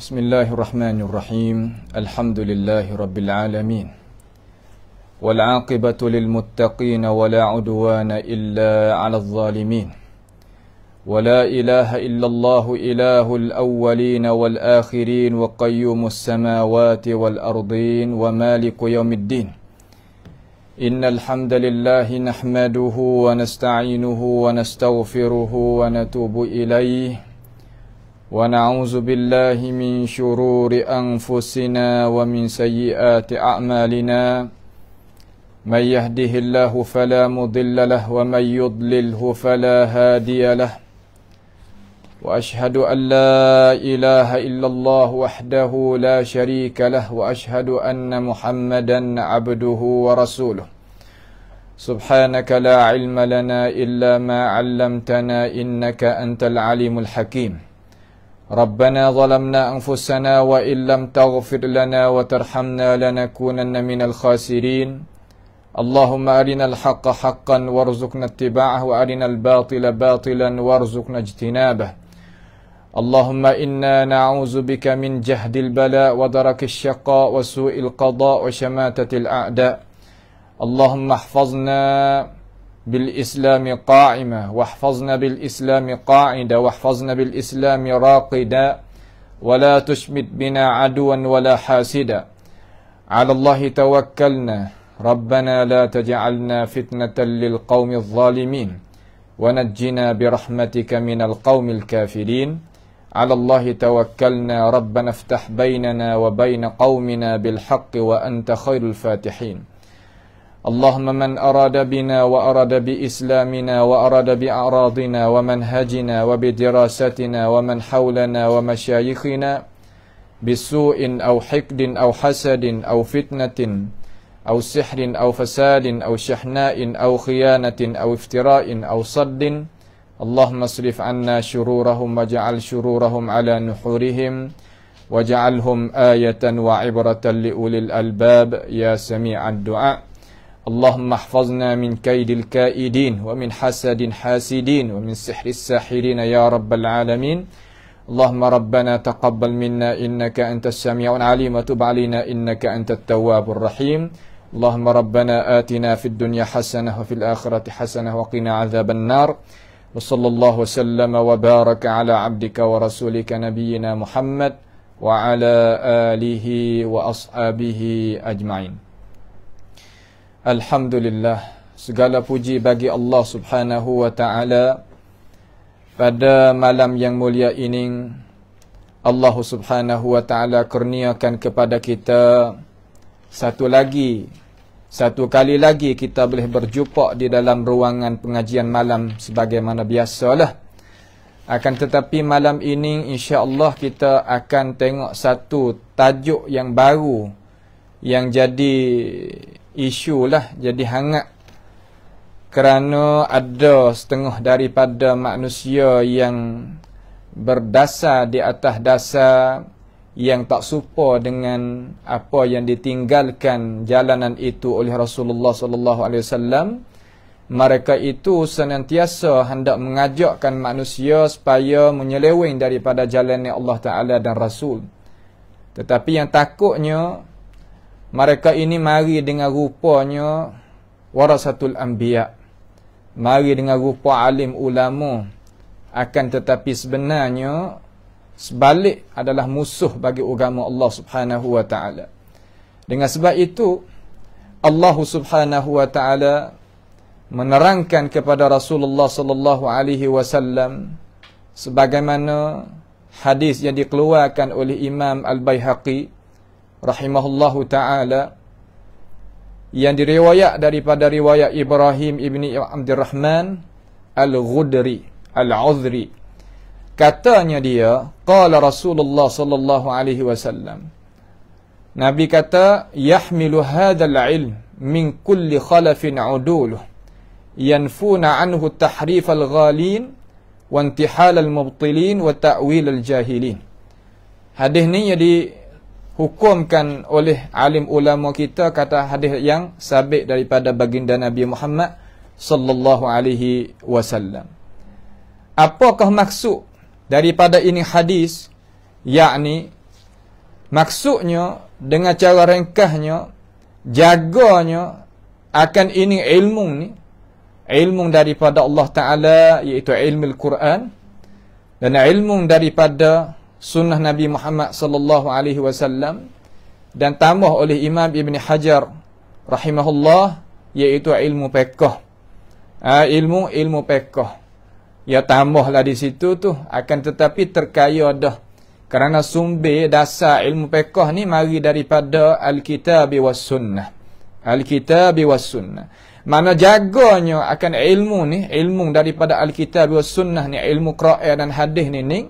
بسم الله الرحمن الرحيم الحمد لله رب العالمين والعاقبة للمتقين ولا عدوان إلا على الظالمين ولا إله إلا الله إله الأولين والآخرين وقيوم السماوات والأرضين ومالك يوم الدين إن الحمد لله نحمده ونستعينه ونستغفره ونتوب إليه ونعوذ بالله من شرور أنفسنا ومن سيئات أعمالنا من يهده الله فلا مضل له ومن يضلله فلا هادي له وأشهد أن لا إله إلا الله وحده لا شريك له وأشهد أن محمدا عبده ورسوله سبحانك لا علم لنا إلا ما علمتنا إنك أنت العليم الحكيم ربنا ظلمنا أنفسنا وإن لم تغفر لنا وترحمنا لنكونن من الخاسرين اللهم أرنا الحق حقا وارزقنا اتباعه وأرنا الباطل باطلا وارزقنا اجتنابه اللهم إنا نعوذ بك من جهد البلاء ودرك الشقاء وسوء القضاء وشماتة الأعداء اللهم احفظنا بالإسلام قائمة واحفظنا بالإسلام قاعدة واحفظنا بالإسلام راقدا ولا تشمت بنا عدوا ولا حاسدا على الله توكلنا ربنا لا تجعلنا فتنة للقوم الظالمين ونجنا برحمتك من القوم الكافرين على الله توكلنا ربنا افتح بيننا وبين قومنا بالحق وأنت خير الفاتحين اللهم من أراد بنا وأراد بإسلامنا وأراد بأعراضنا ومنهجنا وبدراستنا ومن حولنا ومشايخنا بسوء أو حقد أو حسد أو فتنة أو سحر أو فساد أو شحناء أو خيانة أو افتراء أو صد اللهم اصرف عنا شرورهم واجعل شرورهم على نحورهم واجعلهم آية وعبرة لأولي الألباب يا سميع الدعاء اللهم احفظنا من كيد الكائدين ومن حسد حاسدين ومن سحر الساحرين يا رب العالمين اللهم ربنا تقبل منا إنك أنت السميع العليم وتب علينا إنك أنت التواب الرحيم اللهم ربنا آتنا في الدنيا حسنة وفي الآخرة حسنة وقنا عذاب النار وصلى الله وسلم وبارك على عبدك ورسولك نبينا محمد وعلى آله وأصحابه أجمعين Alhamdulillah segala puji bagi Allah Subhanahu wa taala pada malam yang mulia ini Allah Subhanahu wa taala kurniakan kepada kita satu lagi satu kali lagi kita boleh berjumpa di dalam ruangan pengajian malam sebagaimana biasalah akan tetapi malam ini insya-Allah kita akan tengok satu tajuk yang baru yang jadi isu lah jadi hangat kerana ada setengah daripada manusia yang berdasar di atas dasar yang tak serupa dengan apa yang ditinggalkan jalanan itu oleh Rasulullah sallallahu alaihi wasallam mereka itu senantiasa hendak mengajakkan manusia supaya menyeleweng daripada jalan Allah taala dan rasul tetapi yang takutnya mereka ini mari dengan rupanya Warasatul Ambiya Mari dengan rupa alim ulama Akan tetapi sebenarnya Sebalik adalah musuh bagi agama Allah subhanahu wa ta'ala Dengan sebab itu Allah subhanahu wa ta'ala Menerangkan kepada Rasulullah sallallahu alaihi wasallam Sebagaimana hadis yang dikeluarkan oleh Imam Al-Bayhaqi rahimahullahu taala yang diriwayat daripada riwayat Ibrahim ibni Abdurrahman Al-Ghudri Al-Uzri katanya dia qala Rasulullah sallallahu alaihi wasallam Nabi kata yahmilu hadzal ilm min kulli khalafin udul yanfuna anhu tahrif al-ghalin wa intihal al-mubtilin wa ta'wil al-jahilin Hadis ni jadi hukumkan oleh alim ulama kita kata hadis yang sabit daripada baginda Nabi Muhammad sallallahu alaihi wasallam. Apakah maksud daripada ini hadis? Yakni maksudnya dengan cara ringkasnya jaganya akan ini ilmu ni ilmu daripada Allah Taala iaitu ilmu Al-Quran dan ilmu daripada sunnah Nabi Muhammad sallallahu alaihi wasallam dan tambah oleh Imam Ibn Hajar rahimahullah iaitu ilmu fiqh. Ha, ilmu ilmu fiqh. Ya tambahlah di situ tu akan tetapi terkaya dah kerana sumber dasar ilmu fiqh ni mari daripada al-kitab was sunnah. Al-kitab was sunnah. Mana jaganya akan ilmu ni, ilmu daripada al-kitab was sunnah ni, ilmu qira'ah dan hadis ni ni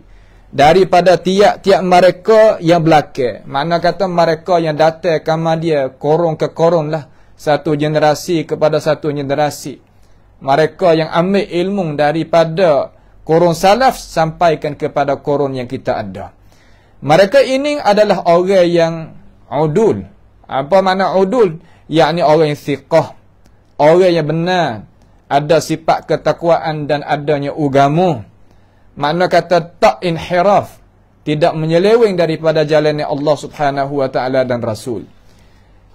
daripada tiap-tiap mereka yang belakang. Mana kata mereka yang datang kamar dia korong ke korong lah. Satu generasi kepada satu generasi. Mereka yang ambil ilmu daripada korong salaf sampaikan kepada korong yang kita ada. Mereka ini adalah orang yang udul. Apa makna udul? yakni orang yang siqah. Orang yang benar. Ada sifat ketakwaan dan adanya ugamu. Makna kata tak inhiraf. Tidak menyeleweng daripada jalannya Allah subhanahu wa ta'ala dan Rasul.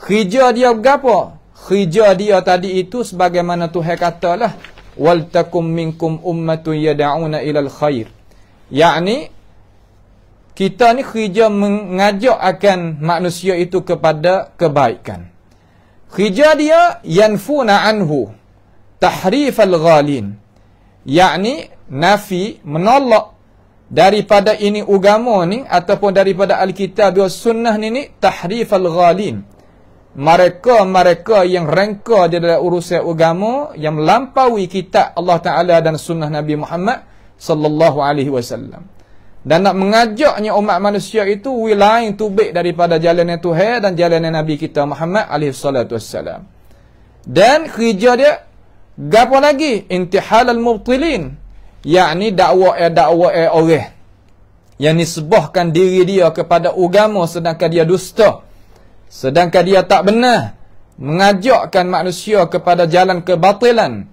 Khijah dia berapa? Khijah dia tadi itu sebagaimana Tuhan katalah. takum minkum ummatu yada'una ilal khair. Yakni, kita ni khijah mengajak akan manusia itu kepada kebaikan. Khijah dia yanfuna anhu. Tahrif al-ghalin yakni nafi menolak daripada ini ugamu ni ataupun daripada alkitab dan sunnah ni ni tahrifal ghalin mereka-mereka yang rangka di dalam urusan agama yang melampaui kitab Allah Taala dan sunnah Nabi Muhammad sallallahu alaihi wasallam dan nak mengajaknya umat manusia itu wilain tubik daripada jalan yang Tuhan dan jalan yang Nabi kita Muhammad alaihi salatu wasallam dan kerja dia Gapo lagi? Intihal al-mubtilin. Yakni dakwah eh dakwah eh orang yang nisbahkan diri dia kepada agama sedangkan dia dusta. Sedangkan dia tak benar. Mengajakkan manusia kepada jalan kebatilan.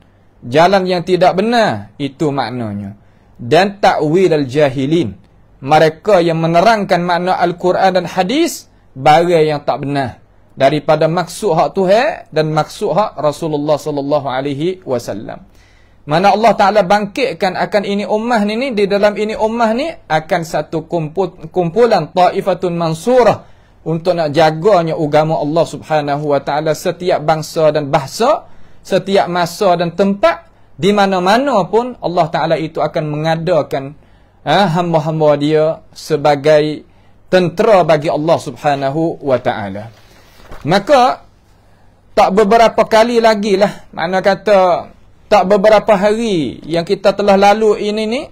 Jalan yang tidak benar. Itu maknanya. Dan ta'wil al-jahilin. Mereka yang menerangkan makna Al-Quran dan hadis. bagi yang tak benar daripada maksud hak Tuhan dan maksud hak Rasulullah sallallahu alaihi wasallam. Mana Allah Taala bangkitkan akan ini ummah ni ni di dalam ini ummah ni akan satu kumpulan taifatun mansurah untuk nak jaganya agama Allah Subhanahu wa taala setiap bangsa dan bahasa, setiap masa dan tempat di mana-mana pun Allah Taala itu akan mengadakan eh, hamba-hamba dia sebagai tentera bagi Allah Subhanahu wa taala. Maka tak beberapa kali lagi lah mana kata tak beberapa hari yang kita telah lalu ini ni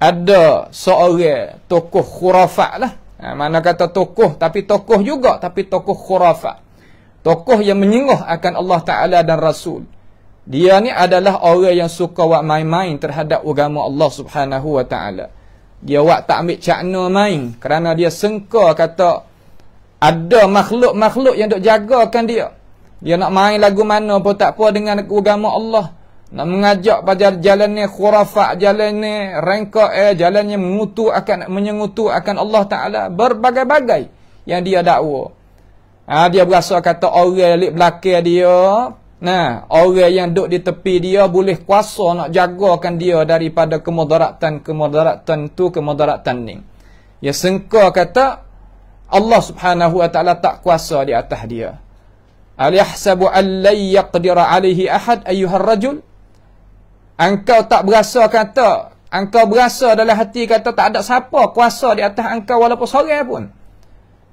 ada seorang tokoh khurafat lah. Ha, mana kata tokoh tapi tokoh juga tapi tokoh khurafat. Tokoh yang menyinguh akan Allah Ta'ala dan Rasul. Dia ni adalah orang yang suka buat main-main terhadap agama Allah Subhanahu Wa Ta'ala. Dia buat tak ambil cakna main kerana dia sengka kata ada makhluk-makhluk yang duk jagakan dia dia nak main lagu mana pun tak apa dengan agama Allah nak mengajak pada jalan ni khurafat jalan ni rengkak eh jalan yang mengutu akan menyengutu akan Allah Taala berbagai-bagai yang dia dakwa ha, dia berasa kata orang yang belakang dia nah orang yang duk di tepi dia boleh kuasa nak jagakan dia daripada kemudaratan kemudaratan tu kemudaratan ni ya sengka kata Allah Subhanahu wa taala tak kuasa di atas dia. Al yahsabu an lay yaqdira ahad ayyuhar rajul? Engkau tak berasa kata, engkau berasa dalam hati kata tak ada siapa kuasa di atas engkau walaupun seorang pun.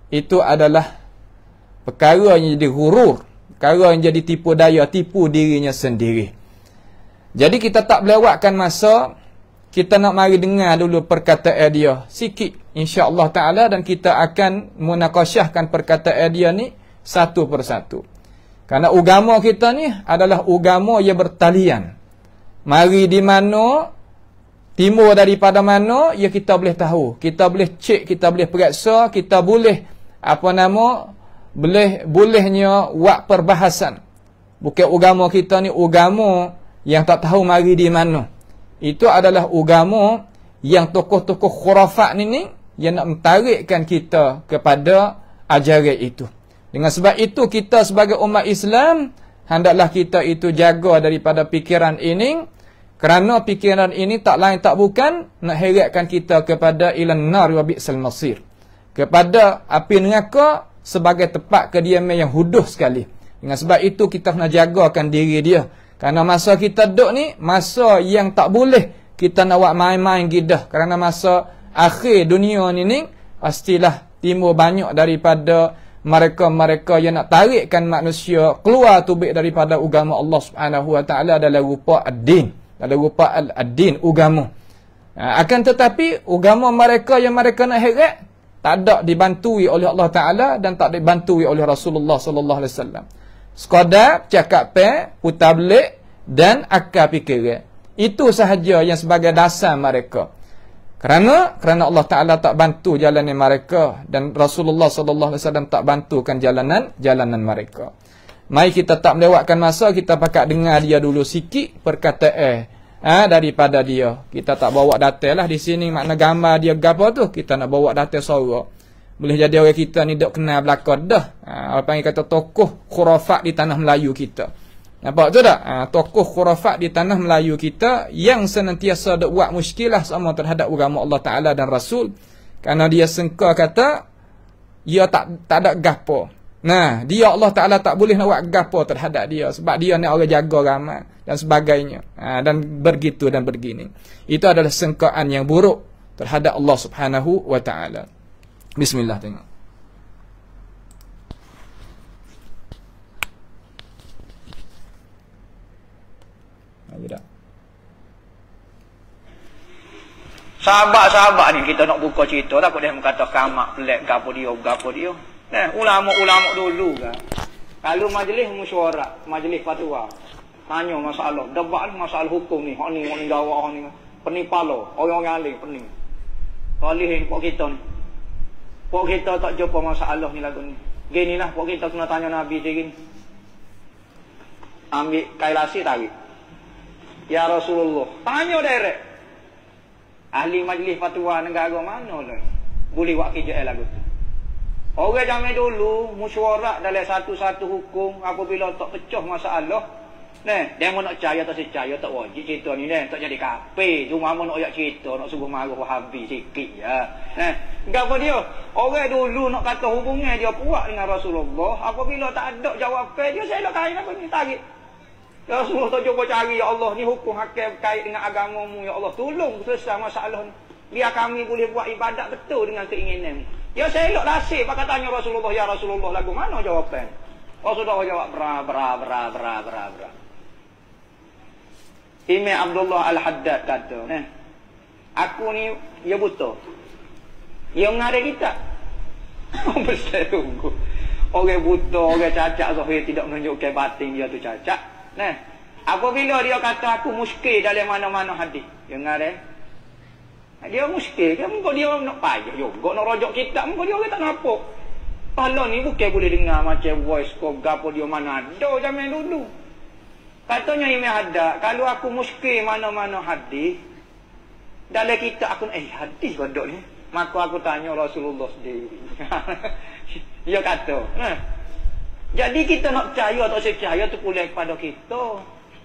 Itu adalah perkara yang jadi hurur, perkara yang jadi tipu daya, tipu dirinya sendiri. Jadi kita tak melewatkan masa, kita nak mari dengar dulu perkataan dia sikit insya-Allah taala dan kita akan munakasyahkan perkataan dia ni satu persatu. Karena agama kita ni adalah agama yang bertalian. Mari di mana timur daripada mana ya kita boleh tahu. Kita boleh cek, kita boleh periksa, kita boleh apa nama boleh bolehnya buat perbahasan. Bukan agama kita ni agama yang tak tahu mari di mana. Itu adalah agama yang tokoh-tokoh khurafat ni ni yang nak mentarikkan kita kepada ajaran itu. Dengan sebab itu kita sebagai umat Islam hendaklah kita itu jaga daripada fikiran ini kerana fikiran ini tak lain tak bukan nak heratkan kita kepada ilan nar wa bi'sal masir. Kepada api neraka sebagai tempat kediaman yang huduh sekali. Dengan sebab itu kita kena jagakan diri dia. Kerana masa kita duduk ni masa yang tak boleh kita nak buat main-main gidah kerana masa akhir dunia ni ni pastilah timbul banyak daripada mereka-mereka yang nak tarikkan manusia keluar tubik daripada agama Allah Subhanahu Wa Taala dalam rupa ad-din dalam rupa al din agama ha, akan tetapi agama mereka yang mereka nak heret tak ada dibantui oleh Allah Taala dan tak dibantui oleh Rasulullah sallallahu alaihi wasallam sekadar cakap pe putablik dan akal fikiran itu sahaja yang sebagai dasar mereka. Kerana kerana Allah Taala tak bantu jalanan mereka dan Rasulullah sallallahu alaihi wasallam tak bantukan jalanan jalanan mereka. Mai kita tak melewatkan masa kita pakak dengar dia dulu sikit perkataan Ah ha, daripada dia kita tak bawa datang lah di sini makna gambar dia gapo tu kita nak bawa datang suara boleh jadi orang kita ni dok kenal belaka dah ha, orang panggil kata tokoh khurafat di tanah Melayu kita Nampak tu tak? Ha, tokoh khurafat di tanah Melayu kita yang senantiasa ada buat muskilah sama terhadap agama Allah Ta'ala dan Rasul kerana dia sengka kata dia ya, tak tak ada gapo. Nah, dia Allah Ta'ala tak boleh nak buat gapo terhadap dia sebab dia ni orang jaga ramai dan sebagainya. Ha, dan begitu dan begini. Itu adalah sengkaan yang buruk terhadap Allah Subhanahu Wa Ta'ala. Bismillah tengok. Ah, tidak. Sahabat-sahabat ni kita nak buka cerita Tak boleh mengatakan kamak pelik gapo dia gapo dia. Eh ulama-ulama dulu kan. Kalau majlis musyawarah, majlis fatwa. Tanya masalah, debat masalah hukum ni, hak ni, hak ni gawa hak ni. Pening pala, orang yang alih pening. Kali ni pok kita ni. Pok kita tak jumpa masalah ni lagu ni. Ginilah pok kita kena tanya Nabi sikit. Ambil kailasi tarik. Ya Rasulullah. Tanya direct. Ahli majlis fatwa negara mana lah. Boleh buat kerja yang lagu tu. Orang jangan dulu musyawarah dalam satu-satu hukum apabila tak pecah masalah. Ne, dia mau nak cahaya tak secahaya tak wajib cerita ni ne, tak jadi kape. Cuma mau nak ayat cerita nak suruh marah Wahabi sikit ya. Ne, gapo dia? Orang dulu nak kata hubungan dia puak dengan Rasulullah apabila tak ada jawapan dia saya nak kain apa ni target. Ya Rasulullah tak cuba cari ya Allah ni hukum hakim berkait dengan agamamu ya Allah. Tolong selesai masalah ni. Biar kami boleh buat ibadat betul dengan keinginan ni. Ya saya elok lasik pakai tanya Rasulullah ya Rasulullah lagu mana jawapan? Rasulullah jawab bra bra bra bra bra bra. Ime Abdullah Al-Haddad kata, eh, aku ni ya buta. Ya ngare kita. Apa saya tunggu? Orang buta, orang cacat zahir tidak menunjukkan batin dia tu cacat. Nah. Apabila dia kata aku muskil dalam mana-mana hadis. Dengar eh. Dia muskil ke? Muka dia nak payah juga. Nak rojok kita, Muka dia orang tak nampak. Kalau ni bukan boleh dengar macam voice kau gapo dia mana ada zaman dulu. Katanya ini ada. kalau aku muskil mana-mana hadis, dalam kita aku, eh hadis kodok ni. Maka aku tanya Rasulullah sendiri. dia kata. Nah. Jadi kita nak percaya atau saya percaya tu pulang kepada kita.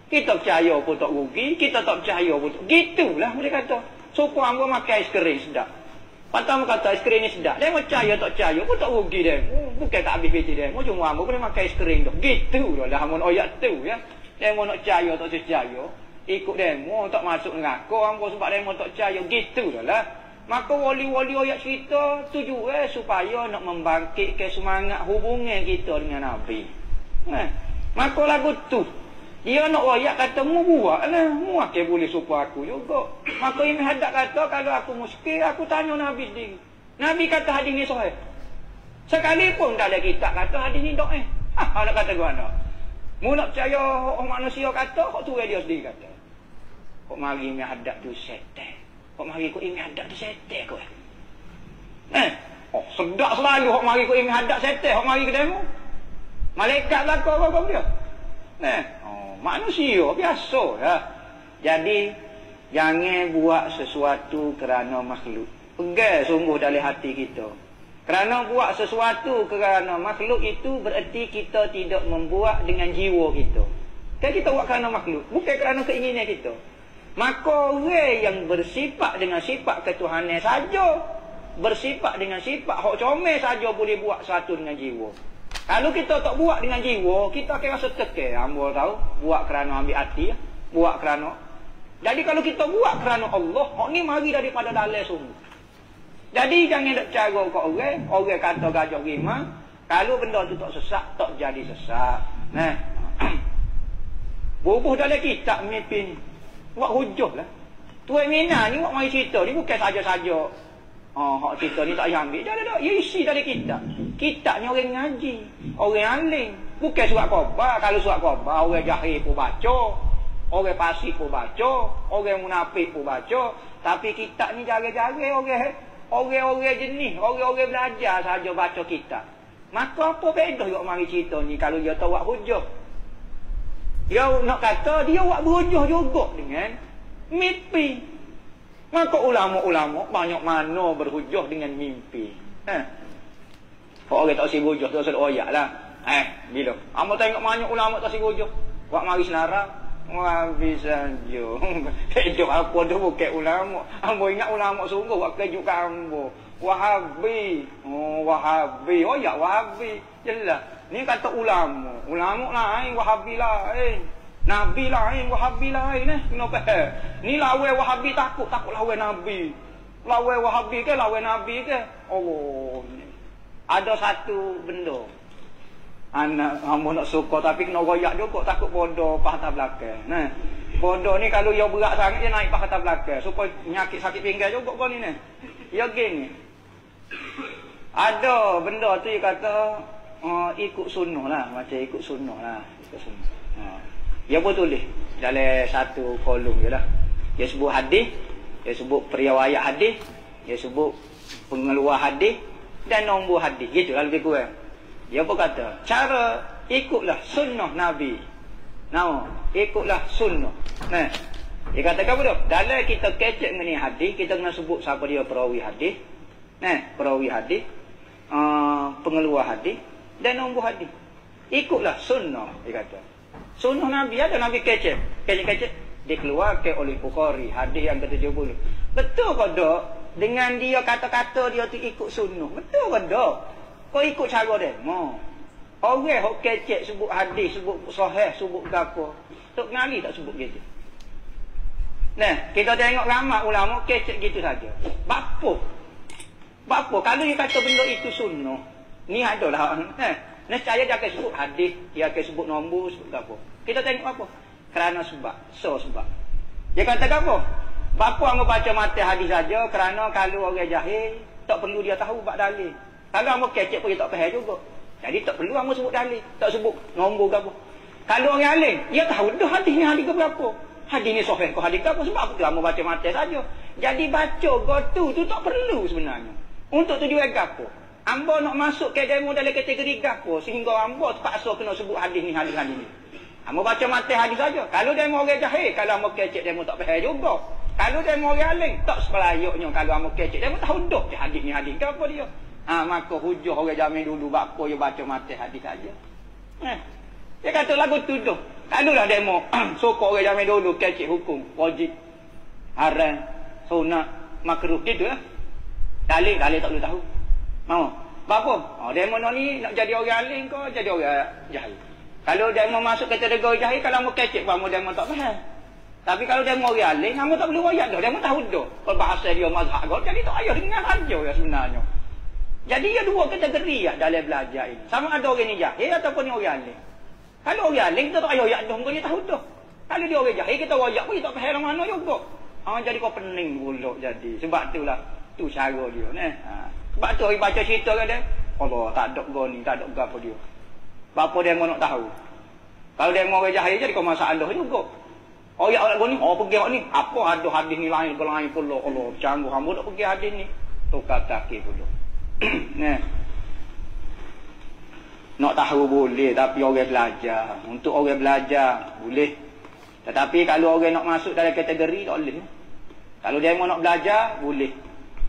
Kita percaya pun tak rugi, kita tak percaya pun tak. Gitulah mereka kata. Supaya hamba makan es krim sedap. Pantau kata es krim ni sedap. Dia percaya tak percaya pun tak rugi dia. Bukan tak habis peti dia. Mau cuma hamba boleh makan es krim tu. Gitulah dah hamun oyak tu ya. Dia nak percaya atau saya percaya. Ikut dia, tak masuk neraka hamba sebab dia tak percaya. Gitulah lah. Maka wali-wali ayat cerita tujuh eh, supaya nak membangkitkan semangat hubungan kita dengan Nabi. Eh. Maka lagu tu. Dia nak ayat kata, mu buat lah. Mu akan boleh suka aku juga. Maka ini hadap kata, kalau aku muskir, aku tanya Nabi sendiri. Nabi kata hadis ni sahih. Sekalipun tak ada kitab kata hadis ni dok eh. Ha, ha, nak kata gua nak. Mu nak percaya orang manusia kata, kok tu dia sendiri kata. Kok mari ni hadap tu setan kok mari ku ingin hadap tu setel kau, Eh? eh? Oh, sedak selalu kok mari ku ingin hadap setel, kok mari ke demo. Malaikat lah kau kau dia. Eh? Oh, manusia biasa ya. Jadi jangan buat sesuatu kerana makhluk. Pegang sungguh dari hati kita. Kerana buat sesuatu kerana makhluk itu bererti kita tidak membuat dengan jiwa kita. Kan kita buat kerana makhluk, bukan kerana keinginan kita. Maka orang yang bersifat dengan sifat ketuhanan saja. Bersifat dengan sifat hok comel saja boleh buat satu dengan jiwa. Kalau kita tak buat dengan jiwa, kita akan rasa tekel. Ambo ah, tahu, buat kerana ambil hati, ya? buat kerana. Jadi kalau kita buat kerana Allah, hok ni mari daripada dalil sungguh. Jadi jangan nak cara kau orang, orang kata gajah rima, kalau benda tu tak sesak, tak jadi sesak. Nah. Bubuh dalam kitab mimpin buat hujah lah. Tuan Mina ni buat mari cerita. Ni bukan saja-saja. Oh, hak cerita ni tak payah ambil. Dah, dah, dah. Ia isi dari kita. Kita ni orang ngaji. Orang aling, Bukan surat khabar. Kalau surat khabar, orang jahil pun baca. Orang pasif pun baca. Orang munafik pun baca. Tapi kita ni jari-jari orang. Orang-orang jenis. Orang-orang belajar saja baca kita. Maka apa beda juga mari cerita ni kalau dia tahu buat hujah. Dia nak kata dia buat berujuh juga dengan mimpi. Maka ulama-ulama banyak mana berhujuh dengan mimpi. Ha. Orang tak sibuk hujuh tu sudah royak lah. Eh, bila? Ambo tengok banyak ulama tak sibuk hujuh. Buat mari senara. bisa saja. Hidup aku tu bukit ulama. Ambo ingat ulama sungguh buat kejut ke ambo. Wahabi. Oh, wahabi. Oh ya, wahabi. Jelah. Ni kata ulama. Ulama lah eh, wahabi lah eh. Nabi lah eh, wahabi lah eh. Nah, eh. kenapa? Ni lawai wahabi takut, takut lawai Nabi. Lawai wahabi ke, lawai Nabi ke? Oh, Ada satu benda. Anak, kamu nak suka tapi kena royak juga. Takut bodoh, pahatah belakang. Nah. Bodoh ni kalau ia ya berat sangat, dia ya naik pahatah belakang. Supaya nyakit sakit pinggir juga kau ni. Ya gini. Ada benda tu dia kata, Oh, ikut sunnah lah. Macam ikut sunnah lah. Ikut sunnah. Ha. Dia pun tulis. Dalam satu kolom je lah. Dia sebut hadis. Dia sebut periwayat hadis. Dia sebut pengeluar hadis. Dan nombor hadis. Gitu lah lebih kurang. Dia pun kata, cara ikutlah sunnah Nabi. Nau, ikutlah sunnah. Nah, dia kata apa tu? Dalam kita kecek mengenai hadis, kita kena sebut siapa dia perawi hadis. Nah, perawi hadis. Uh, pengeluar hadis dan nombor hadis. Ikutlah sunnah dia kata. Sunnah Nabi ada Nabi kece. Kece-kece dikeluarkan oleh Bukhari hadis yang ke-70. Betul ke dak dengan dia kata-kata dia tu ikut sunnah? Betul ke dak? Kau ikut cara dia. Mo. Orang hok kece sebut hadis, sebut sahih, sebut gapo. Tok ngali tak sebut gitu. Nah, kita tengok lama ulama kecek gitu saja. Bapa? Bapa? Kalau dia kata benda itu sunnah, Ni hak itulah. Eh. Nescaya dia akan sebut hadis, dia akan sebut nombor, sebut apa. Kita tengok apa? Kerana sebab. So sebab. Dia kata apa? Bapa hangpa baca mati hadis saja kerana kalau orang jahil tak perlu dia tahu bab dalil. Kalau hangpa kecek pun dia tak faham juga. Jadi tak perlu hangpa sebut dalil, tak sebut nombor apa. Kalau orang alim, dia tahu dah hadis ni hadis ke berapa. Hadis ni sahih ke hadis ke apa sebab aku telah baca mati saja. Jadi baca Gotu tu tak perlu sebenarnya. Untuk tujuan apa? Amba nak masuk ke demo dalam kategori gapo sehingga amba terpaksa kena sebut hadis ni hadis ni. Amba baca mati hadis saja. Kalau demo orang jahil, kalau amba kecek demo tak payah juga. Kalau demo orang alim, tak sepelayuknya kalau amba kecek demo tahu dah ke hadis ni hadis gapo dia. Ha, maka hujah orang jamin dulu bapa yo baca mati hadis saja. Eh. Dia kata lagu tuduh. Kalau lah demo sokok orang jamin dulu kecek hukum wajib haram sunat makruh gitu eh. Dalil dalil tak boleh tahu. Mau? Sebab apa? Oh, demo ni nak jadi orang alim kau, jadi orang jahil. Kalau demo masuk kategori jahil, kalau mau kecil pun demo tak faham. Tapi kalau demo orang alim, kamu tak boleh royak dah. Demo tahu dah. Perbahasa dia mazhab kau, jadi tak ayah dengar saja ya sebenarnya. Jadi ya dua kategori ya dalam belajar ini. Sama ada orang ni jahil ataupun ni orang alim. Kalau orang alim, kita tak ayah royak dah. Kau dia tahu dah. Kalau dia orang jahil, kita royak pun, kita tak faham mana juga. Ha, jadi kau pening pula jadi. Sebab itulah, tu cara dia. Nah. Ha. Sebab tu orang baca cerita kan dia. Allah tak ada goni, tak ada apa dia. Bapa dia nak tahu. Kalau dia mau jahaya jadi kau masa anda juga. Oh ya Allah goni, oh pergi orang ni. Apa ada hadis ni lain ke lain pula Allah. Canggu hamba nak pergi hadis ni. Tu kata ke pula. nah. Nak tahu boleh tapi orang belajar. Untuk orang belajar boleh. Tetapi kalau orang nak masuk dalam kategori tak boleh. Kalau dia mau nak belajar boleh.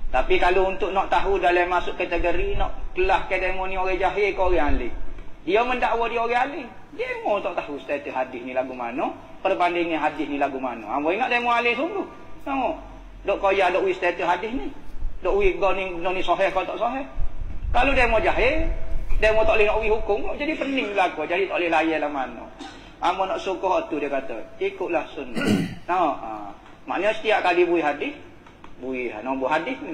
Tapi kalau untuk nak tahu dalam masuk kategori nak kelah kedemo ni orang jahil ke orang alim. Dia mendakwa dia orang alim. Dia mau tak tahu status hadis ni lagu mana, perbandingan hadis ni lagu mana. Ambo ah, ingat demo alim sungguh. Tengok. Oh. Dok kaya dok wis status hadis ni. Dok wis go ni no ni sahih ke tak sahih. Kalau demo jahil, demo tak boleh nak wis hukum, jadi pening lagu, jadi tak boleh layan lah mana. Ambo ah, nak suka tu dia kata, ikutlah sunnah. Tengok. Oh. Ha. Maknanya setiap kali buih hadis, buih ha, nombor hadis ni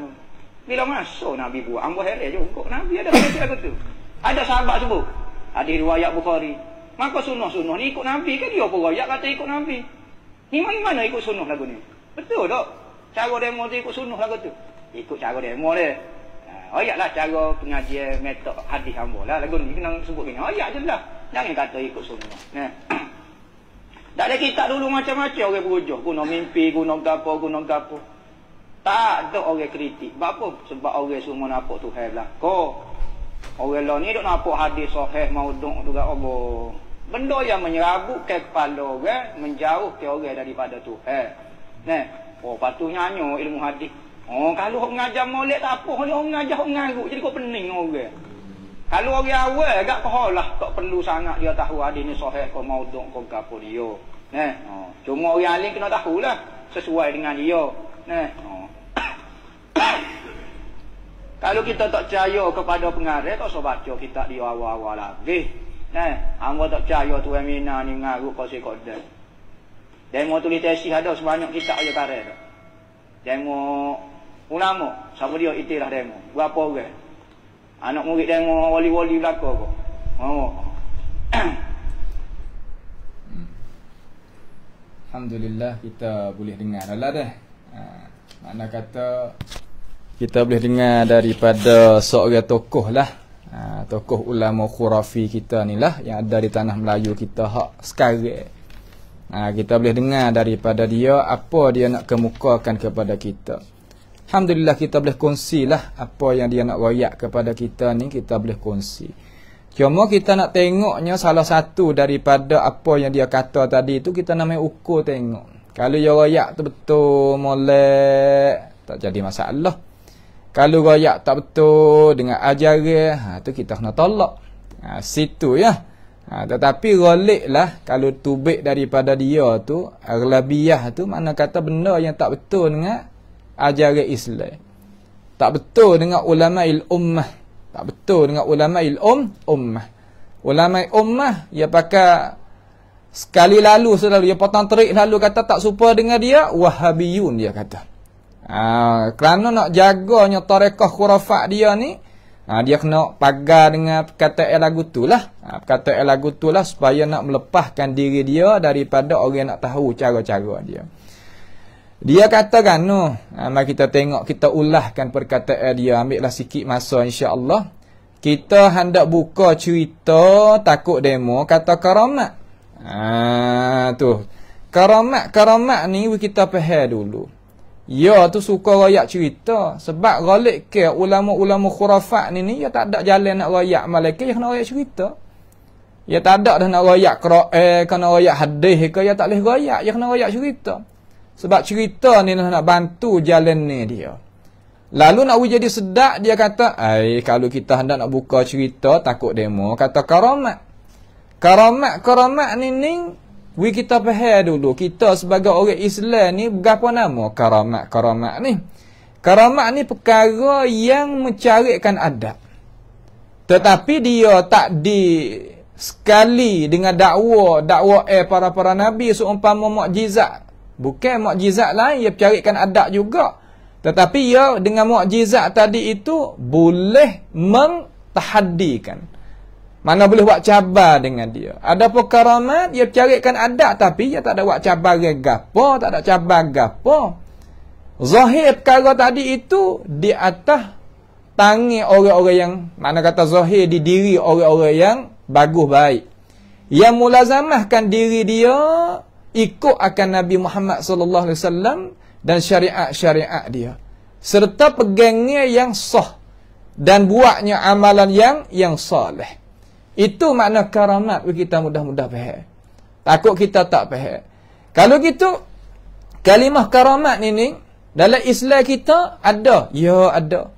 bila masuk Nabi buat ambo heret je kok Nabi ada kata aku tu ada sahabat sebut hadis riwayat Bukhari maka sunnah-sunnah ni ikut Nabi kan dia apa riwayat kata ikut Nabi ni mana, mana ikut sunnah lagu ni betul tak cara demo tu ikut sunnah lagu tu ikut cara demo dia Ha, ayat lah cara pengajian metod hadis hamba lah. Lagu ni kena sebut gini. Ayat je lah. Jangan kata ikut semua. Ha. tak ada kitab dulu macam-macam orang berujuh. Guna mimpi, guna gapo, guna gapo. Tak ada orang kritik. Sebab apa? Sebab orang semua nampak Tuhan belaka. Orang lain ni duk nampak hadis sahih maudhu' tu kat Allah. Oh, Benda yang menyerabutkan kepala orang, ke orang daripada Tuhan. Nah, oh patutnya nyanyo ilmu hadis. Oh kalau hok ngajar molek tak apa, hok ngajar hok ngaruk jadi kau pening orang. Kalau orang awal gak pahalah, tak perlu sangat dia tahu hadis ni sahih ke maudhu' ke apa dia. Nah, oh. cuma orang alim kena tahulah sesuai dengan dia. Nah, oh. Kalau kita tak percaya kepada pengarah, tak usah baca kita di awal-awal lagi. Eh, hamba tak percaya tu Amina ni mengaruh kau si kod dan. mau tulis tesis ada sebanyak kita aja karya tu. Demo ulama, siapa dia itilah demo. Berapa orang? Anak murid demo wali-wali belaka kau. Mau. Alhamdulillah kita boleh dengar dah lah dah. Ha, makna kata kita boleh dengar daripada seorang tokoh lah ha, tokoh ulama khurafi kita ni lah yang ada di tanah Melayu kita hak sekarang ha, kita boleh dengar daripada dia apa dia nak kemukakan kepada kita Alhamdulillah kita boleh kongsi lah apa yang dia nak wayak kepada kita ni kita boleh kongsi Cuma kita nak tengoknya salah satu daripada apa yang dia kata tadi tu kita namanya ukur tengok. Kalau dia royak tu betul, molek, tak jadi masalah. Kalau rakyat tak betul dengan ajaran, ha, tu kita kena tolak. Ha, situ ya. Ha, tetapi rolik lah kalau tubik daripada dia tu, aglabiyah tu, mana kata benda yang tak betul dengan ajaran Islam. Tak betul dengan ulama ulama'il ummah. Tak betul dengan ulama'il um, ummah. Ulama'il ummah, dia pakai sekali lalu, selalu, dia potong terik lalu kata tak suka dengan dia, wahabiyun dia kata. Ha, kerana nak jaganya tarekah khurafat dia ni, ha, dia kena pagar dengan perkataan lagu tu lah. Ha, perkataan lagu tu lah supaya nak melepaskan diri dia daripada orang yang nak tahu cara-cara dia. Dia katakan, no, ha, mari kita tengok, kita ulahkan perkataan dia, ambillah sikit masa Allah. Kita hendak buka cerita takut demo kata karamat. Ha, tu. Karamat-karamat ni kita faham dulu. Ya tu suka royak cerita sebab galik ke ulama-ulama khurafat ni ni ya tak ada jalan nak royak malaikat ya kena royak cerita. Ya tak ada dah nak royak Quran, eh, kena royak hadis ke ya tak boleh royak, ya kena royak cerita. Sebab cerita ni dah nak bantu jalan ni dia. Lalu nak jadi sedak dia kata, "Ai kalau kita hendak nak buka cerita takut demo kata karamat." Karamat karamat ni ni We kita faham dulu kita sebagai orang Islam ni berapa nama karamat-karamat ni. Karamat ni perkara yang mencarikan adab. Tetapi dia tak di sekali dengan dakwah dakwah eh para para nabi seumpama mukjizat bukan mukjizat lain ia percarikan adab juga tetapi ia dengan mukjizat tadi itu boleh mentahadikan mana boleh buat cabar dengan dia. Ada pun karamat, dia carikan adat tapi dia tak ada buat cabar dengan gapa, tak ada cabar gapa. Zahir perkara tadi itu di atas tangi orang-orang yang mana kata zahir di diri orang-orang yang bagus baik. Yang mulazamahkan diri dia ikut akan Nabi Muhammad SAW dan syariat-syariat dia serta pegangnya yang sah dan buatnya amalan yang yang soleh. Itu makna karamat kita mudah-mudah faham. Takut kita tak faham. Kalau gitu, kalimah karamat ni ni, dalam Islam kita ada. Ya, ada.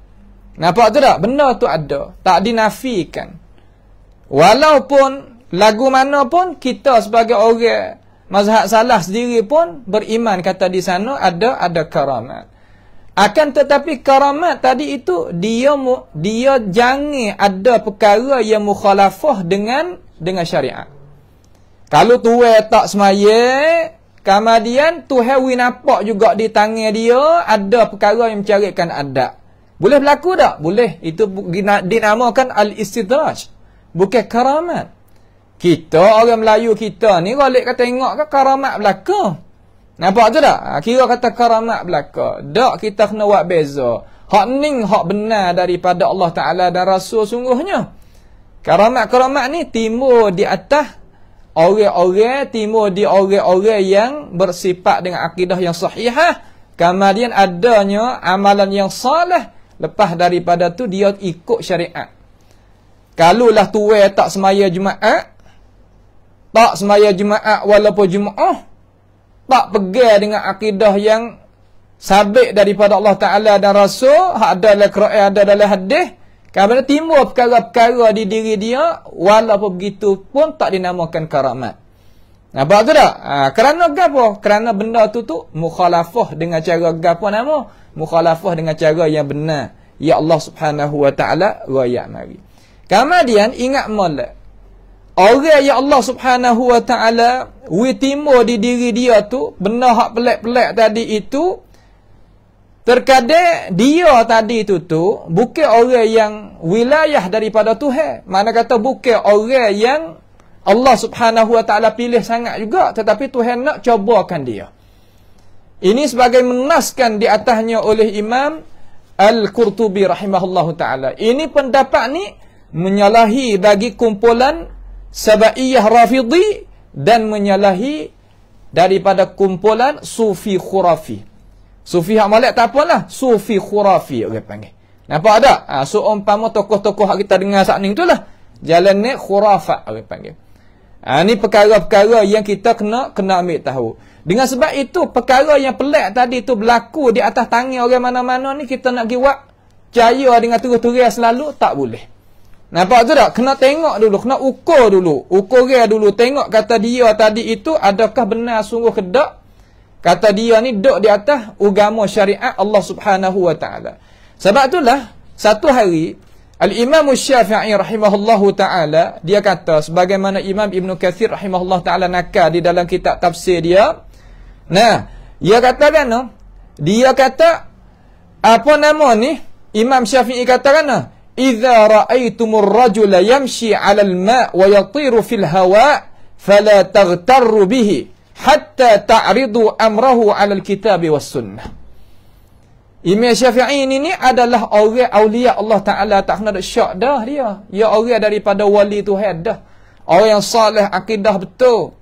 Nampak tu tak? Benda tu ada. Tak dinafikan. Walaupun lagu mana pun, kita sebagai orang mazhab salah sendiri pun beriman kata di sana ada, ada karamat. Akan tetapi karamat tadi itu dia dia jangan ada perkara yang mukhalafah dengan dengan syariat. Kalau tuwe tak semaya, kemudian Tuhan winapak juga di tangan dia ada perkara yang mencarikan adab. Boleh berlaku tak? Boleh. Itu dinamakan al-istidraj. Bukan karamat. Kita orang Melayu kita ni balik kata tengok ke karamat belakang. Nampak tu tak? Ha, kira kata karamat belaka. Tak kita kena buat beza. Hak ning hak benar daripada Allah Ta'ala dan Rasul sungguhnya. Karamat-karamat ni timbul di atas orang-orang, timbul di orang-orang yang bersifat dengan akidah yang sahihah. Kemudian adanya amalan yang salah. Lepas daripada tu dia ikut syariat. Kalulah tuwe tak semaya Jumaat, tak semaya Jumaat walaupun Jumaat, tak pegang dengan akidah yang sabit daripada Allah Ta'ala dan Rasul, hak ada dalam Quran, ada dalam hadis, kerana timbul perkara-perkara di diri dia, walaupun begitu pun tak dinamakan karamat. Nampak tu tak? Ha, kerana apa? Kerana benda tu tu, mukhalafah dengan cara apa nama? Mukhalafah dengan cara yang benar. Ya Allah Subhanahu Wa Ta'ala, wa mari. Kemudian, ingat malak. Orang yang Allah subhanahu wa ta'ala Witimu di diri dia tu Benar hak pelik-pelik tadi itu Terkadang dia tadi itu tu Bukan orang yang wilayah daripada Tuhan Mana kata bukan orang yang Allah subhanahu wa ta'ala pilih sangat juga Tetapi Tuhan nak cobakan dia Ini sebagai menaskan di atasnya oleh Imam Al-Qurtubi rahimahullahu ta'ala Ini pendapat ni menyalahi bagi kumpulan Sabaiyah Rafidhi dan menyalahi daripada kumpulan Sufi Khurafi. Sufi Hamalat tak apalah, Sufi Khurafi orang okay, panggil. Nampak ada. Ha, so, umpama tokoh-tokoh kita dengar saat ni itulah. Jalan ni khurafat orang okay, panggil. Ha, ni perkara-perkara yang kita kena kena ambil tahu. Dengan sebab itu, perkara yang pelik tadi itu berlaku di atas tangan orang mana-mana ni, kita nak pergi buat jaya dengan turut-turut selalu, tak boleh. Nampak tu tak? Kena tengok dulu, kena ukur dulu. Ukur dia dulu, tengok kata dia tadi itu adakah benar sungguh ke tak? Kata dia ni duduk di atas agama syariat Allah Subhanahu wa taala. Sebab itulah satu hari Al-Imam Syafi'i rahimahullahu taala dia kata sebagaimana Imam Ibn Kathir rahimahullahu taala nakal di dalam kitab tafsir dia. Nah, dia kata kan? Dia kata apa nama ni? Imam Syafi'i kata kan? Iza ra'aitumur rajula yamshi 'alal ma' wa yatiru fil hawa' fala taghtarru bihi hatta ta'ridu amrahu 'alal kitab was sunnah. Imam Syafi'i ini adalah orang aulia Allah Taala tak kena syak dah dia. Ya orang daripada wali Tuhan dah. Orang yang soleh akidah betul,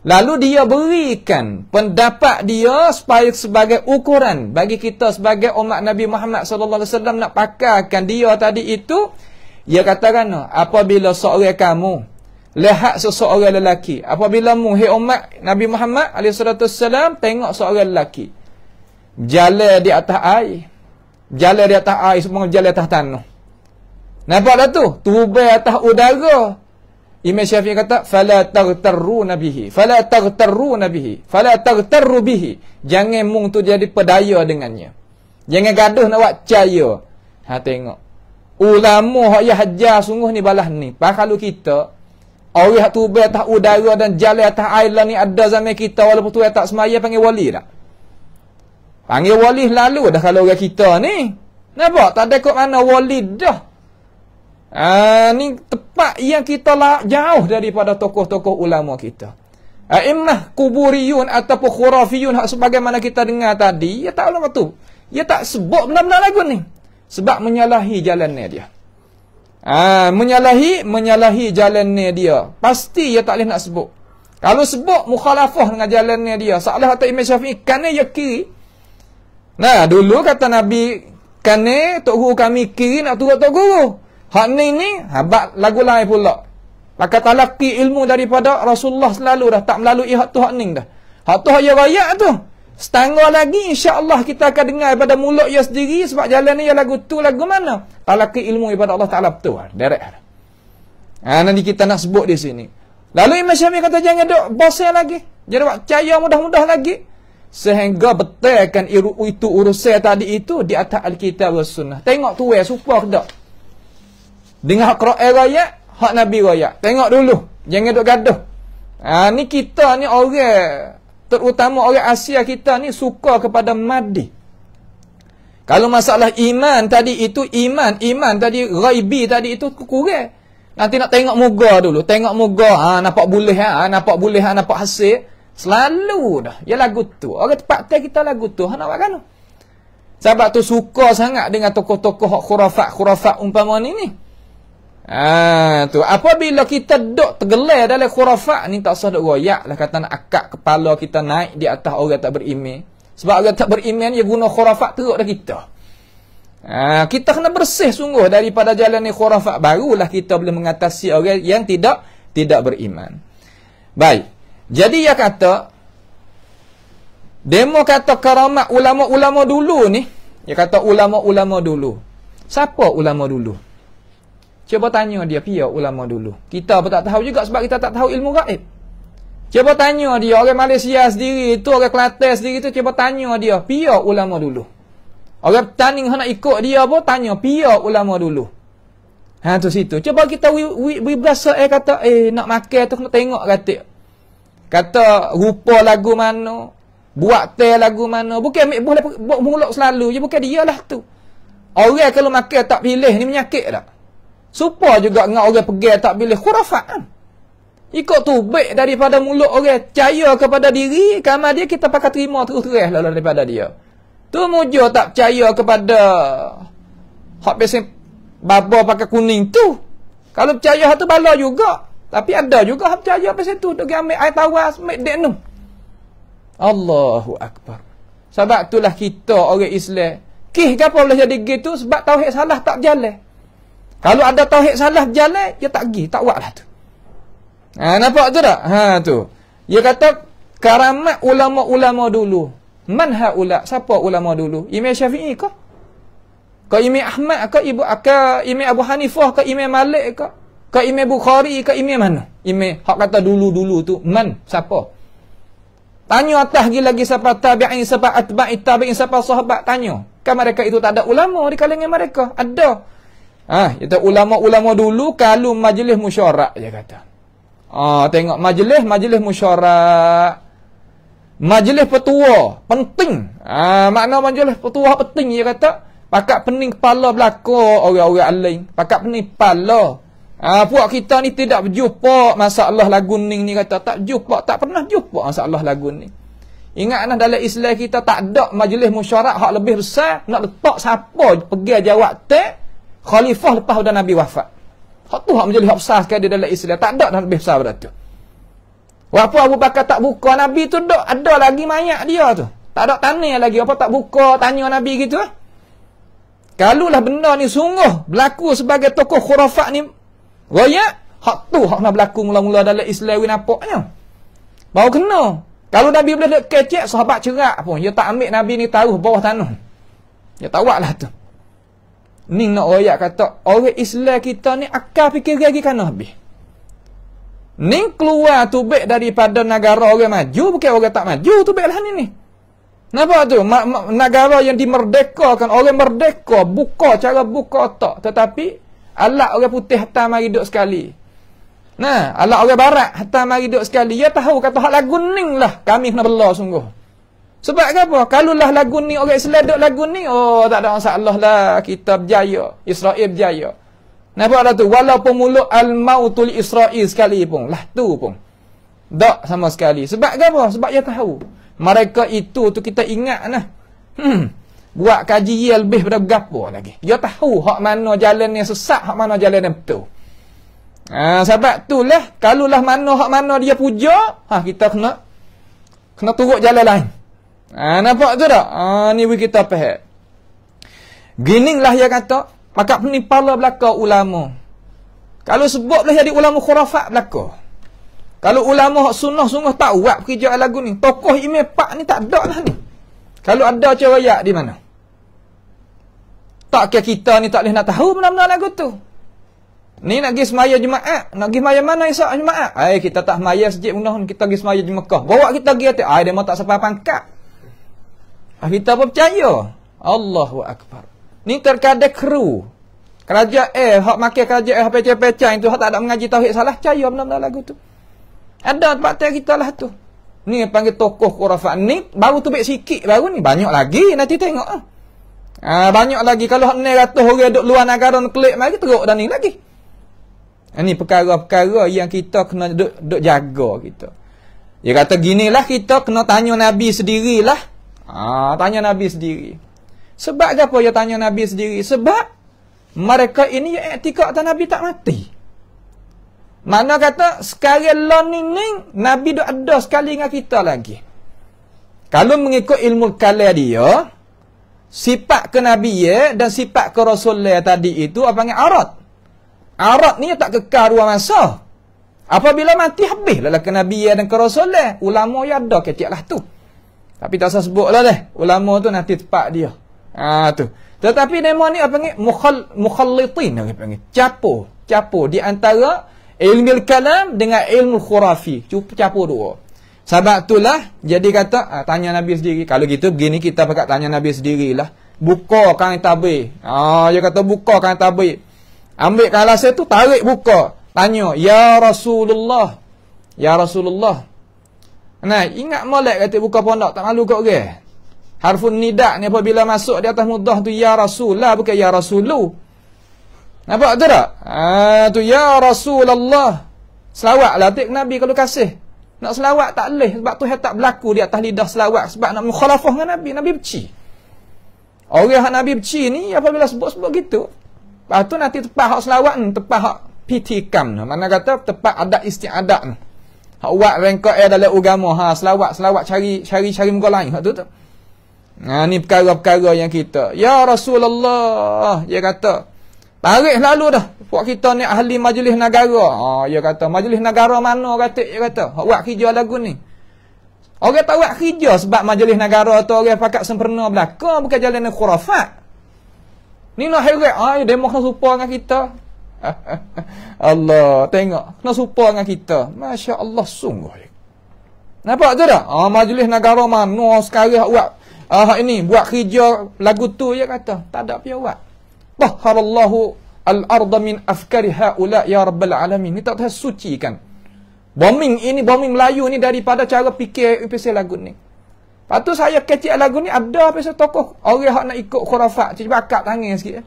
Lalu dia berikan pendapat dia supaya sebagai ukuran bagi kita sebagai umat Nabi Muhammad sallallahu alaihi wasallam nak pakarkan dia tadi itu dia katakan apabila seorang kamu lihat seseorang lelaki apabila mu hai umat Nabi Muhammad alaihi salatu wasallam tengok seorang lelaki jalan di atas air jalan di atas air semua jalan atas tanah nampak tak tu tubuh atas udara Imam Syafi'i kata fala taghtarru nabihi fala taghtarru nabihi fala taghtarru bihi jangan mung tu jadi pedaya dengannya jangan gaduh nak buat caya ha tengok ulama hak ya hajar sungguh ni balah ni pak kalau kita awih tu be atas udara dan jalan atas air ni ada zaman kita walaupun tu tak semaya panggil wali dak panggil wali lalu dah kalau orang kita ni nampak tak ada kok mana wali dah ini ah, tepat yang kita lah jauh daripada tokoh-tokoh ulama kita. Aimmah kuburiyun ataupun khurafiyun sebagaimana kita dengar tadi, ya tak lama tu. Ya tak sebut benar-benar lagu ni. Sebab menyalahi jalannya dia. Ah, menyalahi, menyalahi jalannya dia. Pasti ya tak boleh nak sebut. Kalau sebut mukhalafah dengan jalannya dia. Salah atau Imam Syafi'i, kerana ya kiri. Nah, dulu kata Nabi, kerana Tok Guru kami kiri nak turut Tok Guru. Hak ni ni, habak lagu lain pula. Maka talaki ilmu daripada Rasulullah selalu dah. Tak melalui hak tu hak ni dah. Hak tu hak ya raya tu. Setengah lagi insyaAllah kita akan dengar pada mulut ya sendiri. Sebab jalan ni ya lagu tu lagu mana. Talaki ilmu daripada Allah Ta'ala betul. Lah. Direct lah. Ha, nanti kita nak sebut di sini. Lalu Imam Syamil kata jangan duduk bosan lagi. Jangan buat caya mudah-mudah lagi. Sehingga betulkan itu urusan tadi itu di atas Alkitab dan Sunnah. Tengok tu eh, supah tak? Dengan hak Quran raya, hak Nabi raya. Tengok dulu. Jangan duduk gaduh. Ha, ni kita ni orang, terutama orang Asia kita ni suka kepada madih. Kalau masalah iman tadi itu, iman, iman tadi, raibi tadi itu kurang. Nanti nak tengok muga dulu. Tengok muga, ha, nampak boleh, ha, nampak boleh, ha, nampak hasil. Selalu dah. Ya lagu tu. Orang tempat kita lagu tu. Ha, nak buat kan? Sebab tu suka sangat dengan tokoh-tokoh khurafat-khurafat umpama ni ni. Ah tu apabila kita dok tergelar dalam khurafat ni tak sah dok royak lah kata nak akak kepala kita naik di atas orang tak beriman. Sebab orang tak beriman dia guna khurafat teruk dah kita. Ah kita kena bersih sungguh daripada jalan ni khurafat barulah kita boleh mengatasi orang yang tidak tidak beriman. Baik. Jadi dia kata demo kata karamat ulama-ulama dulu ni. Dia kata ulama-ulama dulu. Siapa ulama dulu? Cuba tanya dia pihak ya ulama dulu. Kita pun tak tahu juga sebab kita tak tahu ilmu gaib. Cuba tanya dia orang Malaysia sendiri itu orang Kelantan sendiri itu cuba tanya dia pihak ya ulama dulu. Orang tanding nak ikut dia pun tanya pihak ya ulama dulu. Ha tu situ. Cuba kita beri berasa eh kata eh nak makan tu kena tengok kata. Kata rupa lagu mana, buat teh lagu mana. Bukan ambil boleh buat mulut selalu je. Bukan dia lah tu. Orang kalau makan tak pilih ni menyakit tak? Supa juga dengan orang pergi tak pilih khurafat kan? Ikut tu baik daripada mulut orang percaya kepada diri Kama dia kita pakai terima terus-terus lah daripada dia Tu mujur tak percaya kepada Hak biasanya Baba pakai kuning tu Kalau percaya hak tu bala juga Tapi ada juga hak percaya apa tu Dia ambil air tawas Ambil dek nu Allahu Akbar Sebab itulah kita orang Islam Kih kenapa boleh jadi gitu Sebab tauhid salah tak jalan kalau ada tauhid salah berjalan, dia tak pergi, tak buatlah tu. Ha, nampak tu tak? Ha, tu. Dia kata, karamat ulama-ulama dulu. Man ha'ula? Siapa ulama dulu? Imam Syafi'i ke? Ke Imam Ahmad ke? Ibu, ke Imam Abu Hanifah ke? Imam Malik ke? Ke Imam Bukhari ke? Imam mana? Imam, hak kata dulu-dulu tu, man, siapa? Tanya atas lagi lagi siapa tabi'in, siapa atba'in, tabi'in, siapa sahabat, tanya. Kan mereka itu tak ada ulama di kalangan mereka? Ada. Ah, ha, kata ulama-ulama dulu kalau majlis musyarak dia kata. Ah, ha, tengok majlis majlis musyarak. Majlis petua penting. Ah, ha, makna majlis petua penting dia kata. Pakak pening kepala belako, orang-orang lain. Pakak pening kepala. Ah, ha, puak kita ni tidak berjumpa masalah lagu ni ni kata tak jumpa, tak pernah jumpa masalah lagu ni. Ingat anak dalam Islam kita tak ada majlis musyarak hak lebih besar nak letak siapa pergi jawab teks khalifah lepas sudah Nabi wafat. Hak tu hak menjadi hak besar sekali dalam Islam. Tak ada dah lebih besar daripada tu. Walaupun Abu Bakar tak buka Nabi tu dok ada lagi mayat dia tu. Tak ada tanya lagi apa tak buka tanya Nabi gitu. Kalau lah benda ni sungguh berlaku sebagai tokoh khurafat ni royak hak tu hak nak berlaku mula-mula dalam Islam ni nampaknya. Baru kena. Kalau Nabi boleh dekat sahabat cerak pun dia tak ambil Nabi ni taruh bawah tanah. Dia tawaklah tu. Ni nak royak kata orang Islam kita ni akal fikir lagi kan habis. Ni keluar tu baik daripada negara orang maju bukan orang tak maju tu baiklah ni ni. Kenapa tu? Ma- ma- negara yang dimerdekakan orang merdeka buka cara buka otak tetapi alat orang putih hatta mari duduk sekali. Nah, alat orang barat hatta mari duduk sekali. Ya tahu kata hak lagu ning lah kami kena bela sungguh. Sebab apa? Kalulah lagu ni orang Islam duk lagu ni, oh tak ada masalah lah. Kita berjaya. Israel berjaya. Napa ada tu? Walaupun mulut al-mautul Israel pun Lah tu pun. Tak sama sekali. Sebab apa? Sebab dia tahu. Mereka itu tu kita ingat lah. Hmm. Buat kaji dia lebih daripada gapo lagi. Dia tahu hak mana jalan yang sesat, hak mana jalan yang betul. Ha, sebab tu lah, kalulah mana hak mana dia puja, ha, kita kena kena turut jalan lain. Ha, nampak tu tak? Ha, ni bagi kita pahit. Gini lah dia kata, maka ni pala belakang ulama. Kalau sebab lah jadi ulama khurafat belakang. Kalau ulama hak sunnah sungguh tak buat kerja lagu ni. Tokoh imam pak ni tak ada lah ni. Kalau ada cerayak di mana? Tak kira kita ni tak boleh nak tahu mana mana lagu tu. Ni nak pergi semaya Jumaat. Nak pergi semaya mana esok Jumaat? Eh, kita tak semaya sejik mudah. Kita pergi semaya di Mekah. Bawa kita pergi hati. Eh, dia memang tak sampai pangkat. Kita pun percaya. Allahu Akbar. Ni terkadang kru. Kerajaan eh, hak makan kerajaan eh, pecah-pecah itu, hak tak ada mengaji tauhid salah, percaya benda-benda lagu tu. Ada tempat tiang kita lah tu. Ni panggil tokoh kurafat ni, baru tu baik sikit baru ni. Banyak lagi nanti tengok lah. Ha, banyak lagi. Kalau hak ni ratus orang duduk luar negara nak klik lagi, teruk dan ni lagi. Ini ah, perkara-perkara yang kita kena duduk, duduk jaga kita. Dia kata, ginilah kita kena tanya Nabi sendirilah. Ha, tanya Nabi sendiri. Sebab apa dia tanya Nabi sendiri? Sebab mereka ini yang etikat tak Nabi tak mati. Mana kata sekarang learning ni Nabi dah ada sekali dengan kita lagi. Kalau mengikut ilmu kala dia, sifat ke Nabi ya dan sifat ke Rasul tadi itu apa panggil arat. Arat ni tak kekal ruang masa. Apabila mati habis lah ke Nabi ya dan ke Rasul Ulama yang ada ketiaklah tu. Tapi tak usah lah deh. Ulama tu nanti tepat dia. Ha tu. Tetapi demo ni apa panggil? Mukhal mukhallitin dia panggil. Capo, capo di antara ilmu kalam dengan ilmu khurafi. Cuba capo dua. Sebab lah jadi kata ha, tanya Nabi sendiri. Kalau gitu begini kita pakat tanya Nabi sendirilah. Buka kain tabir. Ha dia kata buka kain tabir. Ambil kalas tu tarik buka. Tanya, "Ya Rasulullah, Ya Rasulullah, Nah, ingat molek kata buka pondok tak malu kok ke? Harfun nidak ni apabila masuk di atas mudah tu ya rasulah bukan ya rasulu. Nampak tu tak? Ah tu ya rasulullah. Selawatlah tik nabi kalau kasih. Nak selawat tak leh sebab tu hak tak berlaku di atas lidah selawat sebab nak mukhalafah dengan nabi, nabi benci. Orang hak nabi benci ni apabila sebut-sebut gitu. Lepas tu nanti tepat hak selawat ni, tepat hak pitikam. Mana kata tepat ada istiadat hak wat rengkok eh dalam agama ha selawat selawat cari cari cari muka lain hak tu tu ha ni perkara-perkara yang kita ya Rasulullah dia kata tarik lalu dah buat kita ni ahli majlis negara ha dia kata majlis negara mana kata dia kata hak wat kerja lagu ni orang tak wat kerja sebab majlis negara tu orang pakat sempurna belaka bukan jalan khurafat ni nak hairat ha demo kan supa dengan kita Allah tengok nak serupa dengan kita masya-Allah sungguh nampak tu dah ah, majlis negara mana sekali buat ah, ini buat kerja lagu tu ya kata tak ada pia buat taharallahu al-ardh min afkari haula ya rabbal alamin ni tak tahu suci kan bombing ini bombing Melayu ni daripada cara fikir UPC lagu ni Lepas tu saya kecil lagu ni ada pasal tokoh orang hak nak ikut khurafat cuba akak tangis sikit eh?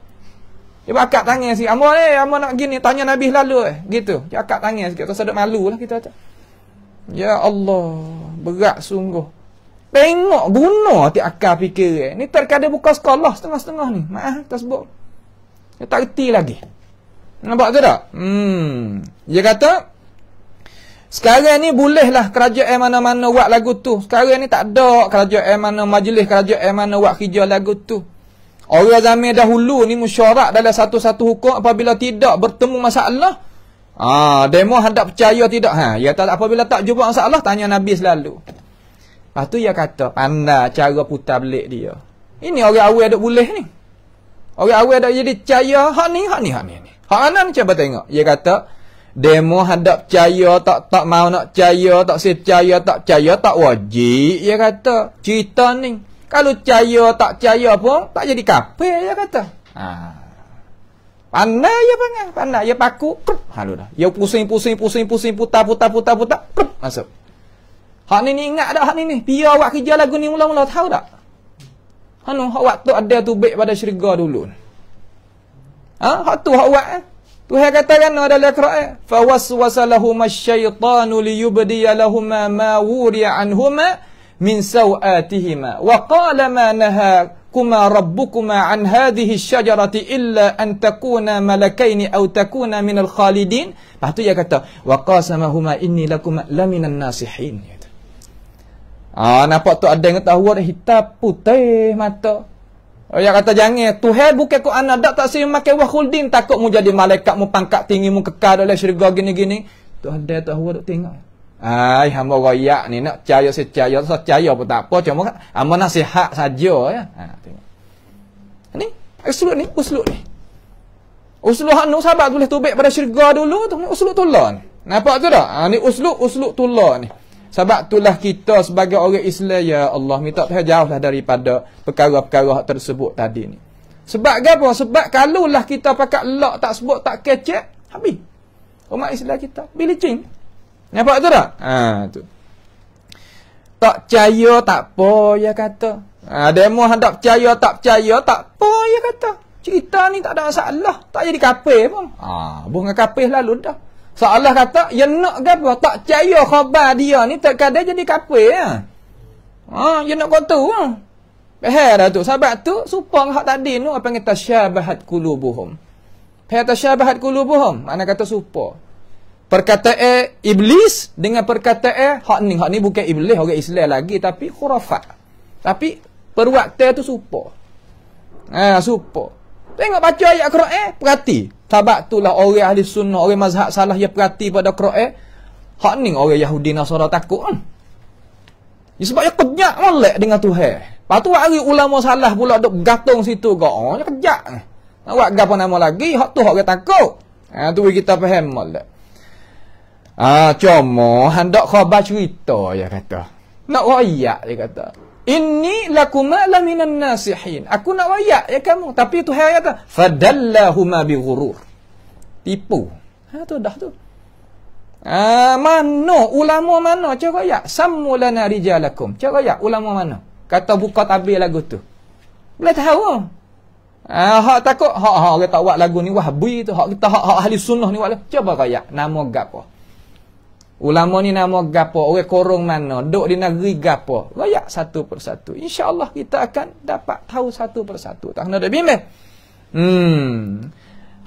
Dia akak tangan sikit. Amor ni, eh, Amor nak gini. Tanya Nabi lalu eh. Gitu. Dia akak tangan sikit. Rasa duduk malu lah kita. Ya Allah. Berat sungguh. Tengok. Guna hati akal fikir. Eh. Ni terkadang buka sekolah setengah-setengah ni. Maaf ah, kita sebut. Dia tak reti lagi. Nampak tu tak? Hmm. Dia kata, sekarang ni bolehlah kerajaan mana-mana buat lagu tu. Sekarang ni tak ada kerajaan mana majlis, kerajaan mana buat hijau lagu tu. Orang zaman dahulu ni musyarak dalam satu-satu hukum apabila tidak bertemu masalah. Ah, demo hendak percaya tidak? Ha, ya tak apabila tak jumpa masalah tanya Nabi selalu. Lepas tu ia kata, pandai cara putar belik dia. Ini orang awal ada boleh ni. Orang awal ada jadi percaya, hak ni, hak ni, hak ni. Hak mana ni cuba tengok. Ia kata, demo hendak percaya, tak tak mau nak percaya, tak si percaya, tak percaya, tak wajib. Ia kata, cerita ni. Kalau caya tak caya pun tak jadi kafe dia kata. Ha. Pandai ya bang, pandai ya paku. Krup. Halo dah. Ya pusing pusing pusing pusing putar putar putar putar. Masuk. Hak ni ni ingat dak hak ni ni? Biar awak kerja lagu ni mula-mula tahu dak? Hanu hak waktu ada tu baik pada syurga dulu. Ha, hak tu hak buat eh. Tuhan kata kan ada dalam Al-Quran, eh? fa waswasalahu masyaitanu liyubdiya lahumu ma wuri anhumah min sawatihima wa qala ma naha kuma rabbukuma an hadhihi asyjarati illa an takuna malakain aw takuna min alkhalidin lepas tu dia kata wa qasamahuma inni lakum laminan nasihin Ah nampak tu ada yang tahu ada hitam putih mata. Oh ya kata jangan tu hai bukan ku anak dak tak sayang makan wahuldin takut mu jadi malaikat mu pangkat tinggi mu kekal dalam syurga gini-gini. Tu ada tahu dak tengok. Ai hamba raya ni nak percaya secaya tak percaya pun tak apa cuma kan, amba nasihat saja ya. Ha tengok. Ni usul ni usul ni. Usul hanu sahabat boleh tobat pada syurga dulu tu usul tullah ni. Nampak tu dak? Ha ni usul usul tullah ni. Sebab itulah kita sebagai orang Islam ya Allah minta Tuhan jauhlah daripada perkara-perkara tersebut tadi ni. Sebab apa? Sebab kalulah kita pakat lak tak sebut tak kecek habis. Umat Islam kita bila Nampak tu tak? Ha, tu. Tak percaya tak apa ya kata. Ha, demo hendak percaya tak percaya tak apa ya kata. Cerita ni tak ada masalah. Tak jadi kapil pun. Ha, bunga kapil lalu dah. Seolah kata, ya nak ke Tak percaya khabar dia ni tak kada jadi kapil ya. Ha, ya nak kau tu. Ha. Behar tu. Sebab tu, supang hak tadi tu, apa yang kata syabahat kulubuhum. Faya tasyabahat kulubuhum. Mana kata supang perkataan iblis dengan perkataan hak ni hak ni bukan iblis orang Islam lagi tapi khurafat tapi perwakta tu supo, ah supo. tengok baca ayat Quran eh, perhati sebab itulah orang ahli sunnah orang mazhab salah yang perhati pada Quran eh. hak ni orang Yahudi Nasara takut kan ya, sebab dia kejak molek dengan Tuhan lepas tu hari ulama salah pula duk gatung situ kau oh, dia kejak nak buat gapo nama lagi hak tu hak dia takut ha, tu kita faham molek Ah, cuma hendak khabar cerita ya kata. Nak wayak dia kata. Inni lakuma la minan nasihin. Aku nak wayak ya kamu. Tapi Tuhan kata, fadallahuma bi ghurur. Tipu. Ha tu dah tu. Ah, mana ulama mana cara ya? Samulana rijalakum. Cara ya ulama mana? Kata buka tabir lagu tu. Boleh tahu. Ah, hak takut hak hak kita buat lagu ni wahbi tu. Hak kita hak, hak ahli sunnah ni buat. Cuba kaya nama gapo. Ulama ni nama gapo, orang korong mana, Dok di negeri gapo. Royak satu persatu. Insya-Allah kita akan dapat tahu satu persatu. Tak kena dak bimbang. Hmm.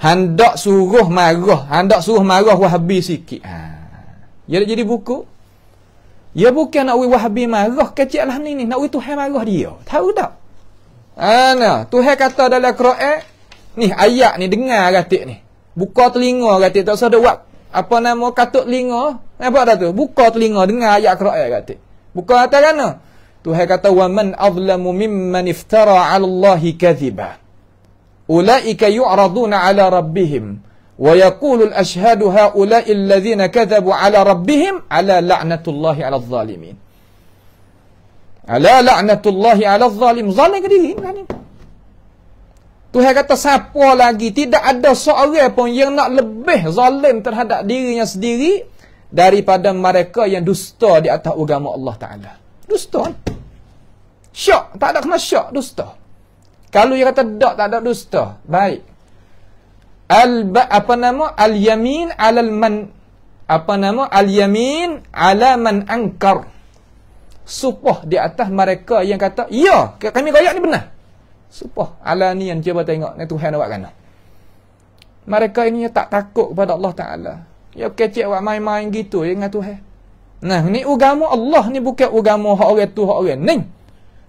Handak suruh marah, handak suruh marah Wahabi sikit. Ha. Ya jadi buku. Ya bukan nak wui Wahabi marah kecil lah ni ni, nak wui Tuhan marah dia. Tahu tak? Ana, ha, Tuhan kata dalam Quran, ni ayat ni dengar ratik ni. Buka telinga ratik tak usah buat apa nama katuk telinga Nampak eh, dah tu? Buka telinga dengar ayat Quran ayat katik. Buka atas tu. Kan? Ha. Tuhan kata wa man azlamu mimman iftara 'ala Allahi kadhiba. Ulaika yu'raduna 'ala rabbihim wa yaqulu al-ashhadu ha'ula'i alladhina kadhabu 'ala rabbihim 'ala la'natullahi 'ala adh-dhalimin. Ala la'natullahi 'ala Zalim ke diri ni? Tuhan kata siapa lagi tidak ada seorang pun yang nak lebih zalim terhadap dirinya sendiri daripada mereka yang dusta di atas agama Allah Ta'ala. Dusta. Syak. Tak ada kena syak. Dusta. Kalau dia kata tak, tak ada dusta. Baik. Al apa nama? Al-yamin alal man. Apa nama? Al-yamin ala man angkar. Supah di atas mereka yang kata, Ya, kami kaya ni benar. Supah. Ala ni yang cuba tengok. Ni Tuhan awak kan? Mereka ini tak takut kepada Allah Ta'ala. Ya kecik awak main-main gitu ya dengan Tuhan. Nah, ni ugamu Allah ni bukan ugamu hak orang tu, hak orang ni.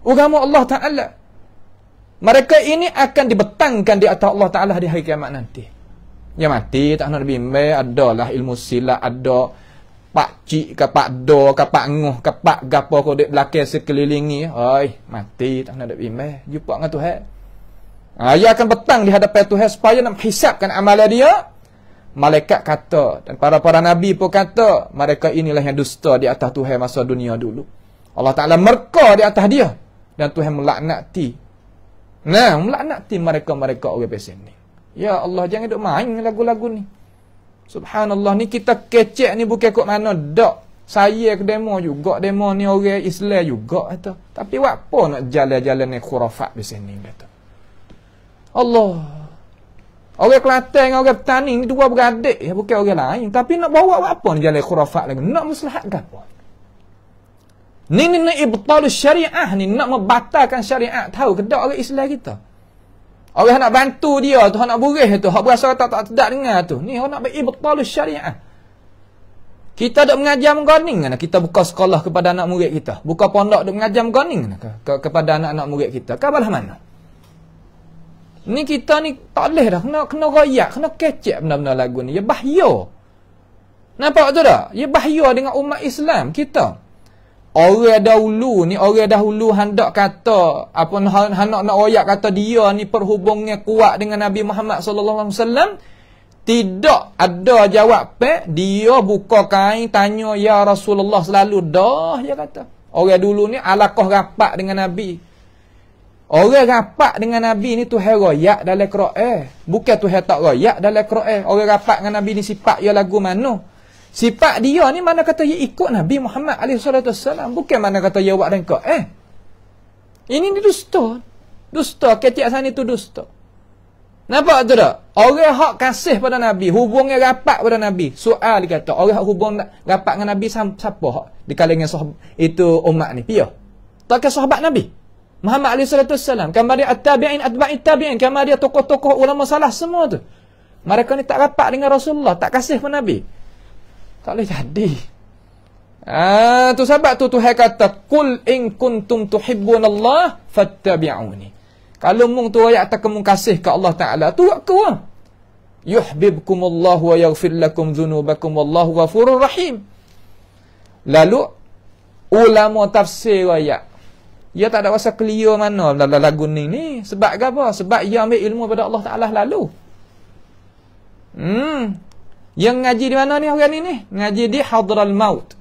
Agama Allah Taala. Mereka ini akan dibetangkan di atas Allah Taala di hari kiamat nanti. Yang mati tak nak bimbel, adalah ilmu silat, ada pak cik ke pak do ke pak nguh ke pak gapo ko dek belakang sekelilingi. Oi, mati tak nak bimbel. Jumpa dengan Tuhan. Ha, ia akan betang di hadapan Tuhan supaya nak hisapkan amalan dia malaikat kata dan para-para nabi pun kata mereka inilah yang dusta di atas Tuhan masa dunia dulu. Allah Taala merka di atas dia dan Tuhan melaknati. Nah, melaknati mereka-mereka orang pesen ni. Ya Allah jangan duk main lagu-lagu ni. Subhanallah ni kita kecek ni bukan kok mana dak. Saya ke demo juga demo ni orang Islam juga kata. Tapi apa nak jalan-jalan ni khurafat di sini kata. Allah Orang Kelantan dengan orang petani ni dua beradik, ya, bukan orang lain. Tapi nak bawa buat apa ni jalan khurafat lagi? Nak muslahatkan apa? Ni ni ni ibtal syariah ni nak membatalkan syariah. Tahu ke tak orang Islam kita? Orang nak bantu dia tu, nak burih tu, orang berasa tak tak tak dengar tu. Ni orang nak ibtal syariah. Kita dok mengajar mengganing kan? Kita buka sekolah kepada anak murid kita. Buka pondok dok mengajar mengganing kan? Ke, kepada anak-anak murid kita. Kabar mana? Ni kita ni tak boleh dah kena kena royak, kena kecek benda-benda lagu ni. Ya bahaya. Nampak tu tak? Ya bahaya dengan umat Islam kita. Orang dahulu ni, orang dahulu hendak kata apa hendak nak royak kata dia ni perhubungnya kuat dengan Nabi Muhammad sallallahu alaihi wasallam. Tidak ada jawab pe, dia buka kain tanya ya Rasulullah selalu dah dia kata. Orang dulu ni alakoh rapat dengan Nabi Orang rapat dengan Nabi ni tu heroyak dalam Quran. Eh. Bukan tu tak royak dalam Quran. Eh. Orang rapat dengan Nabi ni sifat dia lagu mana? Sifat dia ni mana kata dia ikut Nabi Muhammad alaihi salatu wasallam. Bukan mana kata dia buat dengkak. Eh. Ini ni dusta. Dusta ketiak sana tu dusta. Nampak tu tak? Orang hak kasih pada Nabi, hubungnya rapat pada Nabi. Soal dia kata, orang hak hubung rapat dengan Nabi siapa hak? Dikalengan sahabat itu umat ni. Tak Takkan sahabat Nabi? Muhammad alaihi salatu wasallam, kamari at-tabi'in atba'i tabi'in, kamari tokoh-tokoh ulama salah semua tu. Mereka ni tak rapat dengan Rasulullah, tak kasih pada Nabi. Tak boleh jadi. Ah, tu sebab tu Tuhan kata, "Qul in kuntum tuhibbunallaha fattabi'uni." Kalau mung tu ayat tak kemung kasih ke Allah Taala, tu aku ah. Allah wa yaghfir lakum dhunubakum wallahu ghafurur rahim. Lalu ulama tafsir ayat ia tak ada rasa clear mana dalam lagu ni ni. Sebab ke apa? Sebab ia ambil ilmu pada Allah Ta'ala lalu. Hmm. Yang ngaji di mana ni orang ni ni? Ngaji di Hadral Maut.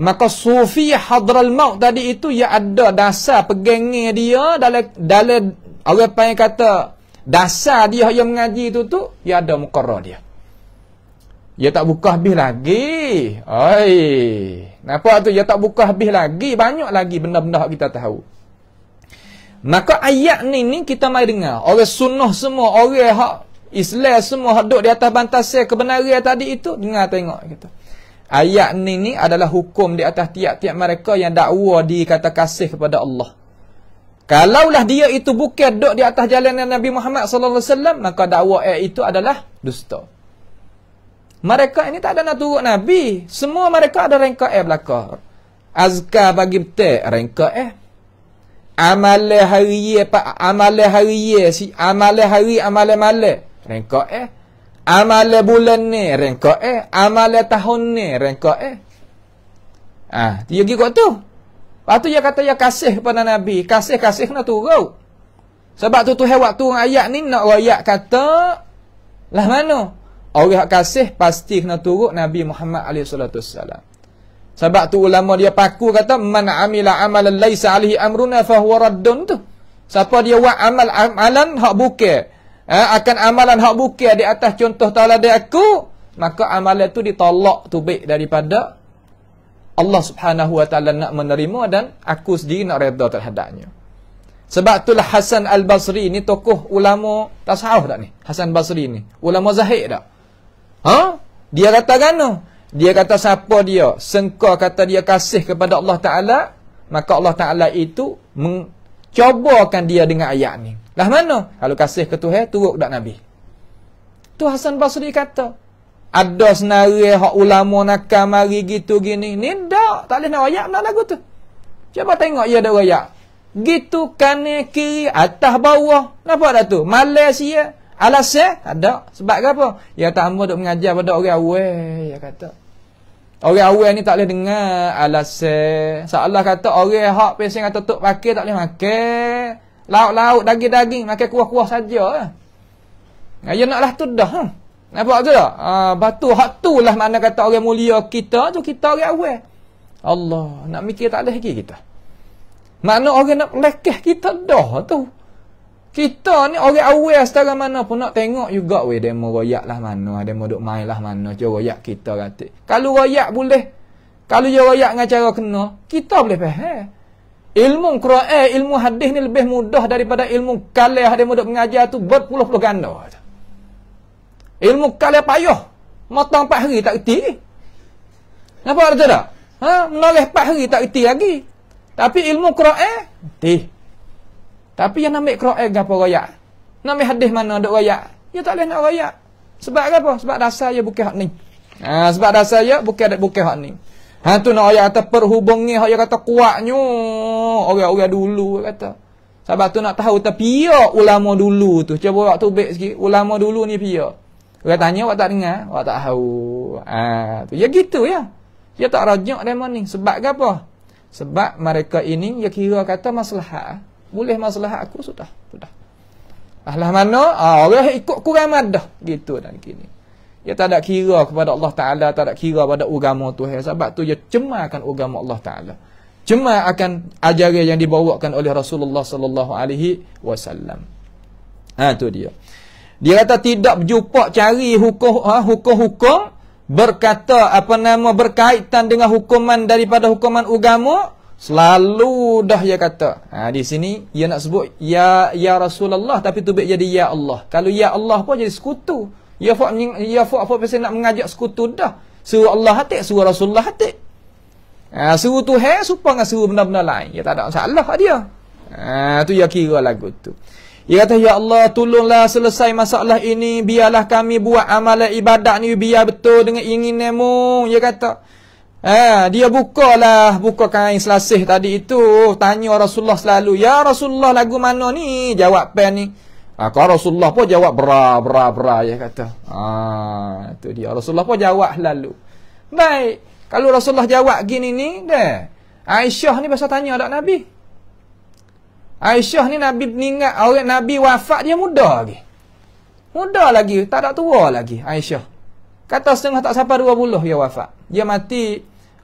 Maka sufi Hadral Maut tadi itu ia ada dasar pegangnya dia dalam dalam orang panggil kata dasar dia yang mengaji itu tu ia ada mukarrah dia. Ia tak buka habis lagi. Oi. Nampak tu dia tak buka habis lagi banyak lagi benda-benda yang kita tahu. Maka ayat ni ni kita mai dengar. Orang sunnah semua, orang hak Islam semua hak duduk di atas bantasnya kebenaran tadi itu dengar tengok kita. Ayat ni ni adalah hukum di atas tiap-tiap mereka yang dakwa di kata kasih kepada Allah. Kalaulah dia itu bukan duduk di atas jalan Nabi Muhammad SAW, maka dakwa itu adalah dusta. Mereka ini tak ada nak turut Nabi. Semua mereka ada rengka eh belakang. Azkar bagi betul rengka eh. Amale hari apa? Amale hari si amale hari amale male rengka eh. Amale bulan ni rengka eh. Amale tahun ni rengka eh. Ah, dia pergi kot tu. Lepas tu dia kata ya kasih kepada Nabi. Kasih-kasih nak turut. Sebab tu tu hewat turun ayat ni nak rakyat kata lah mana Orang hak kasih pasti kena turut Nabi Muhammad alaihi salatu wasallam. Sebab tu ulama dia paku kata man amila amalan laisa alaihi amruna fa huwa raddun tu. Siapa dia buat amal amalan hak buke? eh, ha, akan amalan hak buke di atas contoh tauladan aku maka amalan tu ditolak tu baik daripada Allah Subhanahu wa taala nak menerima dan aku sendiri nak redha terhadapnya. Sebab itulah Hasan Al-Basri ni tokoh ulama tasawuf tak ni? Hasan Basri ni. Ulama zahid tak? Ha? Dia kata gano? Dia kata siapa dia? Sengka kata dia kasih kepada Allah Ta'ala. Maka Allah Ta'ala itu mencobakan dia dengan ayat ni. Lah mana? Kalau kasih ke Tuhan, turut tak Nabi. Tu Hasan Basri kata. Ada senari hak ulama nak mari gitu gini. Ni tak. Tak boleh nak ayat nak lagu tu. Cuba tengok ya dia ada ayat. Gitu kanan kiri atas bawah. Nampak tak tu? Malaysia. Alasnya eh? Tak ada. Sebab ke apa? Ya tak mau duk mengajar pada orang awal, ya kata. Orang awal ni tak boleh dengar alasan. Eh? Seolah kata orang hak pesen atau tok pakai tak boleh makan. Lauk-lauk daging-daging makan kuah-kuah saja. Ya ya naklah tu dah. Nampak tu dah? Ha, batu hak tu lah mana kata orang mulia kita tu kita orang awal. Allah, nak mikir tak ada lagi kita. Mana orang nak lekeh kita dah tu. Kita ni orang awal setara mana pun nak tengok juga weh demo royak lah mana, demo duk main lah mana, cuba royak kita katik. Kalau royak boleh, kalau dia royak dengan cara kena, kita boleh faham. Ilmu Quran, ilmu hadis ni lebih mudah daripada ilmu kalah demo duk mengajar tu berpuluh-puluh ganda. Ilmu kalah payah. Matang 4 hari tak reti. Kenapa ada tak? Ha? Menoleh 4 hari tak reti lagi. Tapi ilmu Quran, reti. Tapi yang ambil Quran ke apa royak? Nak ambil hadis mana duk royak? Ya tak boleh nak royak. Sebab apa? Sebab dasar dia ya bukan hak ni. Ha, sebab dasar dia ya bukan ada bukan hak ni. Ha tu nak royak kata perhubungi hak dia kata kuatnya orang-orang dulu kata. Sebab tu nak tahu tapi ya ulama dulu tu. Cuba buat tu baik sikit. Ulama dulu ni pia. Orang tanya awak tak dengar, awak tak tahu. Ha, tu. Ya gitu ya. ya dia tak rajuk dia ni. Sebab apa? Sebab mereka ini ya kira kata masalah boleh masalah aku sudah sudah ahlah mana ah, orang ikut kuramat dah gitu dan kini dia ya, tak ada kira kepada Allah Ta'ala tak ada kira pada agama Tuhan sebab tu dia cemarkan agama Allah Ta'ala cemar akan ajaran yang dibawakan oleh Rasulullah sallallahu alaihi wasallam. Ha tu dia. Dia kata tidak berjumpa cari hukum ha, hukum-hukum berkata apa nama berkaitan dengan hukuman daripada hukuman agama Selalu dah ya kata. Ha, di sini, ia nak sebut Ya ya Rasulullah tapi tubik jadi Ya Allah. Kalau Ya Allah pun jadi sekutu. Ya fuk, ya fuk apa pasal nak mengajak sekutu dah. Suruh Allah hati, suruh Rasulullah hati. Ha, suruh Tuhan, supaya dengan suruh benda-benda lain. Ya tak ada masalah kat dia. Itu ha, ya kira lagu tu. Ia kata, Ya Allah, tolonglah selesai masalah ini. Biarlah kami buat amalan ibadat ni. Biar betul dengan inginanmu. Ia kata, Ya Allah, Eh, dia bukalah buka kain selasih tadi itu. Tanya Rasulullah selalu, "Ya Rasulullah, lagu mana ni?" Jawab pen ni. Ha, kalau Rasulullah pun jawab bra bra bra ya kata. Ah, itu dia. Rasulullah pun jawab lalu. Baik, kalau Rasulullah jawab gini ni, deh. Aisyah ni pasal tanya dak Nabi. Aisyah ni Nabi ingat orang Nabi wafat dia muda lagi. Muda lagi, tak ada tua lagi Aisyah. Kata setengah tak sampai dua buluh dia wafat. Dia mati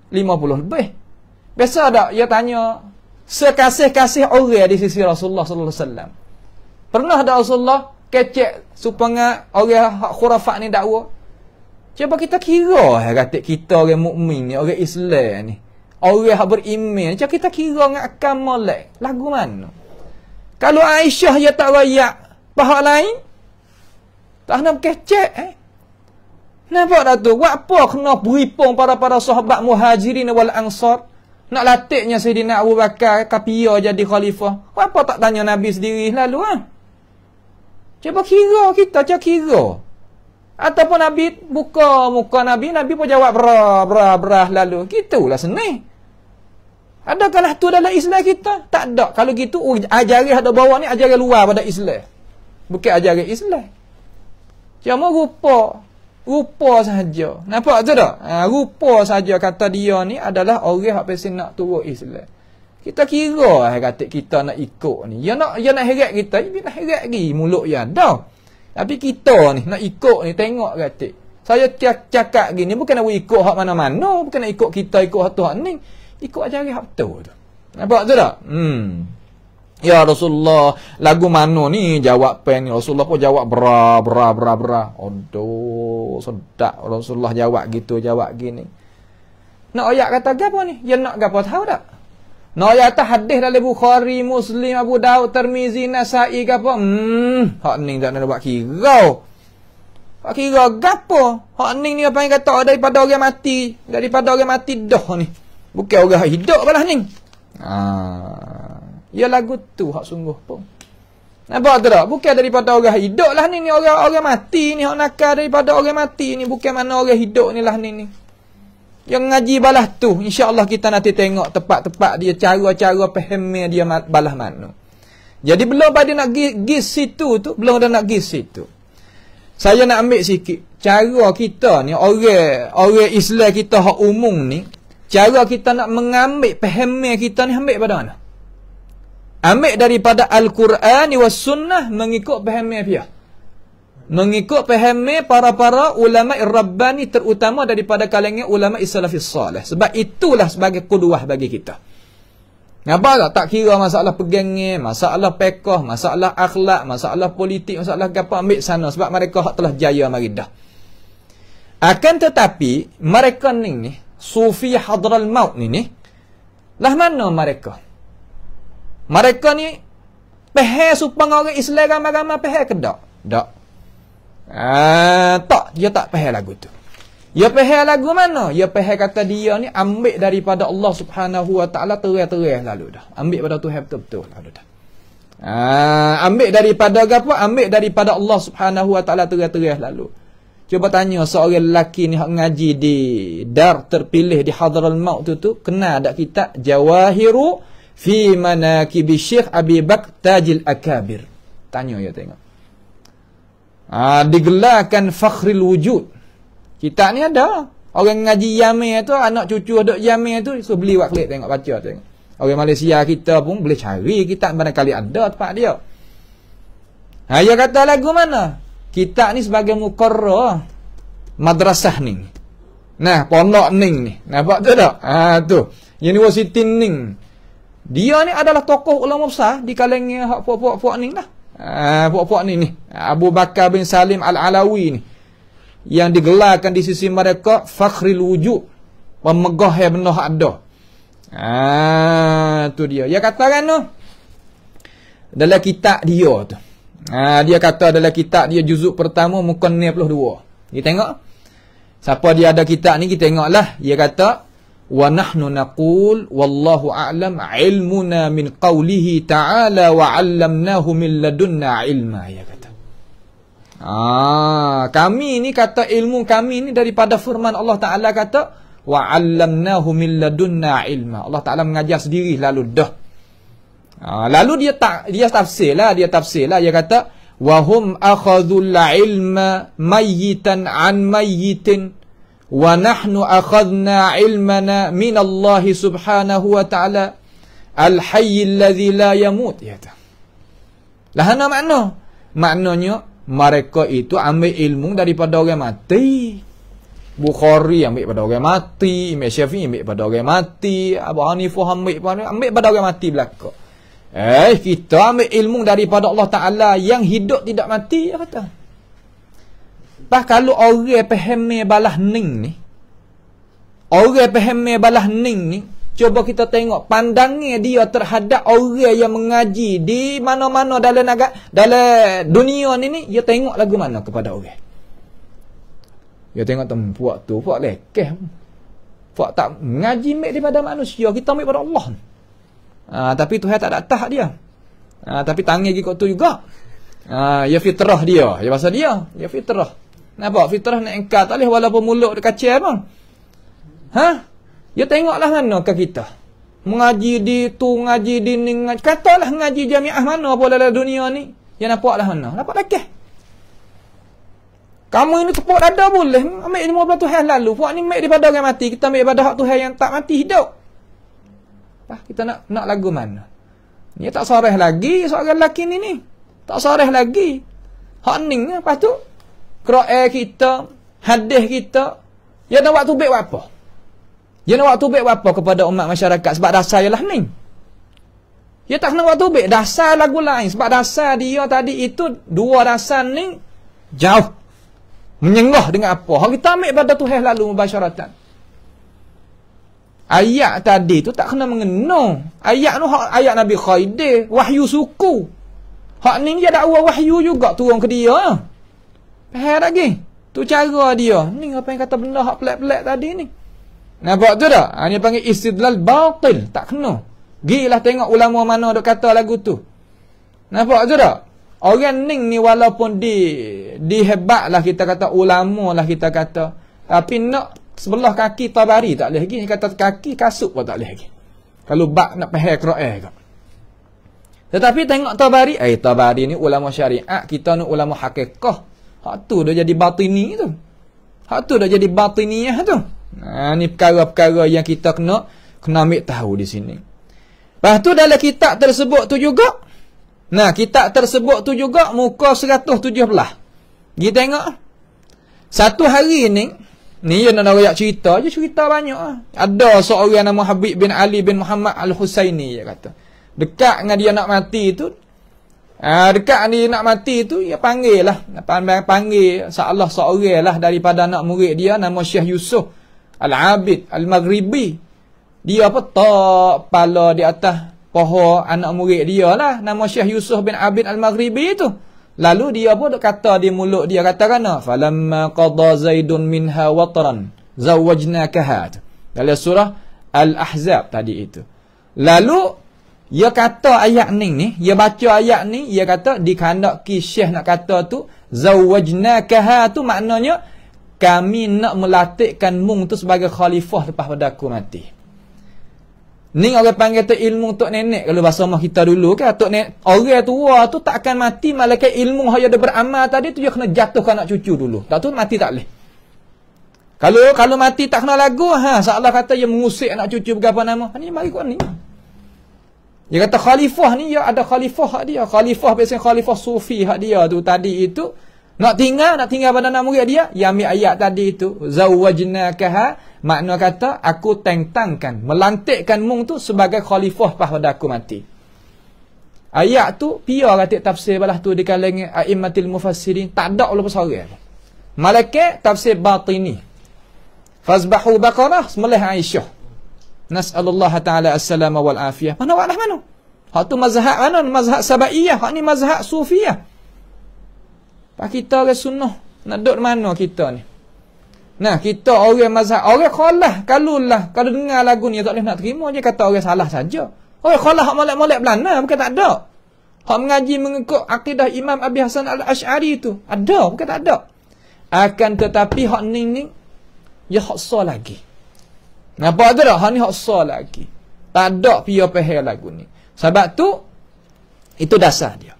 Lima puluh, lebih. Biasa tak Ia tanya sekasih-kasih orang di sisi Rasulullah sallallahu alaihi wasallam. Pernah ada Rasulullah kecek supaya orang khurafat ni dakwa? Cuba kita kira ha kata kita orang mukmin ni, orang Islam ni. Orang yang beriman, cuba kita kira dengan akan molek. Lagu mana? Kalau Aisyah ya tak royak, pahak lain? Tak nak kecek eh? Nampak dah tu? Buat apa kena beripung para-para sahabat muhajirin wal ansar? Nak latihnya Sayyidina Abu Bakar, kapia jadi khalifah. Buat apa tak tanya Nabi sendiri lalu ha? Cuba kira kita, cuba kira. Ataupun Nabi buka muka Nabi, Nabi pun jawab brah, brah, brah lalu. Gitulah seni. Adakah tu dalam Islam kita? Tak ada. Kalau gitu, oh, ajari ada bawah ni, ajari luar pada Islam. Bukan ajari Islam. Cuma rupa rupa sahaja. Nampak tu tak? Ha, rupa sahaja kata dia ni adalah orang yang pasti nak turut Islam. Kita kira lah kata kita nak ikut ni. Ya nak ya nak heret kita, dia nak heret lagi mulut dia ada. Tapi kita ni nak ikut ni tengok kata. Saya cakap gini bukan nak ikut hak mana-mana, bukan nak ikut kita ikut hak tu ni. Ikut ajaran hak tu. Nampak tu tak? Hmm. Ya Rasulullah, lagu mana ni jawab pen ni? Rasulullah pun jawab bra bra bra bra. Aduh, sedak Rasulullah jawab gitu, jawab gini. Nak ayat kata apa ni? Ya nak apa tahu tak? Nak ayat atas hadis dari Bukhari, Muslim, Abu Daud, Termizi, Nasai gapo Hmm, hak ni tak nak buat kira. Hak kira apa? Hak ni ni apa yang kata daripada orang mati? Daripada orang mati dah ni. Bukan orang hidup kalah ni. Ah. Ya lagu tu hak sungguh pun. Nampak tu tak? Bukan daripada orang hidup lah ni ni. Orang, orang mati ni. Hak nakal daripada orang mati ni. Bukan mana orang hidup ni lah ni ni. Yang ngaji balah tu. insya Allah kita nanti tengok tepat-tepat dia. Cara-cara pahamnya dia balah mana. Jadi belum pada nak pergi situ tu. Belum dah nak pergi situ. Saya nak ambil sikit. Cara kita ni. Orang, orang Islam kita hak umum ni. Cara kita nak mengambil pahamnya kita ni. Ambil pada mana? Ambil daripada Al-Quran wa Sunnah mengikut pahamnya dia. Mengikut pahamnya para-para ulama Rabbani terutama daripada kalangan ulama Salafis Salih. Sebab itulah sebagai kuduah bagi kita. Apa tak? Tak kira masalah pegangnya, masalah pekoh, masalah akhlak, masalah politik, masalah apa ambil sana. Sebab mereka telah jaya maridah. Akan tetapi, mereka ni ni, Sufi Hadral Maut ni ni, lah mana mereka ni? Mereka ni peheh supang orang Islam ramai-ramai peheh ke tak? Tak. Ah, tak, dia tak peheh lagu tu. Dia peheh lagu mana? Dia peheh kata dia ni ambil daripada Allah Subhanahu Wa Taala terih-terih lalu dah. Ambil pada Tuhan betul tu lalu dah. Uh, ambil daripada apa? Ambil daripada Allah Subhanahu Wa Taala terih-terih lalu. Cuba tanya seorang lelaki ni hak ngaji di dar terpilih di Hadral Maut tu tu kenal dak kitab Jawahiru fi mana manakibi Syekh Abi Bakr Tajil Akabir. Tanya ya tengok. Ha, digelarkan Fakhril Wujud. kita ni ada. Orang ngaji Yamin tu, anak cucu Dok Yamin tu, so beli buat klik tengok baca tengok. Orang Malaysia kita pun boleh cari kita mana kali ada tempat dia. Ha, dia kata lagu mana? kita ni sebagai mukarra madrasah ni. Nah, pondok ning ni. Nampak tu tak? Ah ha, tu. University ning. Dia ni adalah tokoh ulama besar di kalangan hak puak-puak ni lah. Ah uh, puak ni ni. Abu Bakar bin Salim Al-Alawi ni. Yang digelarkan di sisi mereka Fakhrul Wujud. Pemegah yang benar ada. Ah tu dia. Dia kata kan tu. Dalam kitab dia tu. Ah dia kata dalam kitab dia juzuk pertama muka 92. Kita tengok. Siapa dia ada kitab ni kita tengoklah. Dia kata ونحن نقول والله أعلم علمنا من قوله تعالى وعلمناه من لدنا علما ya kata. Ah, kami ni kata ilmu kami ni daripada firman Allah Taala kata wa 'allamnahu min ladunna ilma. Allah Taala mengajar sendiri lalu dah. Ah, lalu dia ta, dia tafsirlah, dia tafsirlah dia kata wa hum akhadhul ilma mayyitan an mayyitin wa nahnu akhadna ilmana min Allah subhanahu wa ta'ala al hayy alladhi la yamut ya ta lah ana makna maknanya mereka itu ambil ilmu daripada orang mati Bukhari ambil pada orang mati Imam Syafi'i ambil pada orang mati Abu Hanifah ambil pada ambil pada orang mati belaka eh kita ambil ilmu daripada Allah Taala yang hidup tidak mati ya kata Pas kalau orang pahami balah ning ni. Orang pahami balah ning ni. Cuba kita tengok pandangnya dia terhadap orang yang mengaji di mana-mana dalam negara dalam dunia ni ni dia tengok lagu mana kepada orang. Dia tengok tu puak tu puak lekeh. Puak tak mengaji mek daripada manusia, kita mek pada Allah. Ha, tapi Tuhan tak ada tah dia. Ha, tapi tangi lagi kok tu juga. Ha, ya fitrah dia. Ya pasal dia, ya fitrah. Nampak? Fitrah nak engkar tak boleh walaupun mulut dia kacir pun. Ha? Ya tengoklah mana ke kita. Mengaji di tu, mengaji di ni, mengaji. Katalah mengaji jamiah mana pun dalam dunia ni. Ya nampaklah mana. Nampak lakih. Kamu ini tepuk dada boleh. Ambil ilmu pada Tuhan lalu. Puan ni ambil daripada orang mati. Kita ambil daripada hak Tuhan yang tak mati hidup. Lah Kita nak nak lagu mana? Ni tak soreh lagi seorang lelaki ni ni. Tak soreh lagi. Hak ni lah. Lepas tu, Quran kita, hadis kita, ya nak waktu baik buat apa? Ya nak waktu baik buat apa kepada umat masyarakat sebab dasar ialah ni. Ya tak nak waktu baik dasar lagu lain sebab dasar dia tadi itu dua dasar ni jauh menyengah dengan apa? Hak kita ambil pada Tuhan lalu mubasyaratan. Ayat tadi tu tak kena mengena. Ayat tu ayat Nabi Khaidir, wahyu suku. Hak ni dia dakwa wahyu juga turun ke dia. Ya? Faham lagi? Tu cara dia. Ni apa yang kata benda hak pelak-pelak tadi ni. Nampak tu dah? Ha, ini panggil istidlal batil. Tak kena. Gilah tengok ulama mana dok kata lagu tu. Nampak tu dah? Orang ning ni walaupun di di hebat lah kita kata ulama lah kita kata. Tapi nak sebelah kaki tabari tak boleh lagi. Ni kata kaki kasut pun tak boleh lagi. Kalau bak nak pahal kera'ah ke. Tetapi tengok tabari. Eh tabari ni ulama syariah. Kita ni ulama hakikah. Hak tu dah jadi batini tu. Hak tu dah jadi batiniah tu. Nah, ha, ni perkara-perkara yang kita kena kena ambil tahu di sini. Lepas tu dalam kitab tersebut tu juga. Nah, kitab tersebut tu juga muka 117. Gi tengok. Satu hari ni, ni yang nak nak cerita je cerita banyak Ada seorang nama Habib bin Ali bin Muhammad Al-Husaini dia kata. Dekat dengan dia nak mati tu, Uh, dekat ni nak mati tu, ya panggil lah. Panggil seolah seorang lah daripada anak murid dia, nama Syekh Yusuf. Al-Abid, Al-Maghribi. Dia apa? Tak pala di atas poho anak murid dia lah. Nama Syekh Yusuf bin Abid Al-Maghribi tu. Lalu dia pun kata di mulut dia kata kena. Falamma qadha zaidun minha wataran. Zawajna kahat. Dalam surah Al-Ahzab tadi itu. Lalu... Dia kata ayat ni ni, dia baca ayat ni, dia kata dikandak ki syekh nak kata tu, zawajnakaha tu maknanya, kami nak melatihkan mung tu sebagai khalifah lepas pada aku mati. Ni orang panggil tu ilmu tok nenek kalau bahasa rumah kita dulu kan tok nenek orang tua tu tak akan mati malaikat ilmu hanya dia beramal tadi tu dia kena jatuhkan anak cucu dulu tak tu mati tak leh kalau kalau mati tak kena lagu ha seolah kata dia mengusik anak cucu berapa nama ha, ni mari kau ni dia kata khalifah ni ya ada khalifah hak dia. Khalifah biasanya khalifah sufi hak dia tu tadi itu. Nak tinggal, nak tinggal pada anak murid dia. Yang ambil ayat tadi itu. Zawajna kaha. Makna kata, aku tentangkan. Melantikkan mung tu sebagai khalifah pada aku mati. Ayat tu, pia ratik tafsir balah tu di kalangan a'immatil mufassirin. Tak ada walaupun sahaja. Malaikat tafsir batini. Fazbahu baqarah semelih Aisyah. Nas'alullah ta'ala as-salama wal-afiyah. Mana wa'alah mana? Hak tu mazhab mana? Mazhab sabaiyah. Hak ni mazhab sufiyah. Pak kita ke sunnah. Nak duduk mana kita ni? Nah, kita orang mazhab. Orang khalah. Kalulah. Kalau dengar lagu ni, tak boleh nak terima je. Kata orang salah saja. Orang khalah hak molek-molek belana. Bukan tak ada. Hak mengaji mengikut akidah Imam Abi Hasan al-Ash'ari tu. Ada. Bukan tak ada. Akan tetapi hak ni ni, ya hak so lagi. Nampak tu dah, ni hak sah lagi. Tak ada pia pahal lagu ni. Sebab tu, itu dasar dia.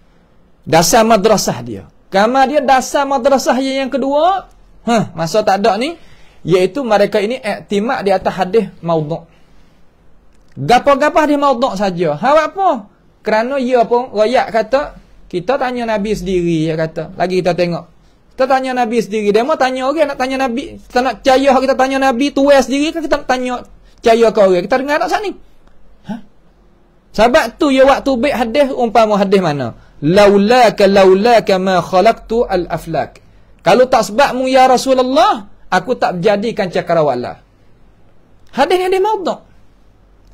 Dasar madrasah dia. Kama dia dasar madrasah yang, yang kedua, huh, ha, masa tak ada ni, iaitu mereka ini iktimat di atas hadis maudu' Gapah-gapah dia maudu' saja. Hal apa? Kerana ia pun, rakyat kata, kita tanya Nabi sendiri, dia kata. Lagi kita tengok, kita tanya Nabi sendiri. Demo tanya orang okay, nak tanya Nabi. Kita nak cahaya kita tanya Nabi. Tuas sendiri kan kita nak tanya cahaya kau orang. Kita dengar tak sani. Ha? Sahabat tu ya waktu baik hadis. Umpama hadis mana? Laulaka laulaka ma khalaqtu al-aflak. Kalau tak sebab mu ya Rasulullah. Aku tak jadikan cakrawala. Hadis ni ada maudok.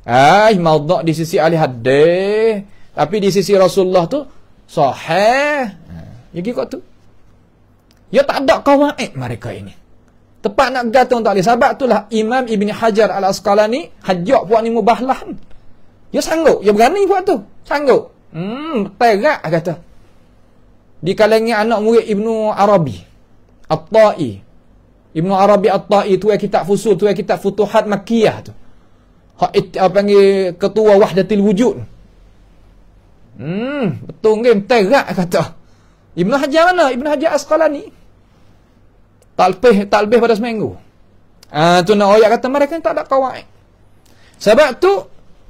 Ay maudok di sisi ahli hadis. Tapi di sisi Rasulullah tu. Sahih. Ya ha, Jadi kau tu. Ya tak ada kawaid eh, mereka ini. Tepat nak gantung tak boleh. Sebab itulah Imam Ibn Hajar al-Asqalani hajak buat ni mubahlah. Ya sanggup. Ya berani buat tu. Sanggup. Hmm, terak kata. Di kalangan anak murid Ibnu Arabi. At-Ta'i. Ibnu Arabi At-Ta'i tu yang kita Fusul, tu yang kitab Futuhat Makkiyah tu. Hak apa panggil ketua Wahdatil Wujud. Hmm, betul ke terak kata. Ibnu Hajar mana? Ibnu Hajar Asqalani. Tak lebih, tak lebih pada seminggu. Ah ha, tu nak ayat kata mereka tak ada kawaid. Sebab tu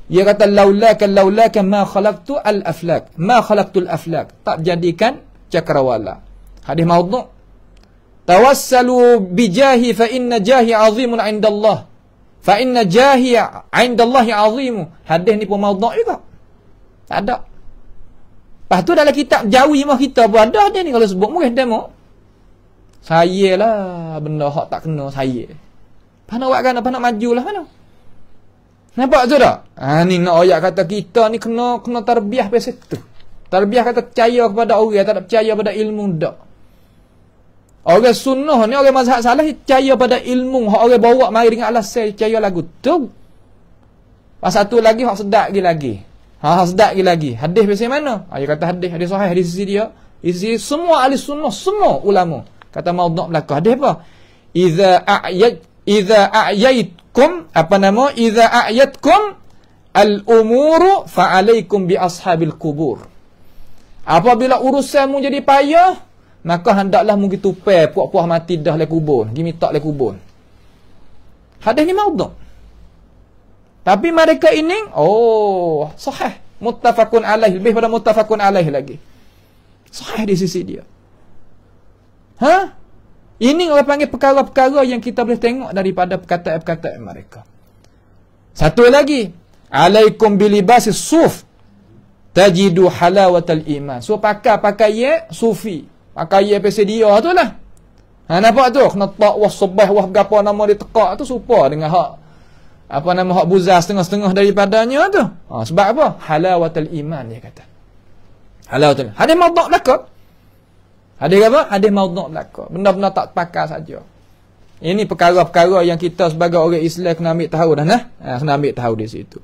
dia kata laulaka laulaka ma khalaqtu al aflak. Ma khalaqtu al aflak. Tak jadikan cakrawala. Hadis maudhu. Tawassalu bi jahi fa inna jahi azimun indallah. Fa inna jahi indallah azimun Hadis ni pun maudhu juga. Tak ada. Lepas tu dalam kitab jawi mah kita pun ada dia ni kalau sebut murid demo. Saya lah benda hak tak kena saya. Apa nak buat kan? Apa nak maju mana? Lah, Nampak tu tak? Ha, ni nak ayat kata kita ni kena kena tarbiah pasal tu. Tarbiah kata percaya kepada orang, tak nak percaya pada ilmu tak. Orang sunnah ni orang mazhab salah percaya pada ilmu, hak orang bawa mari dengan alasan percaya lagu tu. Pasal satu lagi hak sedap lagi lagi. Ha, hasdak lagi lagi. Hadis biasa mana? Ha, dia kata hadis. Hadis sahih hadis sisi dia. Di semua ahli sunnah. Semua ulama. Kata maudnak belaka. Hadis apa? Iza a'yat. Iza a'yaitkum. Apa nama? Iza a'yatkum. Al-umuru fa'alaikum bi ashabil kubur. Apabila urusanmu jadi payah, maka hendaklah mungkin tupai puak-puak mati dah lekubun. Gimitak lekubun. Hadis ni maudnak. Tapi mereka ini, oh, sahih. Muttafaqun alaih. Lebih pada muttafaqun alaih lagi. Sahih di sisi dia. Ha? Ini orang panggil perkara-perkara yang kita boleh tengok daripada perkataan-perkataan mereka. Satu lagi. Alaikum bilibasi suf. Tajidu halawatal iman. So, pakai pakaian sufi. Pakai apa sedia tu lah. Ha, nampak tu? Kena tak wah sebah wah gapa nama dia tekak tu. Supa dengan hak apa nama hak buzah setengah-setengah daripadanya tu. Ha, sebab apa? Halawatul iman dia kata. Halawatul. Hadis maudhu' belaka. Hadis apa? Hadis maudhu' belaka. Benda-benda tak pakai saja. Ini perkara-perkara yang kita sebagai orang Islam kena ambil tahu dah nah. Ha, kena ambil tahu di situ.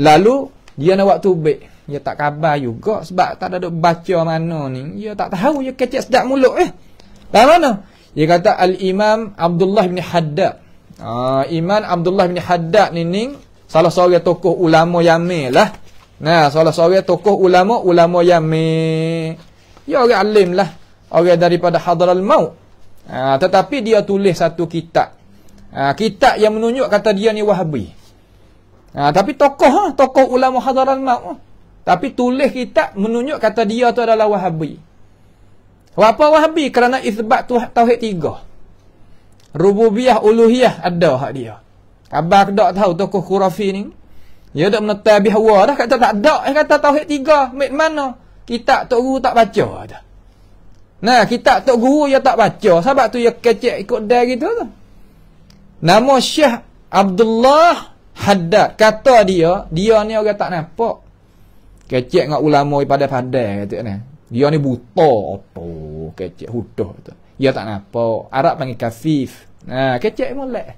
Lalu dia nak waktu baik. Dia tak khabar juga sebab tak ada duk baca mana ni. Dia tak tahu dia kecek sedap mulut eh. Dah mana? Dia kata Al-Imam Abdullah bin Haddad Uh, Iman Abdullah bin Haddad ni ni salah seorang tokoh ulama Yamin lah. Nah, salah seorang tokoh ulama ulama Yamin. Ya orang alim lah. Orang daripada Hadral Maut. Uh, tetapi dia tulis satu kitab. Uh, kitab yang menunjuk kata dia ni Wahabi. Uh, tapi tokoh huh? Ha, tokoh ulama Hadral Maut. Huh? Tapi tulis kitab menunjuk kata dia tu adalah Wahabi. Apa Wahabi? Kerana isbat tauhid tiga. Rububiyah uluhiyah ada hak dia. Abang kedak tahu tokoh khurafi ni. Ya dak menetai bih wa dah kata tak ada. Eh kata tauhid tiga. Mek mana? kita tok guru tak baca ada. Nah, kita tok guru ya tak baca. Sebab tu ya kecek ikut dai gitu tu. Nama Syekh Abdullah Haddad. Kata dia, dia ni orang tak nampak. Kecek dengan ulama pada padai kata ni. Dia ni buta apa? Kecek hudah tu ya tak napa arab panggil kafif nah kecek molek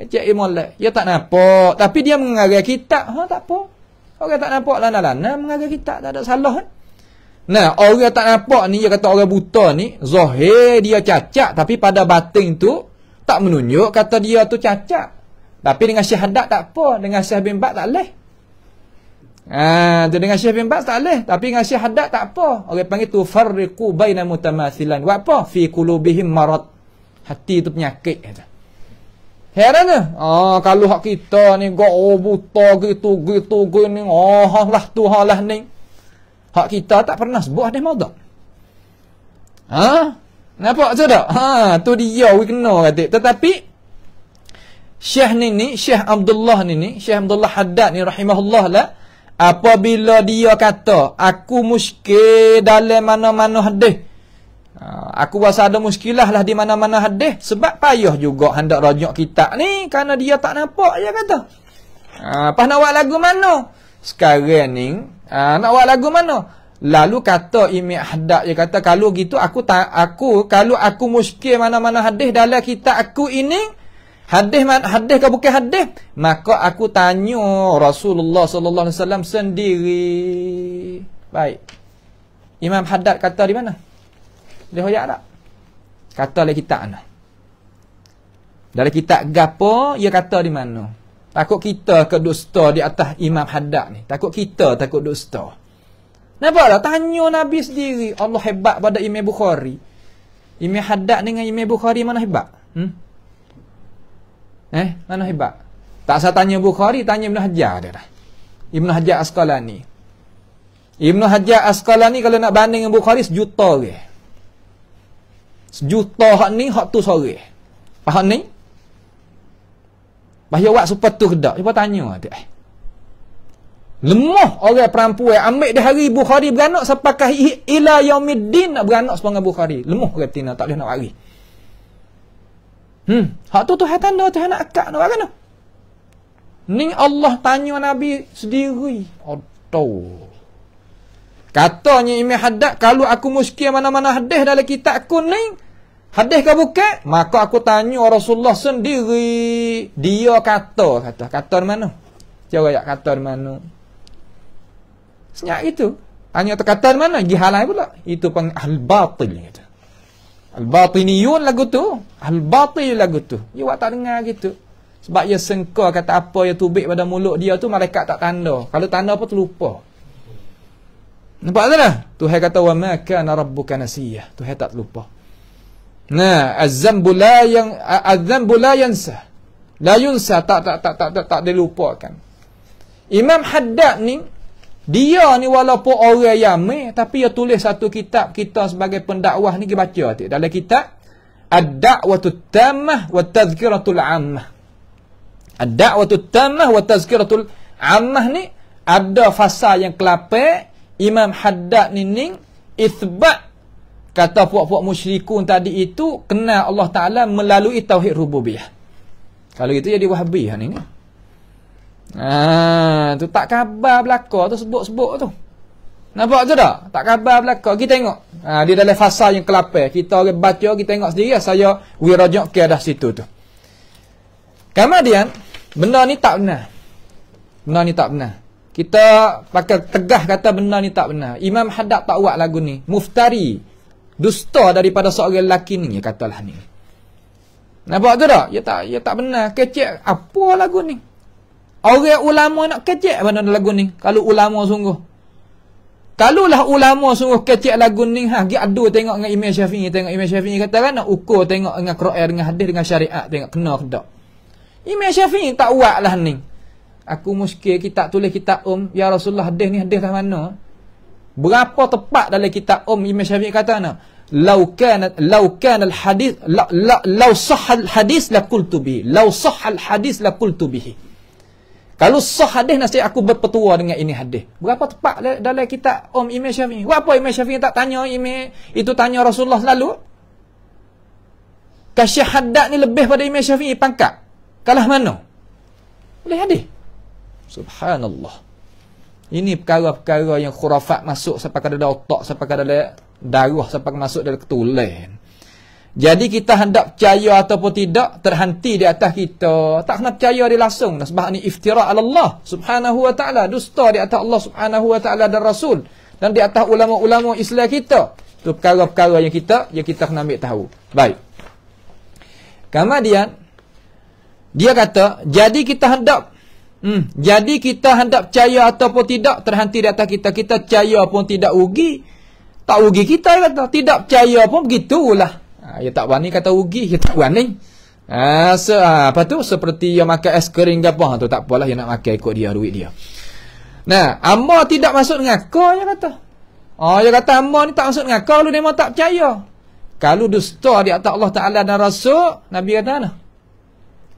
kecek molek ya tak napa tapi dia mengarang kitab ha tak apa orang tak nampak lah, lana mengarang kitab tak ada salah kan? nah orang tak nampak ni dia kata orang buta ni zahir dia cacat tapi pada batin tu tak menunjuk kata dia tu cacat tapi dengan syahadat tak apa dengan syah bin bat tak leh Ah, ha, dengan Syekh bin Baz tak leh, tapi dengan Syekh Haddad tak apa. Orang panggil tu farriqu baina mutamatsilan. Buat apa? Fi qulubihim marad. Hati tu penyakit kata. Heran ah, oh, kalau hak kita ni gak oh, buta gitu gitu gini, oh lah tu halah ni. Hak kita tak pernah sebut ada madak. Ha? Nampak tu tak? Ha, tu dia we kena kata. Tetapi Syekh ni ni, Syekh Abdullah ni ni, Syekh Abdullah Haddad ni rahimahullah lah. Apabila dia kata Aku muskil dalam mana-mana hadis ha, Aku rasa ada muskilah lah di mana-mana hadis Sebab payah juga hendak rajuk kita ni Kerana dia tak nampak dia kata Apa ha, nak buat lagu mana? Sekarang ni ha, Nak buat lagu mana? Lalu kata Imi Ahdak dia kata kalau gitu aku tak aku kalau aku muskil mana-mana hadis dalam kita aku ini Hadis hadis ke bukan hadis? Maka aku tanya Rasulullah sallallahu alaihi wasallam sendiri. Baik. Imam Haddad kata di mana? Di Hoyak tak? Kata dalam kitab ana. Dalam kitab gapo ia kata di mana? Takut kita ke dusta di atas Imam Haddad ni. Takut kita takut dusta. Nampak tak? Tanya Nabi sendiri. Allah hebat pada Imam Bukhari. Imam Haddad dengan Imam Bukhari mana hebat? Hmm? Eh, mana hebat? Tak saya tanya Bukhari, tanya Ibn Hajar dia dah. Ibn Hajar Asqalani. Ibn Hajar Asqalani kalau nak banding dengan Bukhari, sejuta ke. Sejuta hak ni, hak tu sore. Faham ni? Bahaya awak super tu kedak. Cuba tanya dia. Eh. Lemah orang perempuan ambil dah hari Bukhari beranak sampai ila yaumiddin nak beranak sepanjang Bukhari. Lemah kata tak boleh nak waris. Hmm, hak tu Tuhan tanda Tuhan nak akak nak kena. Ni Allah tanya Nabi sendiri. Atau. Katanya Imam Haddad kalau aku muskil mana-mana hadis dalam kitab aku ni hadis ke bukan? Maka aku tanya Rasulullah sendiri. Dia kata, kata, kata di mana? Jawab ayat kata di mana? Senyap itu. Hanya terkata di mana? Gihalai pula. Itu pang itu. Al-batiniyun lagu tu. Al-batil lagu tu. Dia buat tak dengar gitu. Sebab dia sengkau kata apa yang tubik pada mulut dia tu, malaikat tak tanda. Kalau tanda apa terlupa. Nampak tak dah? Tuhai kata, wa maka narabbuka nasiyah. Tuhai tak terlupa. Nah, az-zambu yang az-zambu la yansa. La yansa tak tak tak tak tak, tak dilupakan. Imam Haddad ni dia ni walaupun orang yang meh, tapi dia tulis satu kitab kita sebagai pendakwah ni, kita baca tak? Dalam kitab, Ad-da'watu tamah wa tazkiratul ammah. Ad-da'watu tamah wa tazkiratul ammah ni, ada fasa yang kelapa, Imam Haddad ni ni, isbat, kata puak-puak musyrikun tadi itu, kenal Allah Ta'ala melalui Tauhid Rububiah. Kalau itu jadi wahbiah ha, ni ni. Ah, tu tak khabar belakang tu sebut-sebut tu. Nampak tu tak? Tak khabar belakang. Kita tengok. Ah, dia dalam fasa yang kelapa. Kita orang baca, kita tengok sendiri lah. saya wirajak ke dah situ tu. Kemudian, benda ni tak benar. Benda ni tak benar. Kita pakai tegah kata benda ni tak benar. Imam Haddad tak buat lagu ni. Muftari. Dusta daripada seorang lelaki ni, katalah ni. Nampak tu tak? Ya tak, ya tak benar. Kecik apa lagu ni? Orang ulama nak kecek pada lagu ni. Kalau ulama sungguh. Kalau lah ulama sungguh kecek lagu ni. Ha, dia adu tengok dengan Imam Syafi'i. Tengok Imam Syafi'i kata kan nak ukur tengok dengan Quran, dengan hadis, dengan syariat. Tengok kena ke tak. Imam Syafi'i tak buat lah ni. Aku muskir kita tulis kitab um. Ya Rasulullah hadis ni hadis lah mana? Berapa tepat dalam kitab um Imam Syafi'i kata nak? Lau kan lau kan hadis lau sah al hadis la kultubi. Lau sah al hadis la kultubihi. Kalau sah hadis nasi aku berpetua dengan ini hadis. Berapa tepat dalam kita Om Imam Syafi'i? apa Imam Syafi'i tak tanya Imam itu tanya Rasulullah selalu? Kasyahadat ni lebih pada Imam Syafi'i pangkat. Kalah mana? Boleh hadis. Subhanallah. Ini perkara-perkara yang khurafat masuk sampai ke dalam otak, sampai ke dalam darah, sampai masuk dalam ketulen. Jadi kita hendak percaya ataupun tidak terhenti di atas kita. Tak kena percaya dia langsung. Sebab ini iftira Allah subhanahu wa ta'ala. Dusta di atas Allah subhanahu wa ta'ala dan Rasul. Dan di atas ulama-ulama Islam kita. Itu perkara-perkara yang kita yang kita kena ambil tahu. Baik. Kemudian, dia kata, jadi kita hendak Hmm, jadi kita hendak percaya ataupun tidak terhenti di atas kita. Kita percaya pun tidak ugi Tak ugi kita kata. Tidak percaya pun begitulah. Ya tak wani kata ugi ya tak berani. Ha, so, ha, apa tu? Seperti yang makan es kering ke apa ha, tu. Tak apalah, yang nak makan ikut dia, duit dia. Nah, Amma tidak masuk dengan kau, dia kata. Oh, dia kata Amma ni tak masuk dengan kau, lu memang tak percaya. Kalau dusta di atas Allah Ta'ala dan Rasul, Nabi kata mana?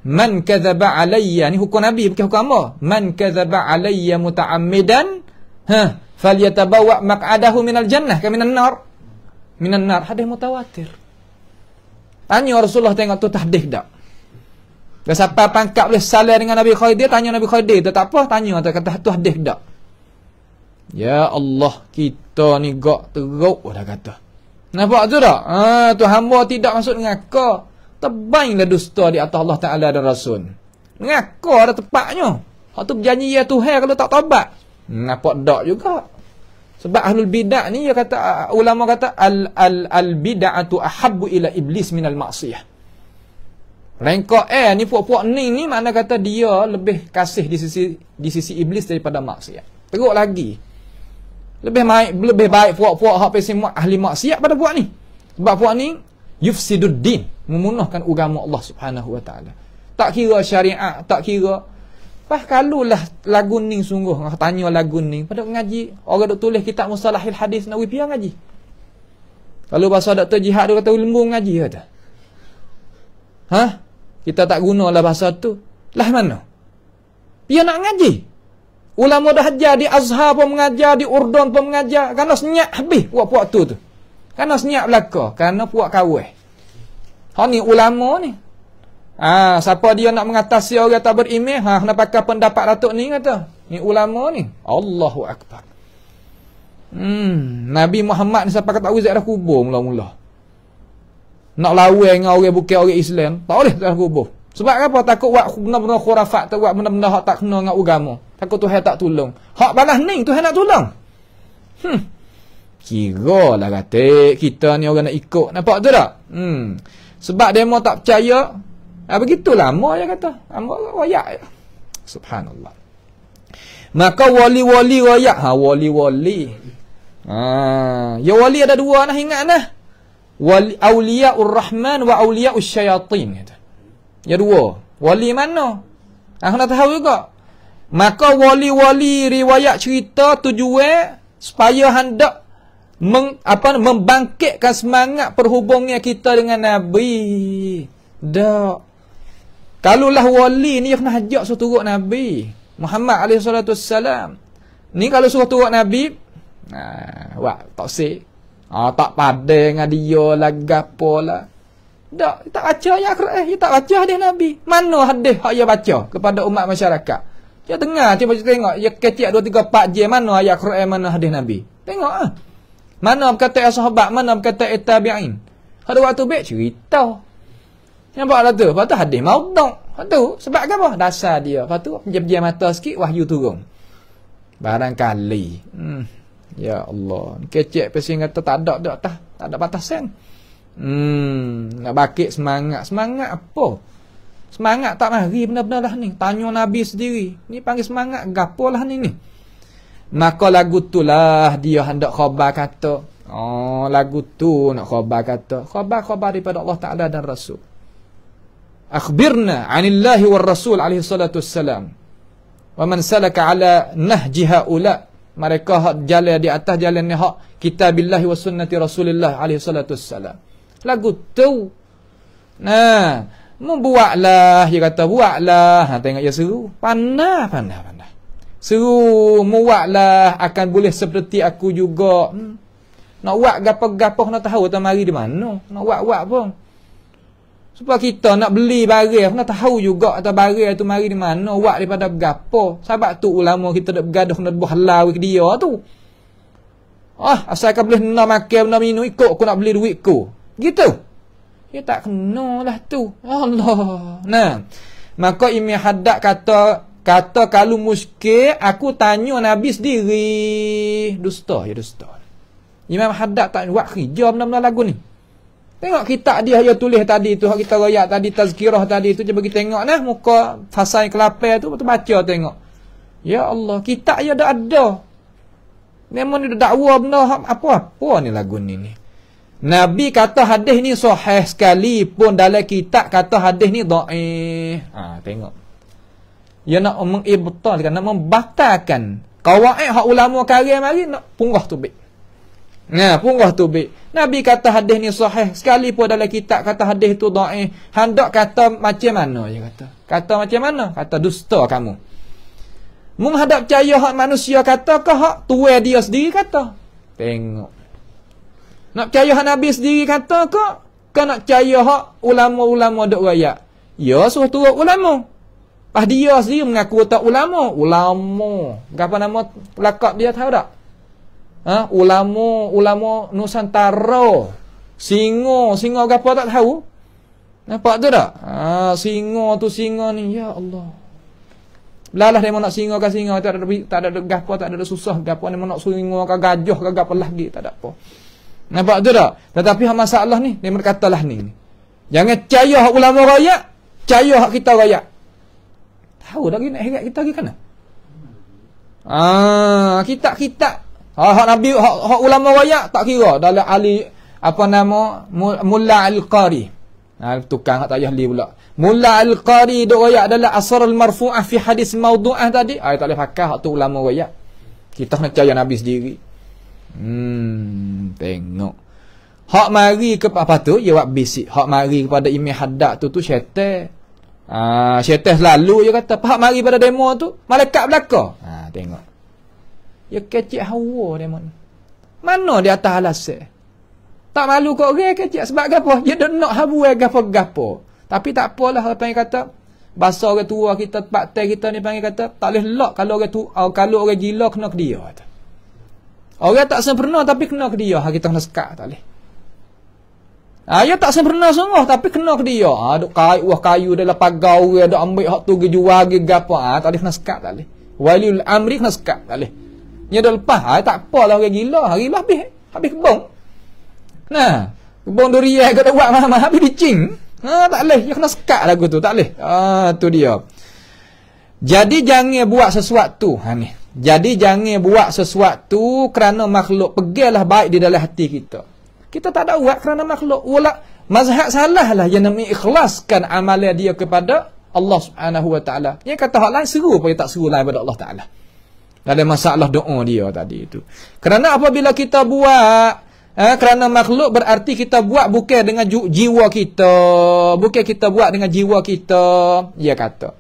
Man kazaba alaiya, ni hukum Nabi, bukan hukum Amma. Man kazaba alaiya muta'amidan, huh, fal yatabawa maq'adahu minal jannah, ke minal nar. Minal nar, hadih mutawatir. Tanya Rasulullah tengok tu tahdih tak? Dan siapa pangkap boleh salih dengan Nabi Khadir, tanya Nabi Khadir. Tak apa, tanya. Dia kata, tu hadih tak? Ya Allah, kita ni gak teruk, dah oh, kata. Nampak tu tak? Ha, tu hamba tidak masuk dengan kau. Terbainlah dusta di atas Allah Ta'ala dan Rasul. Dengan kau ada tepatnya. Hak tu berjanji ya Tuhan kalau tak tobat. Nampak tak juga. Sebab ahlul bidah ni dia kata uh, ulama kata al al al bidatu ahabbu ila iblis min al maksiyah. Rengka eh ni puak-puak ni ni mana kata dia lebih kasih di sisi di sisi iblis daripada maksiat. Teruk lagi. Lebih baik lebih baik puak-puak hak pesen mak ahli maksiat pada puak ni. Sebab puak ni yufsidud din, memunahkan agama Allah Subhanahu wa taala. Tak kira syariat, tak kira Pah kalulah lagu ni sungguh nak tanya lagu ni Pada ngaji Orang duk tulis kitab mustalahil hadis Nak wipiah ngaji Lalu pasal doktor jihad tu kata Ilmu ngaji kata Hah? Kita tak lah bahasa tu Lah mana? Dia nak ngaji Ulama dah ajar di Azhar pun mengajar Di urdon pun mengajar Kerana senyap habis puak-puak tu tu Kerana senyap belakang Kerana puak kawih Hani ulama ni Ah, ha, siapa dia nak mengatasi orang tak beriman? Ha, kena pakai pendapat Datuk ni kata. Ni ulama ni. Allahu akbar. Hmm, Nabi Muhammad ni siapa kata tahu Zaid dah kubur mula-mula. Nak lawan dengan orang bukan orang Islam, tak boleh dah kubur. Sebab apa? Takut buat benda-benda khurafat, takut buat benda-benda hak tak kena dengan agama. Takut Tuhan tak tolong. Hak balas ni Tuhan nak tolong. Hmm. Kira lah kata kita ni orang nak ikut. Nampak tu tak? Hmm. Sebab demo tak percaya, Ha, begitulah amma je kata. Amma royak je. Subhanallah. Maka wali-wali royak. Ha, wali-wali. Ha, ya wali ada dua nah ingat nah. Wali aulia rahman wa aulia syaitan kata. Ya dua. Wali mana? Ah, aku nak tahu juga. Maka wali-wali riwayat cerita tujuan supaya hendak meng, apa membangkitkan semangat perhubungan kita dengan Nabi. Dak. Kalulah wali ni kena hajak suruh turut Nabi Muhammad alaihi salatu wassalam. Ni kalau suruh turut Nabi, nah, wah ah, tak si, Ah oh, tak pada dengan dia lah gapo lah. Tak, tak baca ayat Quran, eh, ya tak baca hadis Nabi. Mana hadis hak dia ya baca kepada umat masyarakat? Dia ya tengah tiba tiba tengok, dia kecil 2 3 4 je mana ayat Quran mana hadis Nabi. Tengok ah. Mana berkata sahabat, mana berkata tabi'in. Hadis waktu baik cerita. Nampak lah tu. Lepas tu hadis maudok. Lepas tu sebab apa? Dasar dia. Lepas tu penjam-penjam mata sikit wahyu turun. Barangkali. Hmm. Ya Allah. kecik pesing kata tak ada dak tah. Tak ada batasan. Hmm, nak bakit semangat. Semangat apa? Semangat tak mari benar-benar lah ni. Tanya Nabi sendiri. Ni panggil semangat gapolah ni ni. Maka lagu tu lah dia hendak khabar kata. Oh, lagu tu nak khabar kata. Khabar-khabar daripada Allah Ta'ala dan Rasul akhbirna anillahi wal rasul alaihi salatu wassalam wa man salaka ala nahji haula mereka hak jalan di atas jalan ni hak kita billahi wa sunnati rasulillah alaihi salatu wassalam lagu tu nah membuatlah dia kata buatlah ha tengok dia seru panah panah panah seru muatlah akan boleh seperti aku juga hmm. nak buat gapo-gapo nak tahu tak mari di mana nak buat-buat pun sebab kita nak beli barang, kena tahu juga atau barang tu mari di mana, wak daripada bergapa. Sebab tu ulama kita nak bergaduh, nak berhalau ke dia tu. Ah, asal kau boleh nak makan, nak minum, ikut aku nak beli duit ku. Gitu. Dia ya, tak kena lah tu. Allah. Nah, maka Imi Haddad kata, kata kalau muskil, aku tanya Nabi sendiri. Dusta, ya dusta. Imam Haddad tak buat kerja benda-benda lagu ni. Tengok kitab dia yang tulis tadi tu, kita royak tadi, tazkirah tadi tu, cuba kita tengok nah, muka fasai kelapa tu, tu baca tengok. Ya Allah, kitab dia dah ada. Memang dia dakwa benda, apa, apa ni lagu ni ni. Nabi kata hadis ni sahih sekali pun dalam kitab kata hadis ni da'ih. Ha, tengok. Dia ya nak mengibtalkan, nak membatalkan. Kawa'i hak ulama karim hari nak punggah tu baik. Nah, ya, purah tu baik. Nabi kata hadis ni sahih. Sekalipun dalam kitab kata hadis tu da'ih. Handak kata macam mana, dia kata. Kata macam mana? Kata dusta kamu. Menghadap percaya hak manusia kata ke hak tuai dia sendiri kata. Tengok. Nak percaya hak Nabi sendiri kata ke? Kau nak percaya hak ulama-ulama duk raya? Ya, suruh turut ulama. Pas dia sendiri mengaku tak ulama. Ulama. Apa nama lakab dia tahu tak? ha? ulama ulama nusantara singo, singo gapo tak tahu nampak tu tak ha singa tu singa ni ya Allah Belalah dia nak singa ke kan singa tak ada tak ada gapo tak ada susah gapo dia nak singa ke gajah ke gapo lagi tak ada apa. Nampak tu tak? Tetapi hak masalah ni dia berkatalah ni. Jangan percaya hak ulama rakyat, percaya hak kita rakyat. Tahu lagi nak heret kita ke kena? Ah, kita kita Ha, hak Nabi, hak, hak ulama wayak tak kira dalam ahli apa nama Mulla Al-Qari. Ha, tukang hak tak ahli pula. Mulla Al-Qari dok wayak adalah Asar Al-Marfu'ah fi hadis maudhu'ah tadi. Ha, tak boleh pakai hak tu ulama wayak. Kita nak percaya Nabi sendiri. Hmm, tengok. Hak mari ke apa tu? Ya buat bisik. Hak mari kepada imam haddad tu tu syaitan. Ah, ha, syaitan selalu dia kata, "Pak mari pada demo tu." Malaikat belaka. Ha, tengok. Ya kecik hawa dia mun. Mana dia atas alasan? Tak malu kok orang kecik sebab apa dia dah nak habu eh, gapo-gapo. Tapi tak apalah apa panggil kata. Bahasa orang tua kita, pak teh kita ni panggil kata, tak boleh lock kalau orang tu kalau orang gila kena ke dia Orang tak sempurna tapi kena ke dia, ha, kita kena sekat tak boleh. Ah, tak sempurna sungguh tapi kena ke dia. Ah, duk kayu wah kayu dalam pagar orang ada ambil hak tu ke jual ke gapo. Ah, tak boleh kena sekat tak boleh. Waliul amri kena sekat tak boleh. Dia dah lepas. Ha, tak apa lah orang gila. Hari lah habis. Habis kebun. Nah. Kebun durian kau tak buat mana Habis dicing. Ha, tak boleh. Dia kena sekat lagu tu. Tak boleh. Ha, tu dia. Jadi jangan buat sesuatu. Ha, ni. Jadi jangan buat sesuatu kerana makhluk pergilah baik di dalam hati kita. Kita tak ada buat kerana makhluk. Wala, mazhab salah lah yang mengikhlaskan amalan dia kepada Allah Subhanahu Wa Taala. Yang kata hak lain seru pun tak seru lain pada Allah Taala. Dalam masalah doa dia tadi itu. Kerana apabila kita buat, eh, kerana makhluk berarti kita buat bukan dengan jiwa kita. Bukan kita buat dengan jiwa kita. Dia kata.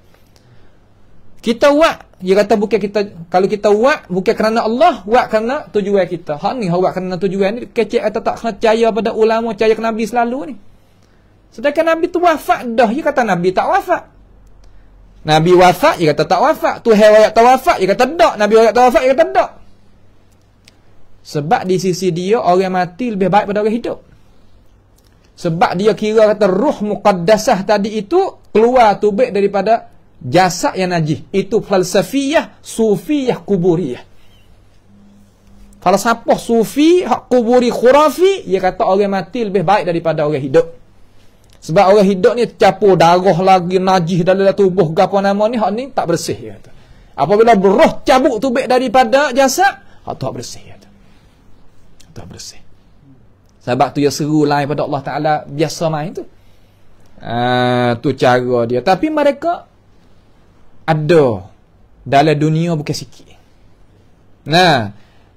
Kita buat. Dia kata bukan kita, kalau kita buat, bukan kerana Allah, buat kerana tujuan kita. Hak ni, buat kerana tujuan ni. Kecik atau tak kena percaya pada ulama, percaya ke Nabi selalu ni. Sedangkan Nabi tu wafat dah. Dia kata Nabi tak wafat. Nabi wafat, dia kata tak wafat. Tu hewa yang tak wafat, dia kata tak. Nabi wafat tak wafat, dia kata tak. Sebab di sisi dia, orang mati lebih baik daripada orang hidup. Sebab dia kira kata ruh muqaddasah tadi itu keluar tubik daripada jasad yang najih. Itu falsafiyah, sufiyah, kuburiyah. Falsafah sufi, hak kuburi, khurafi, dia kata orang mati lebih baik daripada orang hidup. Sebab orang hidup ni capur darah lagi, najis dalam tubuh ke apa nama ni, hak ni tak bersih. Kata. Ya Apabila roh cabut tubik daripada jasad, hak tak bersih. Kata. Ya tak bersih. Sebab tu yang seru lain pada Allah Ta'ala biasa main tu. Ah tu cara dia. Tapi mereka ada dalam dunia bukan sikit. Nah,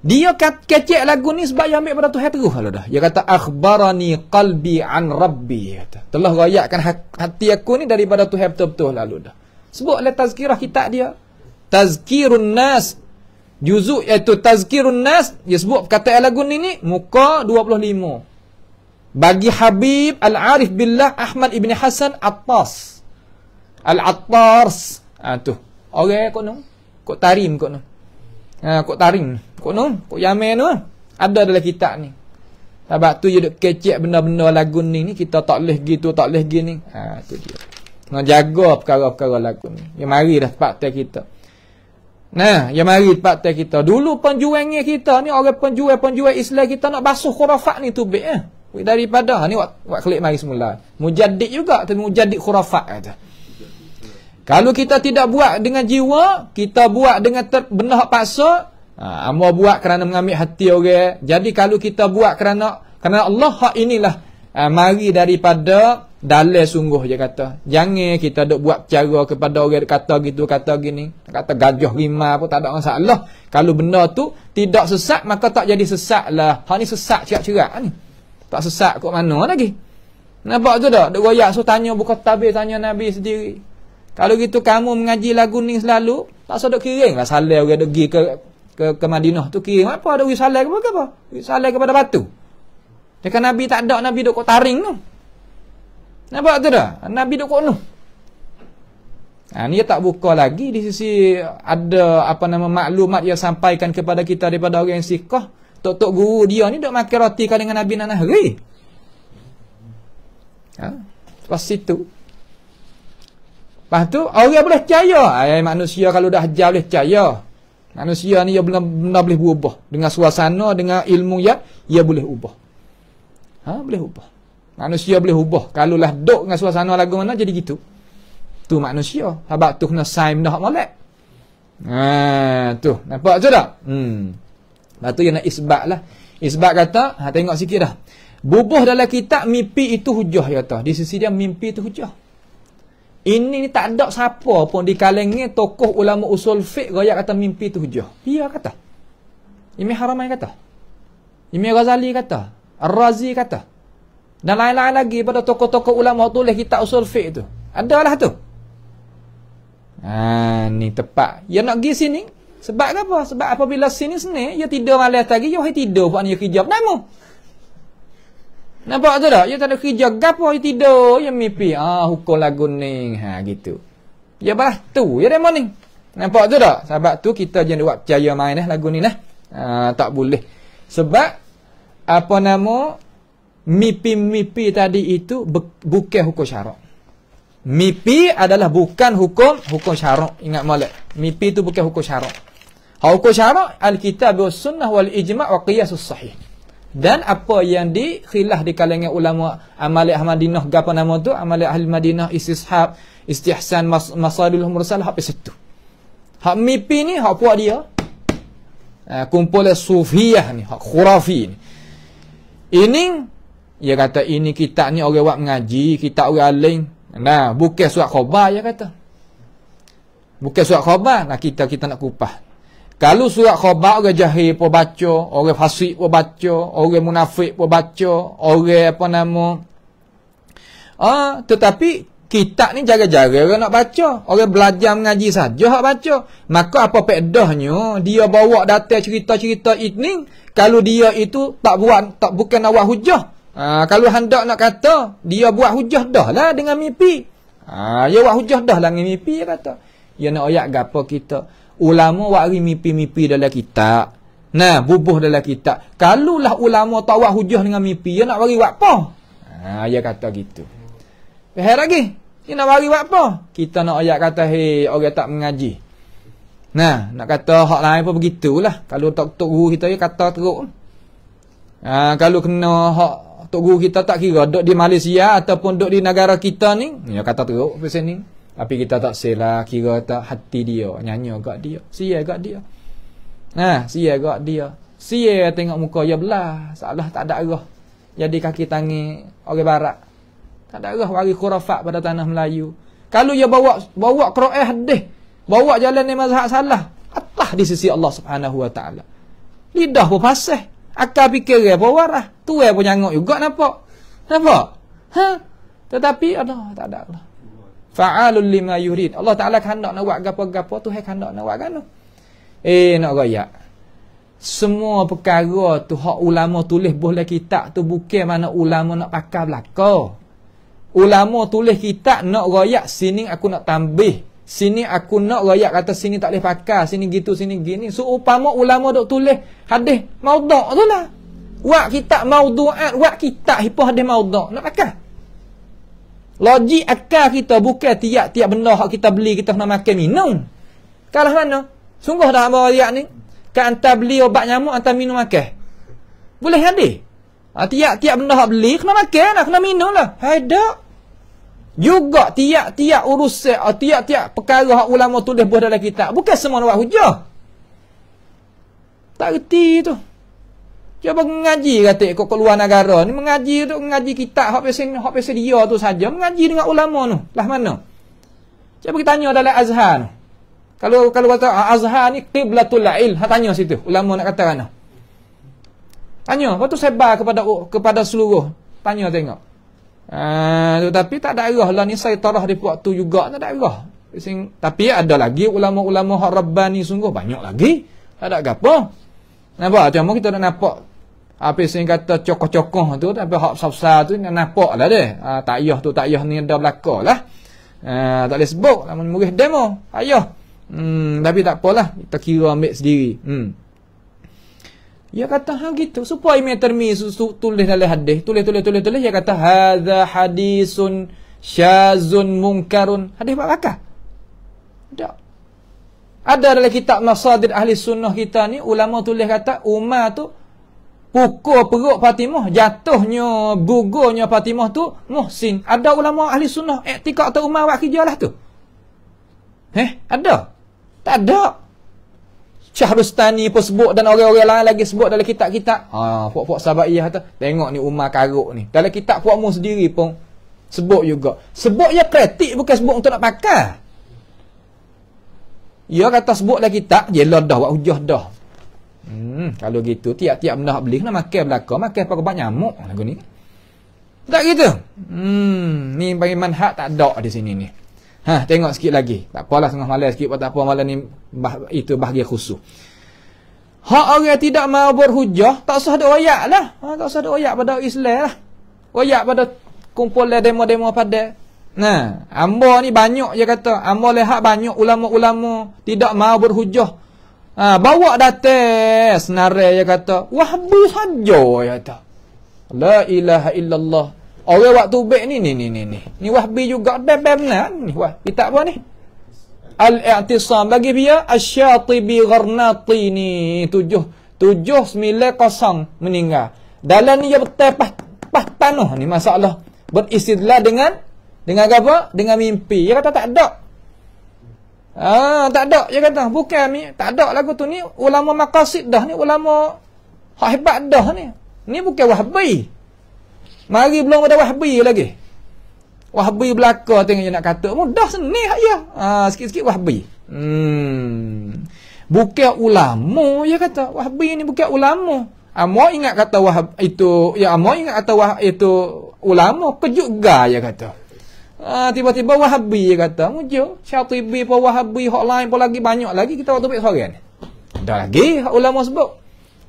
dia kat, kecek lagu ni sebab dia ambil pada Tuhan terus lah dah. Dia kata, Akhbarani qalbi an rabbi. Kata, Telah rayakkan hati aku ni daripada Tuhan betul-betul lalu dah. Sebutlah tazkirah kitab dia. Tazkirun nas. Juzuk iaitu tazkirun nas. Dia sebut kata lagu ni ni. Muka 25. Bagi Habib Al-Arif Billah Ahmad Ibn Hasan Attas. Al-Attars. Ha, tu. Orang okay, kot ni. tarim kot ni. Ha, kok tarim, kok no. kok yamen no. Ada dalam kitab ni. Sebab tu dia duk kecek benda-benda lagu ni ni. Kita tak boleh gitu, tak boleh gini. Ha, tu dia. Nak jaga perkara-perkara lagu ni. Ya mari dah tempat tel kita. Nah, ya mari tempat tel kita. Dulu penjualnya kita ni, orang penjual-penjual Islam kita nak basuh khurafat ni tu baik eh. Daripada, ni buat, buat klik mari semula. Mujadid juga, tapi mujadid khurafat. Mujadid khurafat. Kalau kita tidak buat dengan jiwa, kita buat dengan benda paksa, ha, amal buat kerana mengambil hati orang. Okay? Jadi kalau kita buat kerana kerana Allah hak inilah ha, mari daripada dalil sungguh dia kata. Jangan kita dok buat cara kepada orang kata gitu kata gini. Kata gajah rima pun tak ada orang masalah. Kalau benda tu tidak sesat maka tak jadi sesat lah. Hak ni sesat cerak-cerak ni. Tak sesat kok mana lagi? Nampak tu dak? Dok royak so tanya buka tabir tanya Nabi sendiri. Kalau gitu kamu mengaji lagu ni selalu, tak sedok kiring lah salai orang pergi ke, ke ke Madinah tu kiring apa ada wis salai ke apa? apa? salai kepada batu. Dekat Nabi tak ada Nabi duk kok taring tu. Nampak tu dah? Nabi duk kok noh. Ha, ni tak buka lagi di sisi ada apa nama maklumat yang sampaikan kepada kita daripada orang yang sikah. Tok-tok guru dia ni duk makan roti kan dengan Nabi nanah hari. Ha? Lepas situ, Lepas tu orang boleh percaya. Ai eh, manusia kalau dah ajar boleh percaya. Manusia ni dia benar, benar boleh berubah dengan suasana dengan ilmu ya, ia boleh ubah. Ha boleh ubah. Manusia boleh ubah kalau lah dok dengan suasana lagu mana jadi gitu. Tu manusia. Habak tu kena sign benda malak. molek. Ha tu. Nampak tu tak? Hmm. Lepas tu yang nak isbat lah. Isbat kata, ha tengok sikit dah. Bubuh dalam kitab mimpi itu hujah ya tah. Di sisi dia mimpi itu hujah. Ini ni tak ada siapa pun di kalengnya tokoh ulama usul fiqh raya kata mimpi tu hujah. Dia kata. Imi Haramai kata. Imi Ghazali kata. Ar-Razi kata. Dan lain-lain lagi pada tokoh-tokoh ulama tulis kitab usul fiqh tu. Adalah tu. Ha, ni tepat. Ya nak pergi sini. Sebab apa? Sebab apabila sini sini, ya tidur malam lagi, ya tidur buat ni kerja. Namun, Nampak tu tak? Dia tak ada kerja. Gapa dia tidur. Dia mimpi. Ah, hukum lagu ni. Ha, gitu. Dia ya, balas tu. Dia ya, demo ni. Nampak tu tak? Sebab tu kita jangan buat percaya main eh, lagu ni lah. Ah, tak boleh. Sebab, apa nama, mimpi-mimpi tadi itu bukan hukum syarak. Mimpi adalah bukan hukum hukum syarak. Ingat malak. Mimpi itu bukan hukum syarak. Hukum syarak, Alkitab, Sunnah, Wal-Ijma' wa Qiyasus Sahih dan apa yang dikhilah di kalangan ulama Amali Ahmadinah apa nama tu Amali Ahli Madinah Istishab Istihsan mas Masadul Mursalah apa situ hak mipi ni hak puak dia eh, kumpul lah sufiah ni hak khurafi ni ini dia kata ini kitab ni orang buat mengaji kitab orang lain nah bukan surat khabar dia kata bukan surat khabar nah kita kita nak kupah kalau surat khabar orang jahil pun baca, orang fasik pun baca, orang munafik pun baca, orang apa nama. Ah, uh, tetapi kitab ni jaga-jaga orang nak baca. Orang belajar mengaji saja hak baca. Maka apa pedahnya dia bawa data cerita-cerita ini kalau dia itu tak buat tak bukan awak hujah. Ha, kalau hendak nak kata dia buat hujah dah lah dengan mimpi. Ah, ha, dia buat hujah dah lah dengan mimpi dia kata. Dia nak ayat gapo kita ulama wari mimpi-mimpi dalam kitab nah bubuh dalam kitab kalulah ulama tak buat hujah dengan mimpi dia nak bagi buat apa ha dia kata gitu faham lagi dia nak bagi buat apa kita nak ayat kata hei orang tak mengaji nah nak kata hak lain pun begitulah kalau tak tok guru kita dia kata teruk ha kalau kena hak tok guru kita tak kira duduk di Malaysia ataupun duduk di negara kita ni dia kata teruk pasal ni tapi kita tak silah kira tak hati dia, nyanyi kat dia, sia kat dia. Ha, sia kat dia. Sia tengok muka dia ya belah, salah tak ada arah. Jadi kaki tangi orang barat. Tak ada arah wari khurafat pada tanah Melayu. Kalau dia bawa bawa Quran deh, bawa jalan ni mazhab salah, atah di sisi Allah Subhanahu wa taala. Lidah pun fasih, akal fikir pun waras. Tuai pun nyangok juga nampak. Nampak? Ha? Tetapi ada tak ada Allah? Fa'alul lima yurid. Allah Ta'ala kandak nak buat gapa-gapa tu, hai kandak nak buat gana. Eh, nak raya. Semua perkara tu, hak ulama tulis boleh kita tu, bukan mana ulama nak pakai belakang. Ulama tulis kita, nak raya, sini aku nak tambih. Sini aku nak raya, kata sini tak boleh pakar. Sini gitu, sini gini. So, upama ulama duk tulis hadis maudak tu lah. Wak kitab maudu'at, wak kita hipoh hadis maudak. Nak pakai? Logik akal kita bukan tiap-tiap benda hak kita beli kita kena makan minum. Kalah mana? Sungguh dah apa ayat ni? Kan anta beli obat nyamuk anta minum makan. Boleh hadir. Ha, tiap-tiap benda hak beli kena makan lah, kena minum lah. Hai dak. Juga tiap-tiap urusan, ha, tiap-tiap perkara hak ulama tulis buah dalam kitab. Bukan semua nak buat hujah. Tak reti tu. Cuba mengaji kata ikut keluar negara ni mengaji tu mengaji kitab hak pesen hak pesen dia tu saja mengaji dengan ulama tu. Lah mana? Cuba kita tanya dalam Azhar. Kalau kalau kata ah, Azhar ni qiblatul ilm, hak tanya situ ulama nak kata kan. Tanya, apa tu sebar kepada kepada seluruh. Tanya tengok. Ah, uh, tapi tak ada arah lah ni saya tarah di waktu juga tak ada arah. Pesen tapi ada lagi ulama-ulama hak sungguh banyak lagi. Tak ada apa? Nampak? Cuma kita nak nampak apa sing kata cokoh-cokoh tu tapi hak safsa tu nak nampak lah dia. Ha, tak yah tu tak yah ni ada belaka lah. Ha, tak boleh sebut lamun murih demo. Ayah. Hmm, tapi tak apalah, kita kira ambil sendiri. Hmm. Ia kata hang gitu. Supaya Imam Tirmi tulis dalam hadis, tulis tulis tulis tulis Ya kata hadza hadisun syazun mungkarun. Hadis apa kata? Tak. Ada dalam kitab Masadir Ahli Sunnah kita ni ulama tulis kata Umar tu pukul perut Fatimah jatuhnya gugurnya Fatimah tu muhsin ada ulama ahli sunnah iktikad atau umar buat kerja lah tu eh ada tak ada Syahrustani pun sebut dan orang-orang lain lagi sebut dalam kitab-kitab ha, puak-puak sahabat iya kata tengok ni umar karuk ni dalam kitab puakmu sendiri pun sebut juga sebut ya kritik bukan sebut untuk nak pakai Ya kata sebut dalam kitab, jelah dah, buat hujah dah. Hmm, kalau gitu tiap-tiap nak beli kena makan belaka, makan pakai banyak nyamuk lagu ni. Tak gitu. Hmm, ni bagi manhaj tak ada di sini ni. Ha, tengok sikit lagi. Tak apalah tengah malam sikit tak apa malam ni bah, itu bahagian khusus. Hak orang yang tidak mau berhujah, tak usah ada oyak lah. Ha, tak usah ada oyak pada Islam lah. Oyak pada kumpul kumpulan demo-demo pada. Nah, ha, ambo ni banyak je kata. Ambo lehak banyak ulama-ulama tidak mau berhujah. Ha, bawa datang senarai dia kata. Wah habis saja kata. La ilaha illallah. Orang waktu baik ni ni ni ni ni. Ni wahbi juga dah bab ni. wahbi tak apa ni? Al-i'tisam bagi dia bi gharnati ni tujuh tujuh kosong meninggal. Dalam ni dia betul pah pas tanah ni masalah. Beristidlal dengan dengan apa? Dengan mimpi. Dia kata tak ada. Ah, tak ada dia kata. Bukan ni, tak ada lagu tu ni ulama maqasid dah ni ulama hak hebat dah ni. Ni bukan Wahabi. Mari belum ada Wahabi lagi. Wahabi belaka tengok nak kata mudah seni hak ya. Ah, sikit-sikit Wahabi. Hmm. Bukan ulama dia kata. Wahabi ni bukan ulama. Amo ah, ingat kata wah itu ya amo ingat kata wah itu ulama kejut gaya kata. Ah tiba-tiba Wahabi je kata, "Mujo, Syatibi pun Wahabi, hak lain pun lagi banyak lagi kita waktu pek sorian." Dah lagi hak ulama sebut.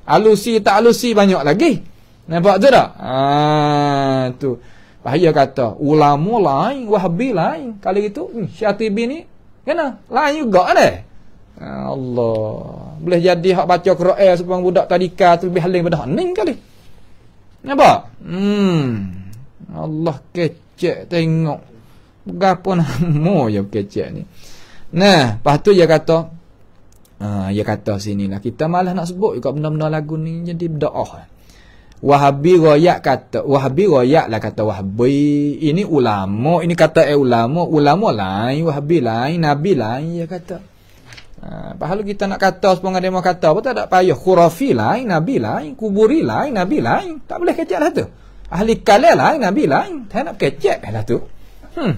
Alusi tak alusi banyak lagi. Nampak tu tak? Ah tu. Bahaya kata, ulama lain, Wahabi lain. Kalau itu hmm, Syatibi ni kena lain juga kan eh? Allah. Boleh jadi hak baca Quran sepang budak tadika tu lebih halim pada hak kali. Nampak? Hmm. Allah kecek tengok gapo pun mo ya kecek ni nah lepas tu dia kata ah dia kata lah kita malah nak sebut juga benda-benda lagu ni jadi doah Wahabi Royak kata Wahabi Royak lah kata Wahabi ini ulama ini kata eh ulama ulama lain Wahabi lain Nabi lain dia kata Ha, ah, pahal kita nak kata sepengah demo kata apa tak ada payah khurafi lain nabi lain kuburi lain nabi lain tak boleh kecek lah tu ahli kalil lain nabi lain tak nak kecek lah tu hmm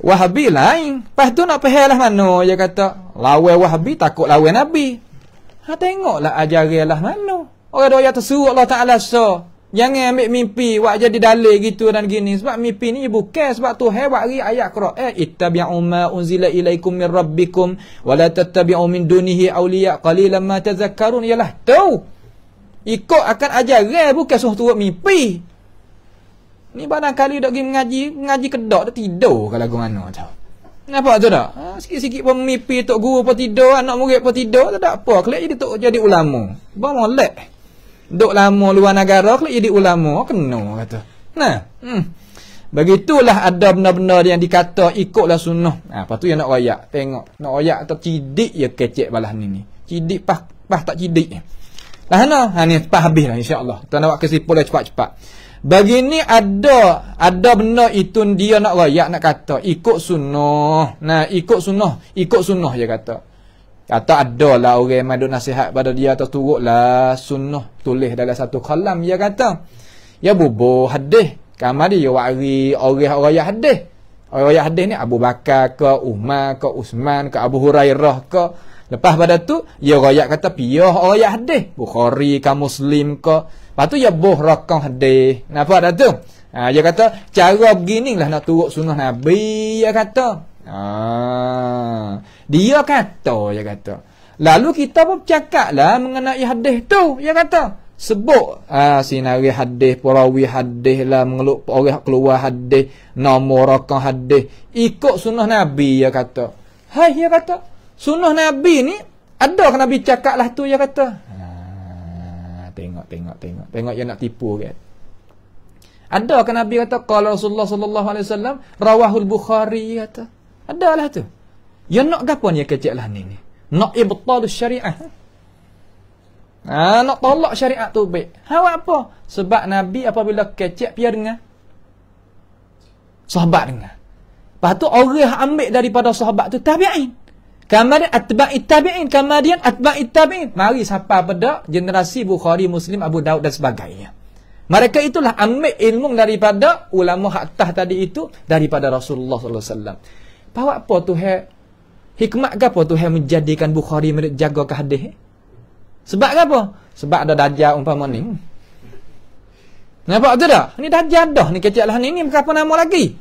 Wahabi lain. Lepas tu nak pahalah mana? Dia kata, lawan Wahabi takut lawan Nabi. Ha tengoklah lah mana. Orang doa tersuruh Allah Ta'ala so. Jangan ambil mimpi buat jadi dalil gitu dan gini sebab mimpi ni bukan sebab tu hebat ri ayat Quran eh ittabi'u ma unzila ilaikum min rabbikum wa la tattabi'u min dunihi awliya qalilan ma tazakkarun ialah tu ikut akan ajaran bukan suruh turut mimpi Ni barang kali dok pergi mengaji, mengaji kedok dok tidur kalau lagu mana tau. Kenapa tu dak? Ha, sikit-sikit pun mimpi tok guru pun tidur, anak murid pun tidur, tak ada apa. Kelak jadi tok jadi ulama. Ba molek. Dok lama luar negara kelak jadi ulama kena kata. Nah, hmm. Begitulah ada benda-benda yang dikata ikutlah sunnah. Ha, lepas tu yang nak royak, tengok. Nak royak atau cidik ya kecek balah ni ni. Cidik pas pas tak cidik. Lah ana, ha ni pas habis lah insya-Allah. Tuan nak buat kesimpulan cepat-cepat. Bagi ni ada ada benda itu dia nak rakyat nak kata ikut sunnah. Nah, ikut sunnah, ikut sunnah dia kata. Kata ada lah orang yang duk nasihat pada dia atau turut lah sunnah tulis dalam satu kalam dia kata. Ya bubu hadis. Kamar dia wari orang-orang yang hadis. orang yang hadis ni Abu Bakar ke Umar ke Usman ke Abu Hurairah ke. Lepas pada tu, ia ya rakyat kata, piyah rakyat hadih. Bukhari ke Muslim ke. Lepas tu, ia ya boh rakam hadih. Kenapa ada tu? Ha, dia kata, cara begini lah nak turut sunnah Nabi, dia kata. Ha, dia kata, dia kata. Lalu kita pun cakap lah mengenai hadih tu, dia kata. Sebut ah, sinari hadih, perawi hadih lah, mengeluk orang keluar hadih, nama rakam hadih. Ikut sunnah Nabi, dia kata. Hai, dia kata. Sunnah Nabi ni ada kan Nabi cakap lah tu dia kata. Ha, tengok tengok tengok. Tengok dia nak tipu ke. Kan? Ada kan Nabi kata kalau Rasulullah sallallahu alaihi wasallam rawahul Bukhari kata. Ada lah tu. Yang nak gapo ni kecil lah ni ni. Nak ibtal syariah. Ha, nak tolak Syariah tu baik. Hawa apa? Sebab Nabi apabila kecil pia dengar. Sahabat dengar. Lepas tu orang ambil daripada sahabat tu tabi'in. Kemudian atba'i tabi'in. Kemudian atba'i tabi'in. Mari siapa pada generasi Bukhari, Muslim, Abu Daud dan sebagainya. Mereka itulah ambil ilmu daripada ulama haktah tadi itu daripada Rasulullah SAW. Bawa apa tu hai? Hikmat ke apa tu hai menjadikan Bukhari menjaga jaga ke hadith? Sebab apa? Sebab ada dajjal umpama ni. Hmm. Nampak tu dah? Ni dajjal dah ni kecil lah ni. Ni berapa nama lagi?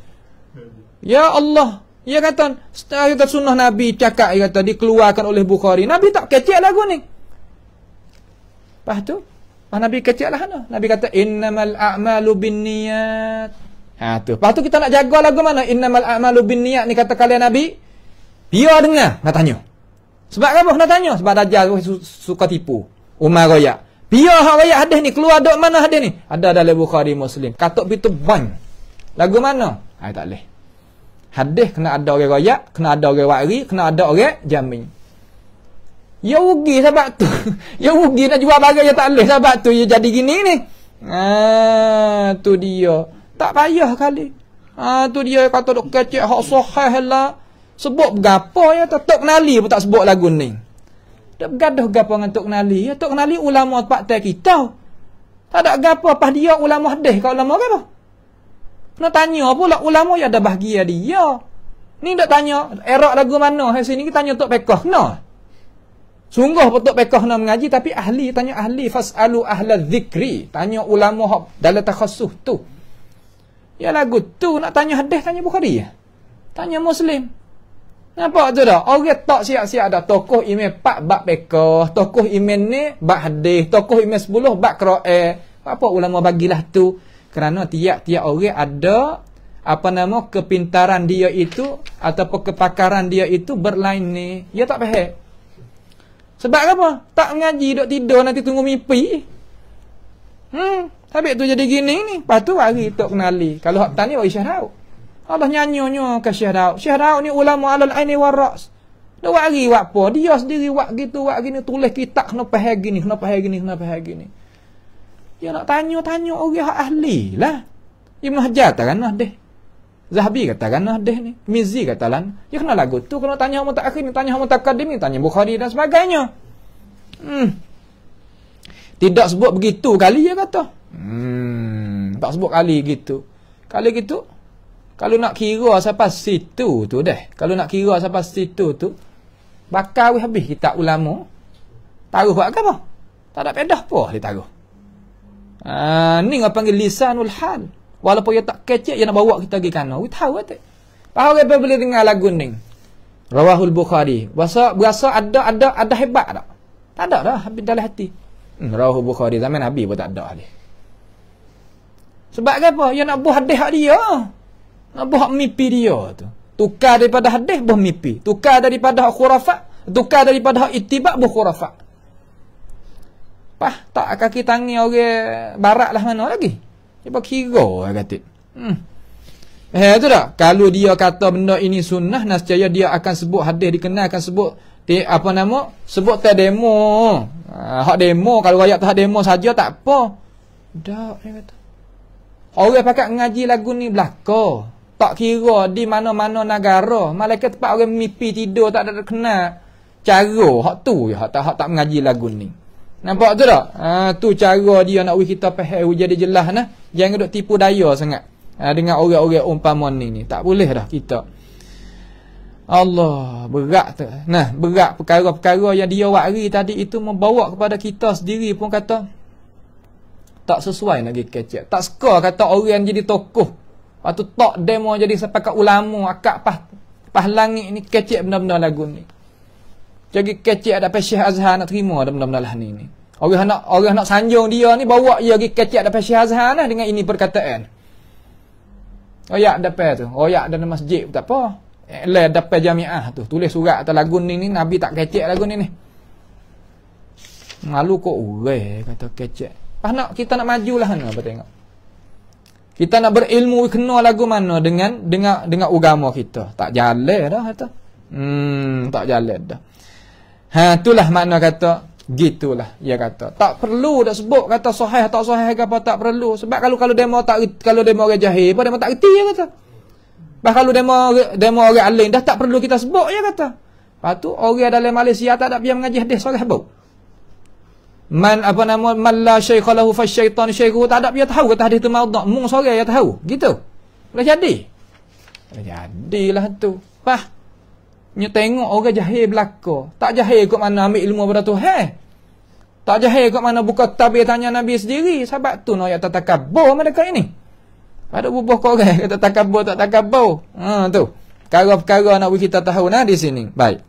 Ya Allah. Ia kata, kata sunnah Nabi cakap, ia kata, dikeluarkan oleh Bukhari. Nabi tak kecil lagu ni. Lepas tu, lah Nabi kecil lah. Nabi kata, innamal a'malu bin niyat. Ha, tu. Lepas tu kita nak jaga lagu mana? Innamal a'malu bin niyat ni kata kalian Nabi. Biar dengar, nak tanya. Sebab apa nak tanya? Sebab Dajjal suka tipu. Umar Royak. Biar hak Royak hadis ni, keluar dok mana hadis ni? Ada dalam Bukhari Muslim. Katuk pintu bang. Lagu mana? Ha, tak boleh. Hadis kena ada orang royak, kena ada orang wari, kena ada orang jamin. Ya rugi sebab tu. ya rugi nak jual barang yang tak boleh sebab tu ya jadi gini ni. Ha tu dia. Tak payah kali. Ha tu dia kata dok kecek hak sahih lah. Sebut berapa ya tetap kenali pun tak sebut lagu ni. Tak bergaduh gapo dengan tok kenali. Ya tok kenali ulama tempat kita. Tak ada gapo pas dia ulama deh kau ulama apa? Kena tanya pula ulama yang ada bahagia dia. Ni nak tanya erak lagu mana hai sini kita tanya Tok Pekah no. Sungguh Tok Pekah nak mengaji tapi ahli tanya ahli fasalu ahla zikri. Tanya ulama hak dalam takhasuh tu. Ya lagu tu nak tanya hadis tanya Bukhari Tanya Muslim. Kenapa tu dah? Orang tak siap-siap ada tokoh ime pak bak pekoh, tokoh ime ni bak hadis, tokoh ime sepuluh bak kera'e. Apa ulama bagilah tu? kerana tiap-tiap orang ada apa nama kepintaran dia itu atau kepakaran dia itu berlain ni dia ya tak faham sebab apa tak mengaji dok tidur nanti tunggu mimpi hmm habis tu jadi gini ni patu hari tok kenali kalau hak tani oi syahrau Allah nyanyonyo ke syahrau syahrau ni ulama alal aini waras dok hari wak apa dia sendiri wak gitu wak gini tulis kitab kena faham gini kena faham gini kena faham gini, kena Ya nak tanya-tanya orang ya ahli lah. Ibn Hajar tak kena deh. Zahabi kata kena deh ni. Mizi kata lah. Ya kena lagu tu. Kena tanya orang tak akhir ni. Tanya orang tak ni. Tanya Bukhari dan sebagainya. Hmm. Tidak sebut begitu kali ya kata. Hmm. Tak sebut kali gitu. Kali gitu. Kalau nak kira siapa situ tu deh. Kalau nak kira siapa situ tu. Bakal habis kita ulama. Taruh buat apa? Tak ada pedah pun dia taruh. Ah, ni nga panggil lisanul hal. Walaupun ia tak kecek, ia nak bawa kita pergi kano. We tahu kata. Eh, Faham apa boleh dengar lagu ni? Rawahul Bukhari. bahasa berasa ada, ada, ada hebat tak? Tak ada dah. Habis dalam hati. Hmm, Rawahul Bukhari. Zaman Nabi pun tak ada hari. Sebab apa? Ia nak buah hadis dia. Nak buah mimpi dia tu. Tukar daripada hadis, buah mimpi. Tukar daripada khurafat. Tukar daripada itibak, buah khurafat. Pah, tak kaki tangi orang barat lah mana lagi. Cuba kira lah kata. Hmm. Eh, tu dah. Kalau dia kata benda ini sunnah, nasjaya dia akan sebut hadis dikenal, akan sebut te, apa nama? Sebut teh demo. Uh, hak demo, kalau rakyat tak demo saja tak apa. Dak, dia kata. Orang pakat ngaji lagu ni belaka. Tak kira di mana-mana negara. Malaikat tempat orang mimpi tidur tak ada kenal. Cara hak tu je tak hak tak mengaji lagu ni. Nampak tu tak? Ha, tu cara dia nak kita faham jadi jelas nah. Jangan duk tipu daya sangat. Ha, dengan orang-orang umpama ni ni. Tak boleh dah kita. Allah berat tu. Nah, berat perkara-perkara yang dia buat tadi itu membawa kepada kita sendiri pun kata tak sesuai nak pergi kecil. Tak suka kata orang jadi tokoh. Lepas tu tak demo jadi sampai sepakat ulama, akak pah, pah langit ni kecil benda-benda lagu ni. Jadi kecil ada pesyah azhar nak terima ada benda-benda lah ni ni. Orang nak orang nak sanjung dia ni bawa dia pergi kecil ada pesyah azhar lah dengan ini perkataan. Oh ya ada tu. Oh ya ada masjid pun tak apa. Eh, Le ada pe jamiah tu. Tulis surat atau lagu ni ni Nabi tak kecil lagu ni ni. Malu kok weh kata kecil. Pas nak kita nak majulah ana apa tengok. Kita nak berilmu kena lagu mana dengan dengan dengan agama kita. Tak jalan dah kata. Hmm, tak jalan dah. Ha itulah makna kata gitulah ya kata. Tak perlu dah sebut kata sahih tak sahih ke apa tak perlu sebab kalau kalau demo tak kalau demo orang jahil apa demo tak reti dia ya kata. Bah kalau demo demo orang alim dah tak perlu kita sebut ya kata. Patu orang dalam Malaysia tak ada biar mengaji hadis sahih bau. Man apa nama man la syaikh lahu fa syaitan syaikhu tak ada biar tahu kata hadis tu maudhu mung sorang yang tahu. Gitu. Boleh jadi. Boleh jadilah tu. Fah. Nya tengok orang jahil belaka. Tak jahil kot mana ambil ilmu pada Tuhan. Tak jahil kot mana buka tabir tanya Nabi sendiri. Sebab tu nak no, ayat takabur mereka ini. Pada bubuh korang kata takabur tak takabur. Ha tu. Perkara-perkara nak kita tahu nah di sini. Baik.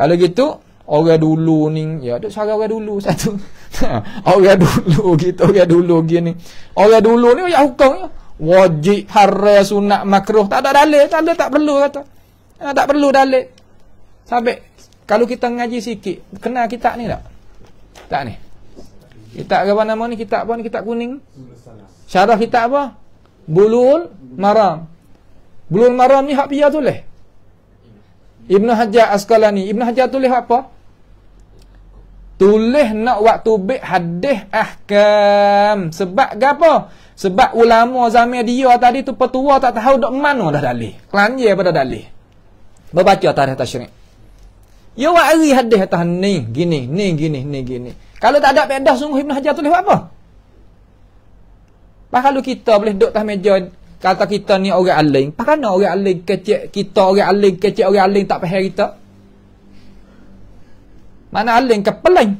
Kalau gitu orang dulu ni ya ada suara orang dulu satu. orang dulu gitu orang dulu gini. Orang dulu ni ya hukum wajib haram sunat makruh tak ada dalil tak ada tak perlu kata. Ha, tak perlu dalil. Sabit. Kalau kita ngaji sikit, kena kitab ni tak? Tak ni. Kitab apa nama ni? Kitab apa ni? Kitab kuning? Syarah kitab apa? Bulul Maram. Bulul Maram ni hak pia tulis. Ibn Hajar ni Ibn Hajar tulis apa? Tulis nak waktu bik hadis ahkam. Sebab ke apa? Sebab ulama zaman dia tadi tu petua tak tahu dok mana dah dalih. Kelanjir pada dalih. Membaca tarikh tashrik. Ya wa ari hadis atas ni, gini, ni, gini, ni, gini. Kalau tak ada pedah sungguh Ibn Hajar tulis apa? Pakalu kita boleh duduk atas meja kata kita ni orang aling. Pakana orang aling kecil kita orang aling kecil orang aling tak faham kita. Mana aling kepelan?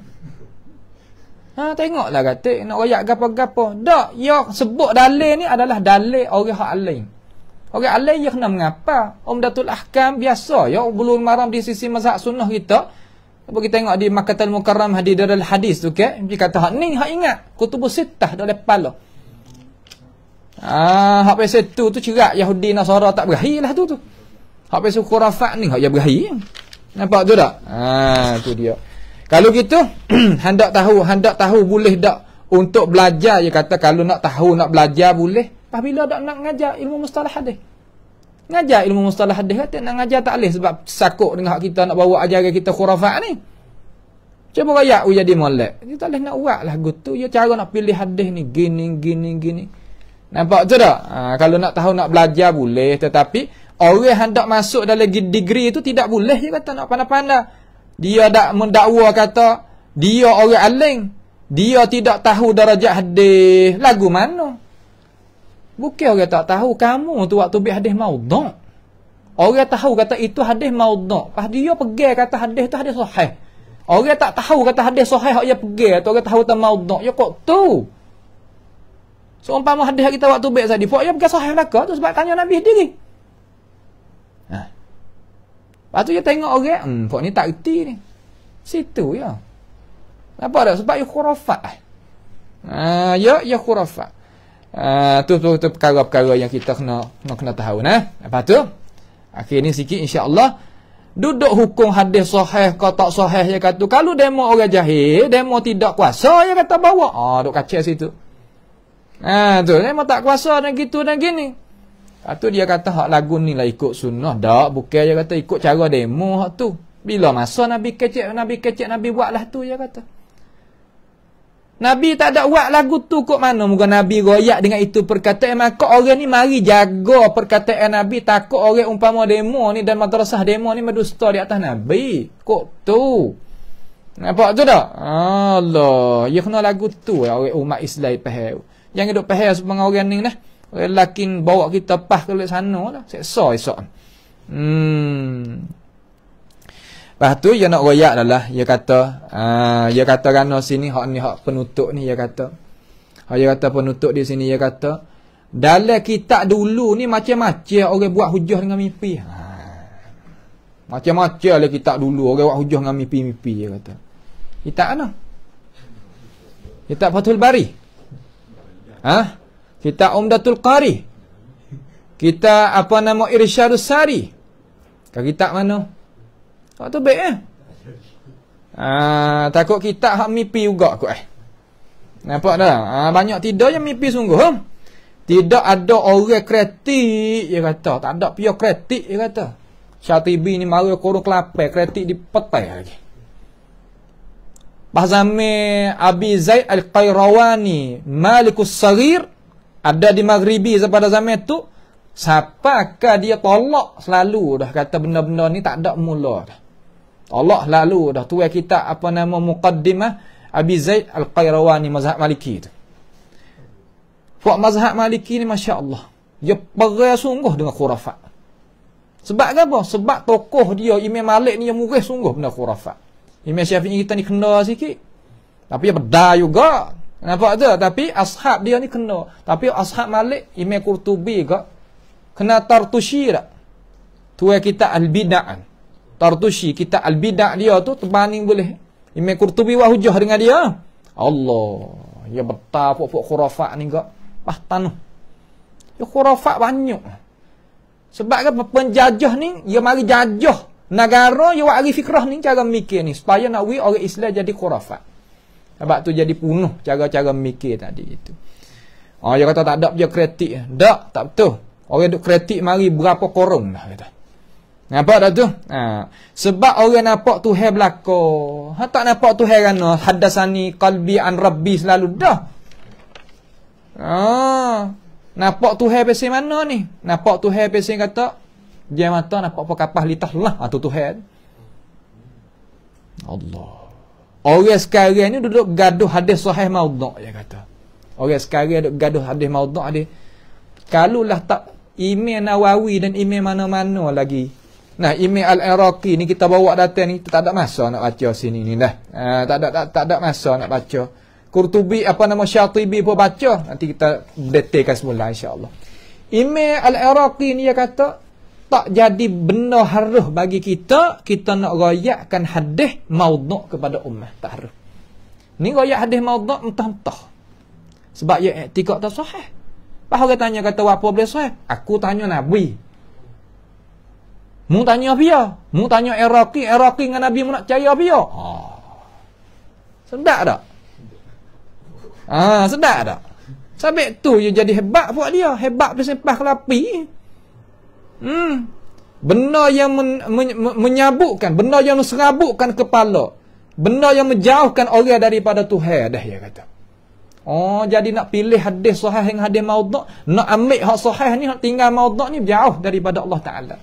Ha tengoklah kata nak royak gapo-gapo. Dak, yo ya, sebut dalil ni adalah dalil orang hak aling. Orang lain yang kena mengapa? Om Datul Ahkam biasa ya bulun maram di sisi mazhab sunnah kita. Apa kita tengok di Makatul Mukarram hadis dalam hadis tu ke? Okay? Dia kata hak ni hak ingat kutubu sittah dalam kepala. Ah, hak pasal tu tu cerak Yahudi Nasara tak berahilah tu tu. Hak pasal khurafat ni hak yang berahi. Nampak tu tak? Ah, tu dia. Kalau gitu, hendak tahu, hendak tahu boleh tak untuk belajar dia kata kalau nak tahu nak belajar boleh. Apabila dak nak ngajar ilmu mustalah hadis. Ngajar ilmu mustalah hadis kata nak ngajar tak leh sebab sakok dengan hak kita nak bawa ajaran kita khurafat ni. Cuba raya u oh, jadi molek. Dia tak leh nak buat lah gitu. Ya cara nak pilih hadis ni gini gini gini. Nampak tu dak? Ha, kalau nak tahu nak belajar boleh tetapi orang hendak masuk dalam degree itu tidak boleh dia kata nak pandai-pandai. Dia dak mendakwa kata dia orang aling. Dia tidak tahu darajat hadis. Lagu mana? Bukan orang tak tahu kamu tu waktu bi hadis maudhu'. Orang tahu kata itu hadis maudhu'. Pas dia pergi kata hadis tu hadis sahih. Orang tak tahu kata hadis sahih hak dia pergi atau orang tahu tentang maudhu'. Ya kok tu? Seumpama so, hadis kita waktu baik tadi, pokok dia ya pergi sahih belaka tu sebab tanya Nabi sendiri. Ha. Lepas tu dia tengok orang, okay? hmm, pokok ni tak erti ni. Situ ya. Apa dah? Sebab dia ya khurafat. Ha, ya, ya khurafat. Ah, tu tu, tu perkara-perkara yang kita kena kena, kena tahu nah. Eh? Lepas tu akhir ni sikit insya-Allah duduk hukum hadis sahih ke tak sahih ya kata kalau demo orang jahil demo tidak kuasa ya kata bawa ah duk kacau situ ah tu demo tak kuasa dan gitu dan gini ah tu dia kata hak lagu ni lah ikut sunnah dak bukan dia kata ikut cara demo hak tu bila masa nabi kecil nabi kecil nabi buatlah tu dia kata Nabi tak ada buat lagu tu kok mana muka Nabi royak dengan itu perkataan maka orang ni mari jaga perkataan Nabi takut orang umpama demo ni dan madrasah demo ni mendusta di atas Nabi kok tu nampak tu dah Allah ya kena lagu tu ya orang umat Islam pahal yang hidup pahal sepengah orang ni lah orang lakin bawa kita pah ke sana lah seksa esok hmm Lepas tu dia nak royak dah lah. Dia kata, ah dia kata rana sini hak ni hak penutup ni dia kata. Hak dia kata penutup di sini dia kata. Dalam kita dulu ni macam-macam orang buat hujah dengan mimpi. Ha. Macam-macam lah kita dulu orang buat hujah dengan mimpi-mimpi dia kata. Kita mana? Kita Fathul Bari. Ha? Kita Umdatul Qari. Kita apa nama Irsyadus Sari. Kita mana? Hak tu baik eh. Ha, takut kita hak mimpi juga aku eh. Nampak dah? Ha, banyak tidak yang mimpi sungguh. Huh? Tidak ada orang kreatif dia kata. Tak ada pia kreatif dia kata. Syati B ni marah korong kelapa kreatif di petai lagi. me Abi Zaid Al-Qairawani Malikus Sagir ada di Maghribi pada zaman tu siapakah dia tolak selalu dah kata benda-benda ni tak ada mula dah. Allah lalu dah tuai kita apa nama muqaddimah Abi Zaid Al-Qayrawani mazhab Maliki tu. Fuak mazhab Maliki ni Masya Allah. Dia perai sungguh dengan khurafat. Sebab ke apa? Sebab tokoh dia, Imam Malik ni yang murih sungguh benda khurafat. Imam Syafi'i kita ni kena sikit. Tapi dia berda juga. Nampak tu? Tapi ashab dia ni kena. Tapi ashab Malik, Imam Qurtubi juga, kena tartushi tak? Tua kita al-bida'an. Tartusi kita al dia tu terbanding boleh Imam Qurtubi wa hujah dengan dia. Allah, ya betah pokok-pokok khurafat ni gak. Pah tanu. Ya khurafat banyak. Sebab kan penjajah ni dia ya mari jajah negara dia ya wak fikrah ni cara mikir ni supaya nak wi orang Islam jadi khurafat. Sebab tu jadi punuh cara-cara mikir tadi itu. Ah oh, dia kata tak ada dia kritik. Tak, tak betul. Orang duk kritik mari berapa korong dah kata. Nampak dah tu? Ha. Sebab orang nampak tu hair belako. Ha, tak nampak tu hair kena. Hadasani kalbi an rabbi selalu. Dah. Ha. Nampak tu hair pesen mana ni? Nampak tu hair pesen kata. Dia mata nampak apa kapah litah lah. Ha, tu tu hair. Allah. Orang sekarang ni duduk gaduh hadis sahih maudak. Dia kata. Orang sekarang duduk gaduh hadis maudak. Dia. Kalau lah tak imam Nawawi dan imam mana-mana lagi Nah, Imam Al-Iraqi ni kita bawa datang ni tak ada masa nak baca sini ni dah. Ha, tak ada tak, tak ada masa nak baca. kurtubi apa nama Syatibi pun baca. Nanti kita detailkan semula insya-Allah. Imam Al-Iraqi ni dia kata tak jadi benda haruh bagi kita kita nak royakkan hadis maudhu' kepada ummah tak haruh. Ni royak hadis maudhu' entah-entah. Sebab ia tidak tak sahih. Pasal orang tanya kata apa boleh sahih? Aku tanya Nabi. Mung tanya apa? Mung tanya Iraqi, Iraqi dengan Nabi mung nak caya apa? Ha. Sedak tak? Ha, sedak tak? Sampai tu dia jadi hebat buat dia. Hebat pergi sempah kelapi. Hmm. Benda yang men, men, menyabukkan, benda yang menserabukkan kepala. Benda yang menjauhkan orang daripada Tuhan dah dia kata. Oh, jadi nak pilih hadis sahih dengan hadis maudhu', nak ambil hak sahih ni nak tinggal maudhu' ni jauh daripada Allah Taala.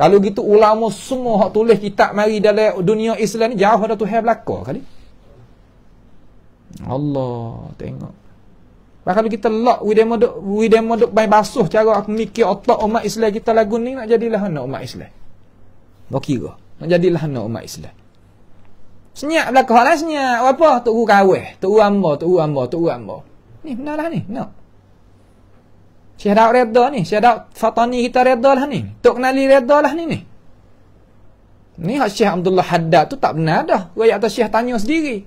Kalau gitu ulama semua hak tulis kitab mari dalam dunia Islam ni jauh dah Tuhan belaka kali. Allah tengok. Bah, kalau kita lock with them duk with them duk bay basuh cara aku mikir otak umat Islam kita lagu ni nak jadilah anak umat Islam. Nak kira. Nak jadilah anak umat Islam. Senyap belaka lah senyap. Apa tok guru kawih, tok guru ambo tok guru amba, tok guru amba. Ni benarlah ni. Nak. No. Syahadat reda ni, syahadat fatani kita reda lah ni. Tok kenali reda lah ni ni. Ni hak Syekh Abdullah Haddad tu tak benar dah. Royak atas Syekh tanya sendiri.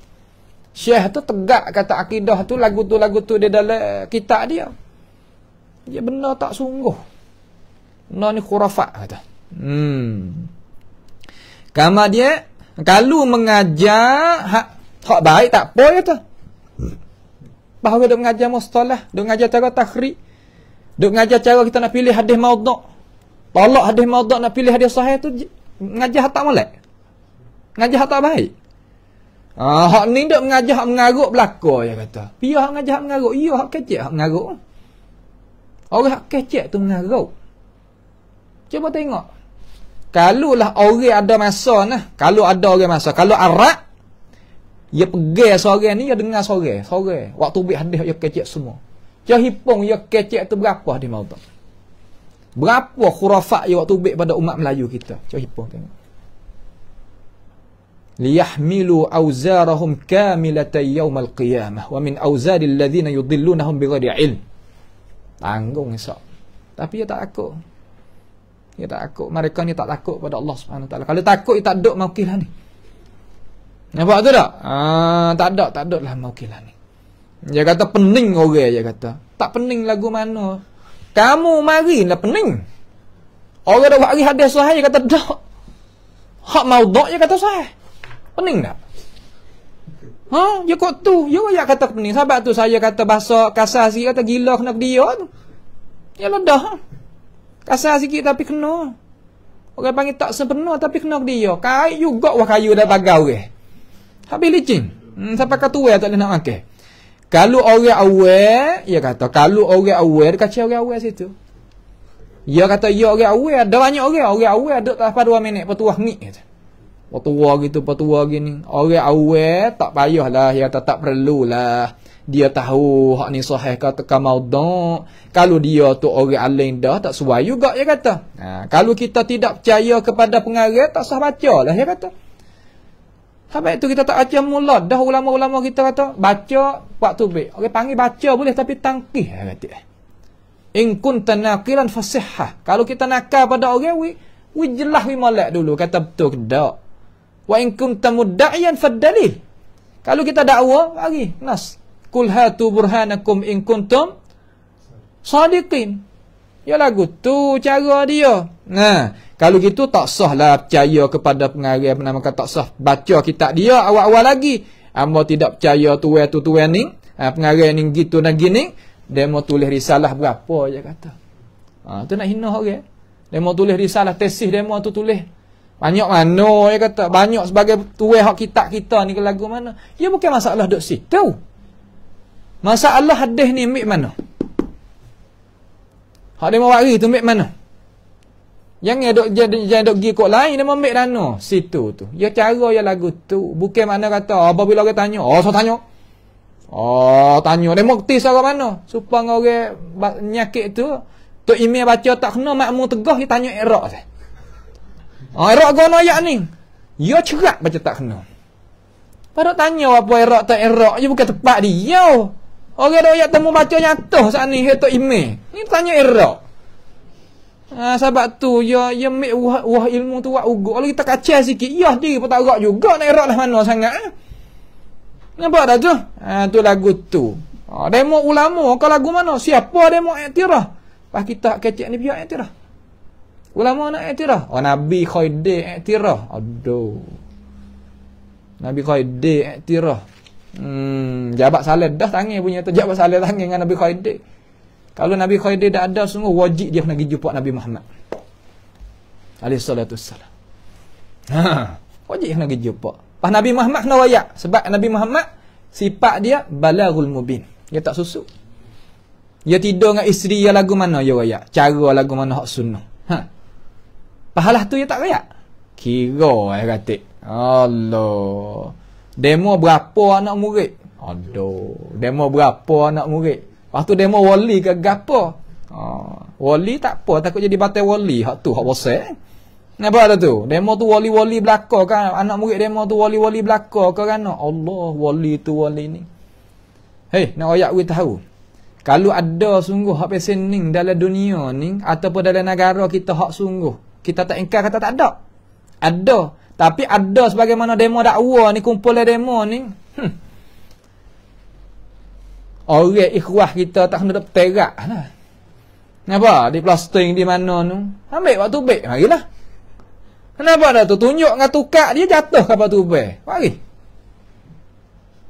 Syekh tu tegak kata akidah tu lagu tu lagu tu dia dalam kitab dia. Dia benar tak sungguh. Benar ni khurafat kata. Hmm. Kama dia kalau mengajar hak hak baik tak apa kata. Bahawa dia mengajar mustalah, dia mengajar cara takhrij, Duk ngajar cara kita nak pilih hadis maudhu'. Tolak hadis maudhu' nak pilih hadis sahih tu ngajar tak molek. Ngajar tak baik. Ah, hak ni duk mengajar hak mengaruk belako ya kata. Piye hak ngajar hak mengaruk? Iya hak kecil hak mengaruk. Orang hak kecil tu mengaruk. Cuba tengok. Kalau lah orang ada masa nah, kalau ada orang masa, kalau arak dia pegang seorang ni dia dengar seorang, seorang waktu bib hadis dia kecil semua. Kau hipung ya kecek tu berapa di mau Berapa khurafat yang waktu baik pada umat Melayu kita? Kau hipung tengok. Liyahmilu awzarahum kamilatan yawmal qiyamah wa min awzari alladhina yudhillunahum bighairi ilm. Tanggung esok. Tapi dia tak takut. Dia tak takut. Mereka ni tak takut pada Allah Subhanahu taala. Kalau takut dia tak duk maukilah ni. Nampak tu tak? Ah, tak ada, tak ada lah maukilah ni. Dia kata pening orang dia kata. Tak pening lagu mana? Kamu mari lah pening. Orang dah hari hadis sahih kata dak. Hak mau dak dia kata sahih. Pening tak? Ha, dia ya kok tu. Yo ya, ya kata pening. Sebab tu saya kata bahasa kasar sikit kata gila kena dia tu. Ya, ya lah dah Kasar sikit tapi kena. Orang panggil tak sempurna tapi kena dia. kayu juga wah kayu dah bagau ke. Habis licin. Hmm, siapa kata tu tak boleh nak makan. Okay. Kalau orang aware, dia kata kalau orang aware dekat cari orang aware situ. Dia kata ya orang aware, ada banyak orang orang aware duduk tak sampai dua minit petua ni. Petua gitu, petua gini. Orang aware tak payahlah, dia kata tak lah. Dia tahu hak ni sahih kata kamau dong. Kalau dia tu orang alim dah tak suai juga dia kata. Ha, kalau kita tidak percaya kepada pengarang tak sah baca lah dia kata. Sampai itu kita tak baca mula. Dah ulama-ulama kita kata, baca waktu baik. Okey, panggil baca boleh tapi tangkih. Eh. In kunta naqilan fasihah. Kalau kita nakal pada orang, we, we jelah we malak dulu. Kata betul ke tak? Wa in kunta mudda'yan fadalil. Kalau kita dakwa, mari. Nas. Kul hatu burhanakum in kuntum sadiqin. Ya lagu tu cara dia. Nah, kalau gitu tak sah lah percaya kepada pengarian bernama kata tak sah baca kitab dia awal-awal lagi. Amba tidak percaya tu we tu tu we ni. Ha, pengarian ni gitu dan gini. Demo tulis risalah berapa je kata. Ha, tu nak hina orang. Okay? Demo tulis risalah tesis demo tu tulis. Banyak mana dia kata. Banyak sebagai tuwe hak kitab kita ni ke lagu mana. Ya bukan masalah duduk situ. Masalah hadis ni ambil mana? Hak demo wari tu ambil mana? Jangan dok jangan dok gi kok lain nak ambil dana situ tu. Ya cara ya lagu tu. Bukan mana kata ah, bila orang tanya, oh ah, so tanya. Oh tanya dia mukti sara mana? Supang orang nyakit tu tok ime baca tak kena makmu tegah dia tanya Erok tu. Oh Iraq gono ayat ni. Ya cerak baca tak kena. Baru tanya apa erok tak erok? je bukan tepat dia. Orang dok ayat temu baca nyatuh saat ni tok ime. Ni tanya erok. Ah, ha, sebab tu ya ya mik wah, wah ilmu tu wah ugak. Kalau kita kacau sikit, ya dia pun tak erak juga. Nak erak lah mana sangat. Eh? Kenapa dah tu? Ha, tu lagu tu. Ha, demo ulama kau lagu mana? Siapa demo iktirah? Pas kita kecek ni biar iktirah. Ulama nak iktirah. Oh Nabi Khaidi iktirah. Aduh. Nabi Khaidi iktirah. Hmm, jabat salat dah tangih punya tu. Jabat salat tangih dengan Nabi Khaidi. Kalau Nabi Khadir dah ada semua, wajib dia nak pergi jumpa Nabi Muhammad. Alaihissalatussalam. Ha. Wajib dia nak pergi jumpa. Pas Nabi Muhammad kena wayak. Sebab Nabi Muhammad, sifat dia balagul mubin. Dia tak susu. Dia tidur dengan isteri, dia lagu mana dia wayak. Cara lagu mana hak sunnah. Ha. Pahalah tu dia tak wayak. Kira eh katik. Allah. Demo berapa anak murid? Aduh. Demo berapa anak murid? Lepas tu demo wali ke gapo? Oh. Wali tak apa, takut jadi batal wali hak tu hak bos eh. Kenapa ada tu? Demo tu wali-wali belaka kan? Anak murid demo tu wali-wali belaka ke kan? Oh, Allah wali tu wali ni. Hei, nak ayat we tahu. Kalau ada sungguh hak pesening dalam dunia ni ataupun dalam negara kita hak sungguh, kita tak ingkar kata tak ada. Ada. Tapi ada sebagaimana demo dakwa ni kumpul demo ni. Hmm. Orang ikhwah kita tak kena dapat terak lah. Kenapa? Di plastering di mana tu? Ambil waktu baik, mari lah. Kenapa dah tu? Tunjuk dengan tukar dia jatuh kapal tu baik. Mari.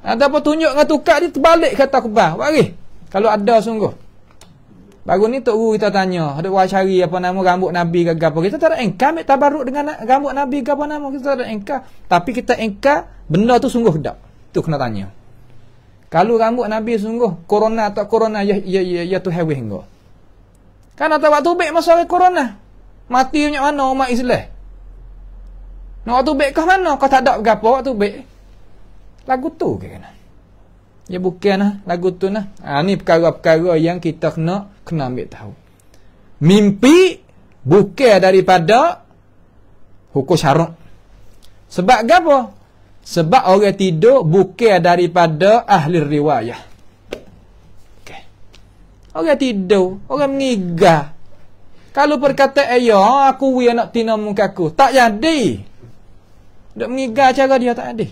Ada apa tunjuk dengan tukar dia terbalik kata kebah. Mari. Kalau ada sungguh. Baru ni Tok Guru kita tanya. Ada orang cari apa nama rambut Nabi ke apa. Kita tak ada engkar ambil tabaruk dengan rambut Nabi ke apa nama. Kita tak ada engkar. Tapi kita engkar benda tu sungguh kedap. Tu kena tanya. Kalau rambut Nabi sungguh corona atau corona ya ya ya ya tu hewe hingga. Kan atau waktu baik masa corona. Mati punya mana umat Islam. Nak waktu baik kah mana kau tak ada apa waktu baik. Lagu tu ke kena. Ya bukan lah lagu tu lah. Ha, ni perkara-perkara yang kita kena kena ambil tahu. Mimpi bukan daripada hukum syarak. Sebab apa? Sebab orang tidur bukan daripada ahli riwayah. Okay. Orang tidur, orang mengigah. Kalau berkata, ayo eh, aku ya nak tina muka aku. Tak jadi. Dia mengigah cara dia tak jadi.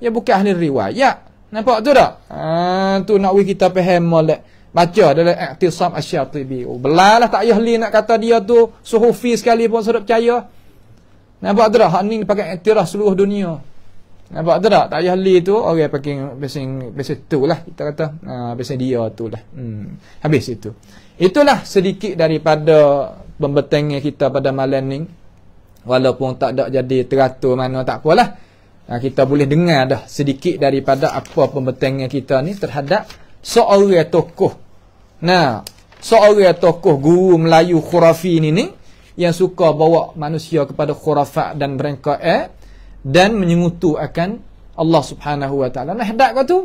Ya bukan ahli riwayah. Nampak tu tak? Ha, tu nak we kita faham molek. Baca dalam Iktisam Asyatibi. Oh, belalah tak yahli nak kata dia tu. Suhufi sekali pun sudah percaya. Nampak tu tak? Hak ni pakai iktirah seluruh dunia. Nampak tu tak? Tayah li tu orang okay, parking basing basing tu lah kita kata uh, ha, basing dia tu lah. Hmm. Habis itu. Itulah sedikit daripada pembetengnya kita pada malam ni. Walaupun tak ada jadi teratur mana tak apalah. Uh, kita boleh dengar dah sedikit daripada apa pembetengnya kita ni terhadap seorang tokoh. Nah, seorang tokoh guru Melayu khurafi ni ni yang suka bawa manusia kepada khurafat dan berengkak eh, dan menyengutu akan Allah Subhanahu Wa Taala. Nah hendak kau tu?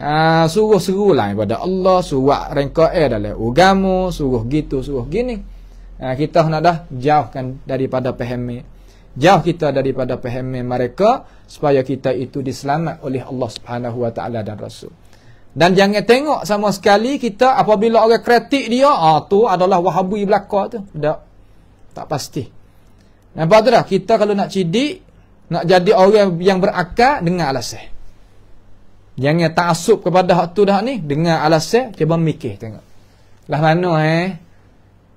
Ha, suruh lah kepada Allah, suruh rengka air dalam ugamu suruh gitu, suruh gini. Ha, kita nak dah jauhkan daripada pahami. Jauh kita daripada pahami mereka supaya kita itu diselamat oleh Allah Subhanahu Wa Taala dan Rasul. Dan jangan tengok sama sekali kita apabila orang kritik dia, ah tu adalah wahabi belaka tu. Tak. Tak pasti. Nampak tu dah, kita kalau nak cidik, nak jadi orang yang berakal dengar alasan. Jangan ta'assub kepada hak tu dah ni, dengar alasan, cuba mikir tengok. Lah mana eh?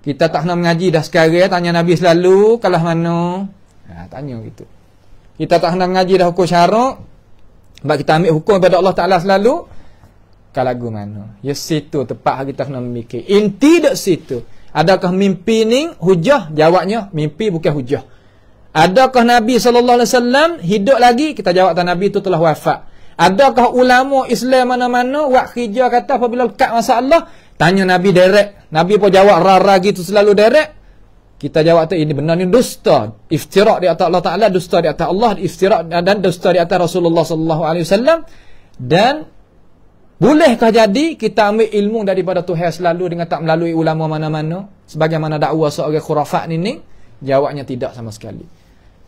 Kita tak nak mengaji dah sekarang tanya Nabi selalu, kalah mana Ha, tanya gitu. Kita tak nak mengaji dah hukum syarak. Sebab kita ambil hukum kepada Allah Taala selalu. Kalagu mano? Ya situ tepat kita nak mikir Inti dak situ. Adakah mimpi ni hujah? Jawabnya mimpi bukan hujah. Adakah Nabi sallallahu alaihi wasallam hidup lagi? Kita jawab tak Nabi itu telah wafat. Adakah ulama Islam mana-mana buat khijah kata apabila kat masalah tanya Nabi direct. Nabi pun jawab rara gitu selalu direct. Kita jawab tu ini benar ni dusta. Iftirak di atas Allah Taala, dusta di atas Allah, iftirak dan dusta di atas Rasulullah sallallahu alaihi wasallam dan Bolehkah jadi kita ambil ilmu daripada Tuhan selalu dengan tak melalui ulama mana-mana? Sebagaimana dakwah seorang khurafat ni Jawabnya tidak sama sekali.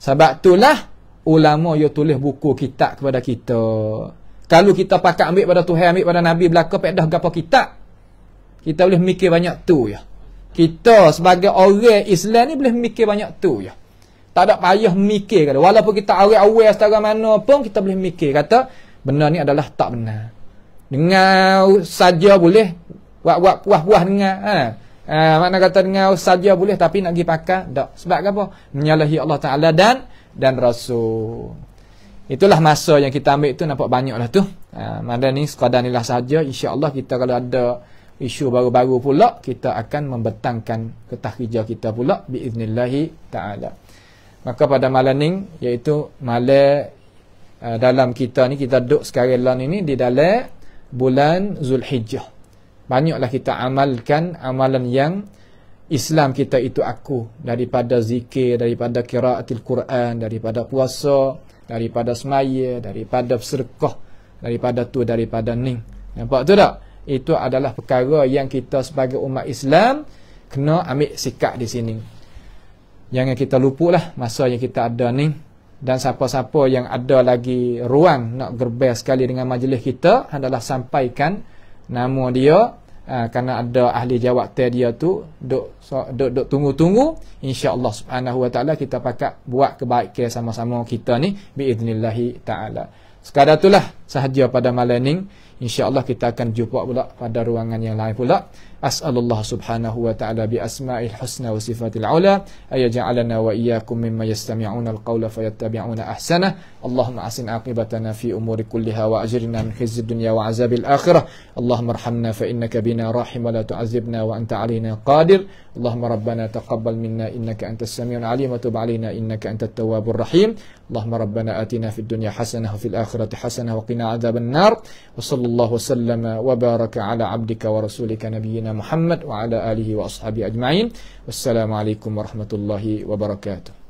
Sebab itulah ulama yo tulis buku kitab kepada kita. Kalau kita pakai ambil pada Tuhan, ambil pada Nabi belaka pedah gapo kitab. Kita boleh mikir banyak tu ya. Kita sebagai orang Islam ni boleh mikir banyak tu ya. Tak ada payah mikir kata. Walaupun kita awal-awal setara mana pun kita boleh mikir kata Benar ni adalah tak benar. Dengar saja boleh buat-buat puas-puas dengar. Ha. Ha, eh, makna kata dengan ustaz dia boleh tapi nak pergi pakar, tak. Sebab apa? Menyalahi Allah Ta'ala dan dan Rasul. Itulah masa yang kita ambil tu nampak banyak lah tu. Ha, Mada ni sekadar ni lah sahaja. InsyaAllah kita kalau ada isu baru-baru pula, kita akan membetangkan ketah kerja kita pula. Biiznillahi Ta'ala. Maka pada malam ni, iaitu malam uh, dalam kita ni, kita duduk sekarang lah ni, ni di dalam bulan Zulhijjah banyaklah kita amalkan amalan yang Islam kita itu aku daripada zikir, daripada kiraatil Quran, daripada puasa, daripada semaya, daripada serkah, daripada tu, daripada ni. Nampak tu tak? Itu adalah perkara yang kita sebagai umat Islam kena ambil sikap di sini. Jangan kita lupalah masa yang kita ada ni. Dan siapa-siapa yang ada lagi ruang nak gerbel sekali dengan majlis kita adalah sampaikan nama dia ha, kerana ada ahli jawab tel dia tu dok so, duk, duk tunggu-tunggu insya-Allah Subhanahu wa taala kita pakat buat kebaikan sama-sama kita ni bi taala sekadar itulah sahaja pada malam ini insyaallah kita akan jumpa pula pada ruangan yang lain pula as'alullah subhanahu wa ta'ala bi asma'il husna wa sifatil ula ayaja'alana wa iyyakum mimma yastami'una alqawla fayattabi'una ahsana اللهم أحسن عاقبتنا في أمور كلها وأجرنا من خزي الدنيا وعذاب الآخرة اللهم ارحمنا فإنك بنا راحم ولا تعذبنا وأنت علينا قادر اللهم ربنا تقبل منا إنك أنت السميع العليم وتب علينا إنك أنت التواب الرحيم اللهم ربنا آتنا في الدنيا حسنة وفي الآخرة حسنة وقنا عذاب النار وصلى الله وسلم وبارك على عبدك ورسولك نبينا محمد وعلى آله وأصحابه أجمعين والسلام عليكم ورحمة الله وبركاته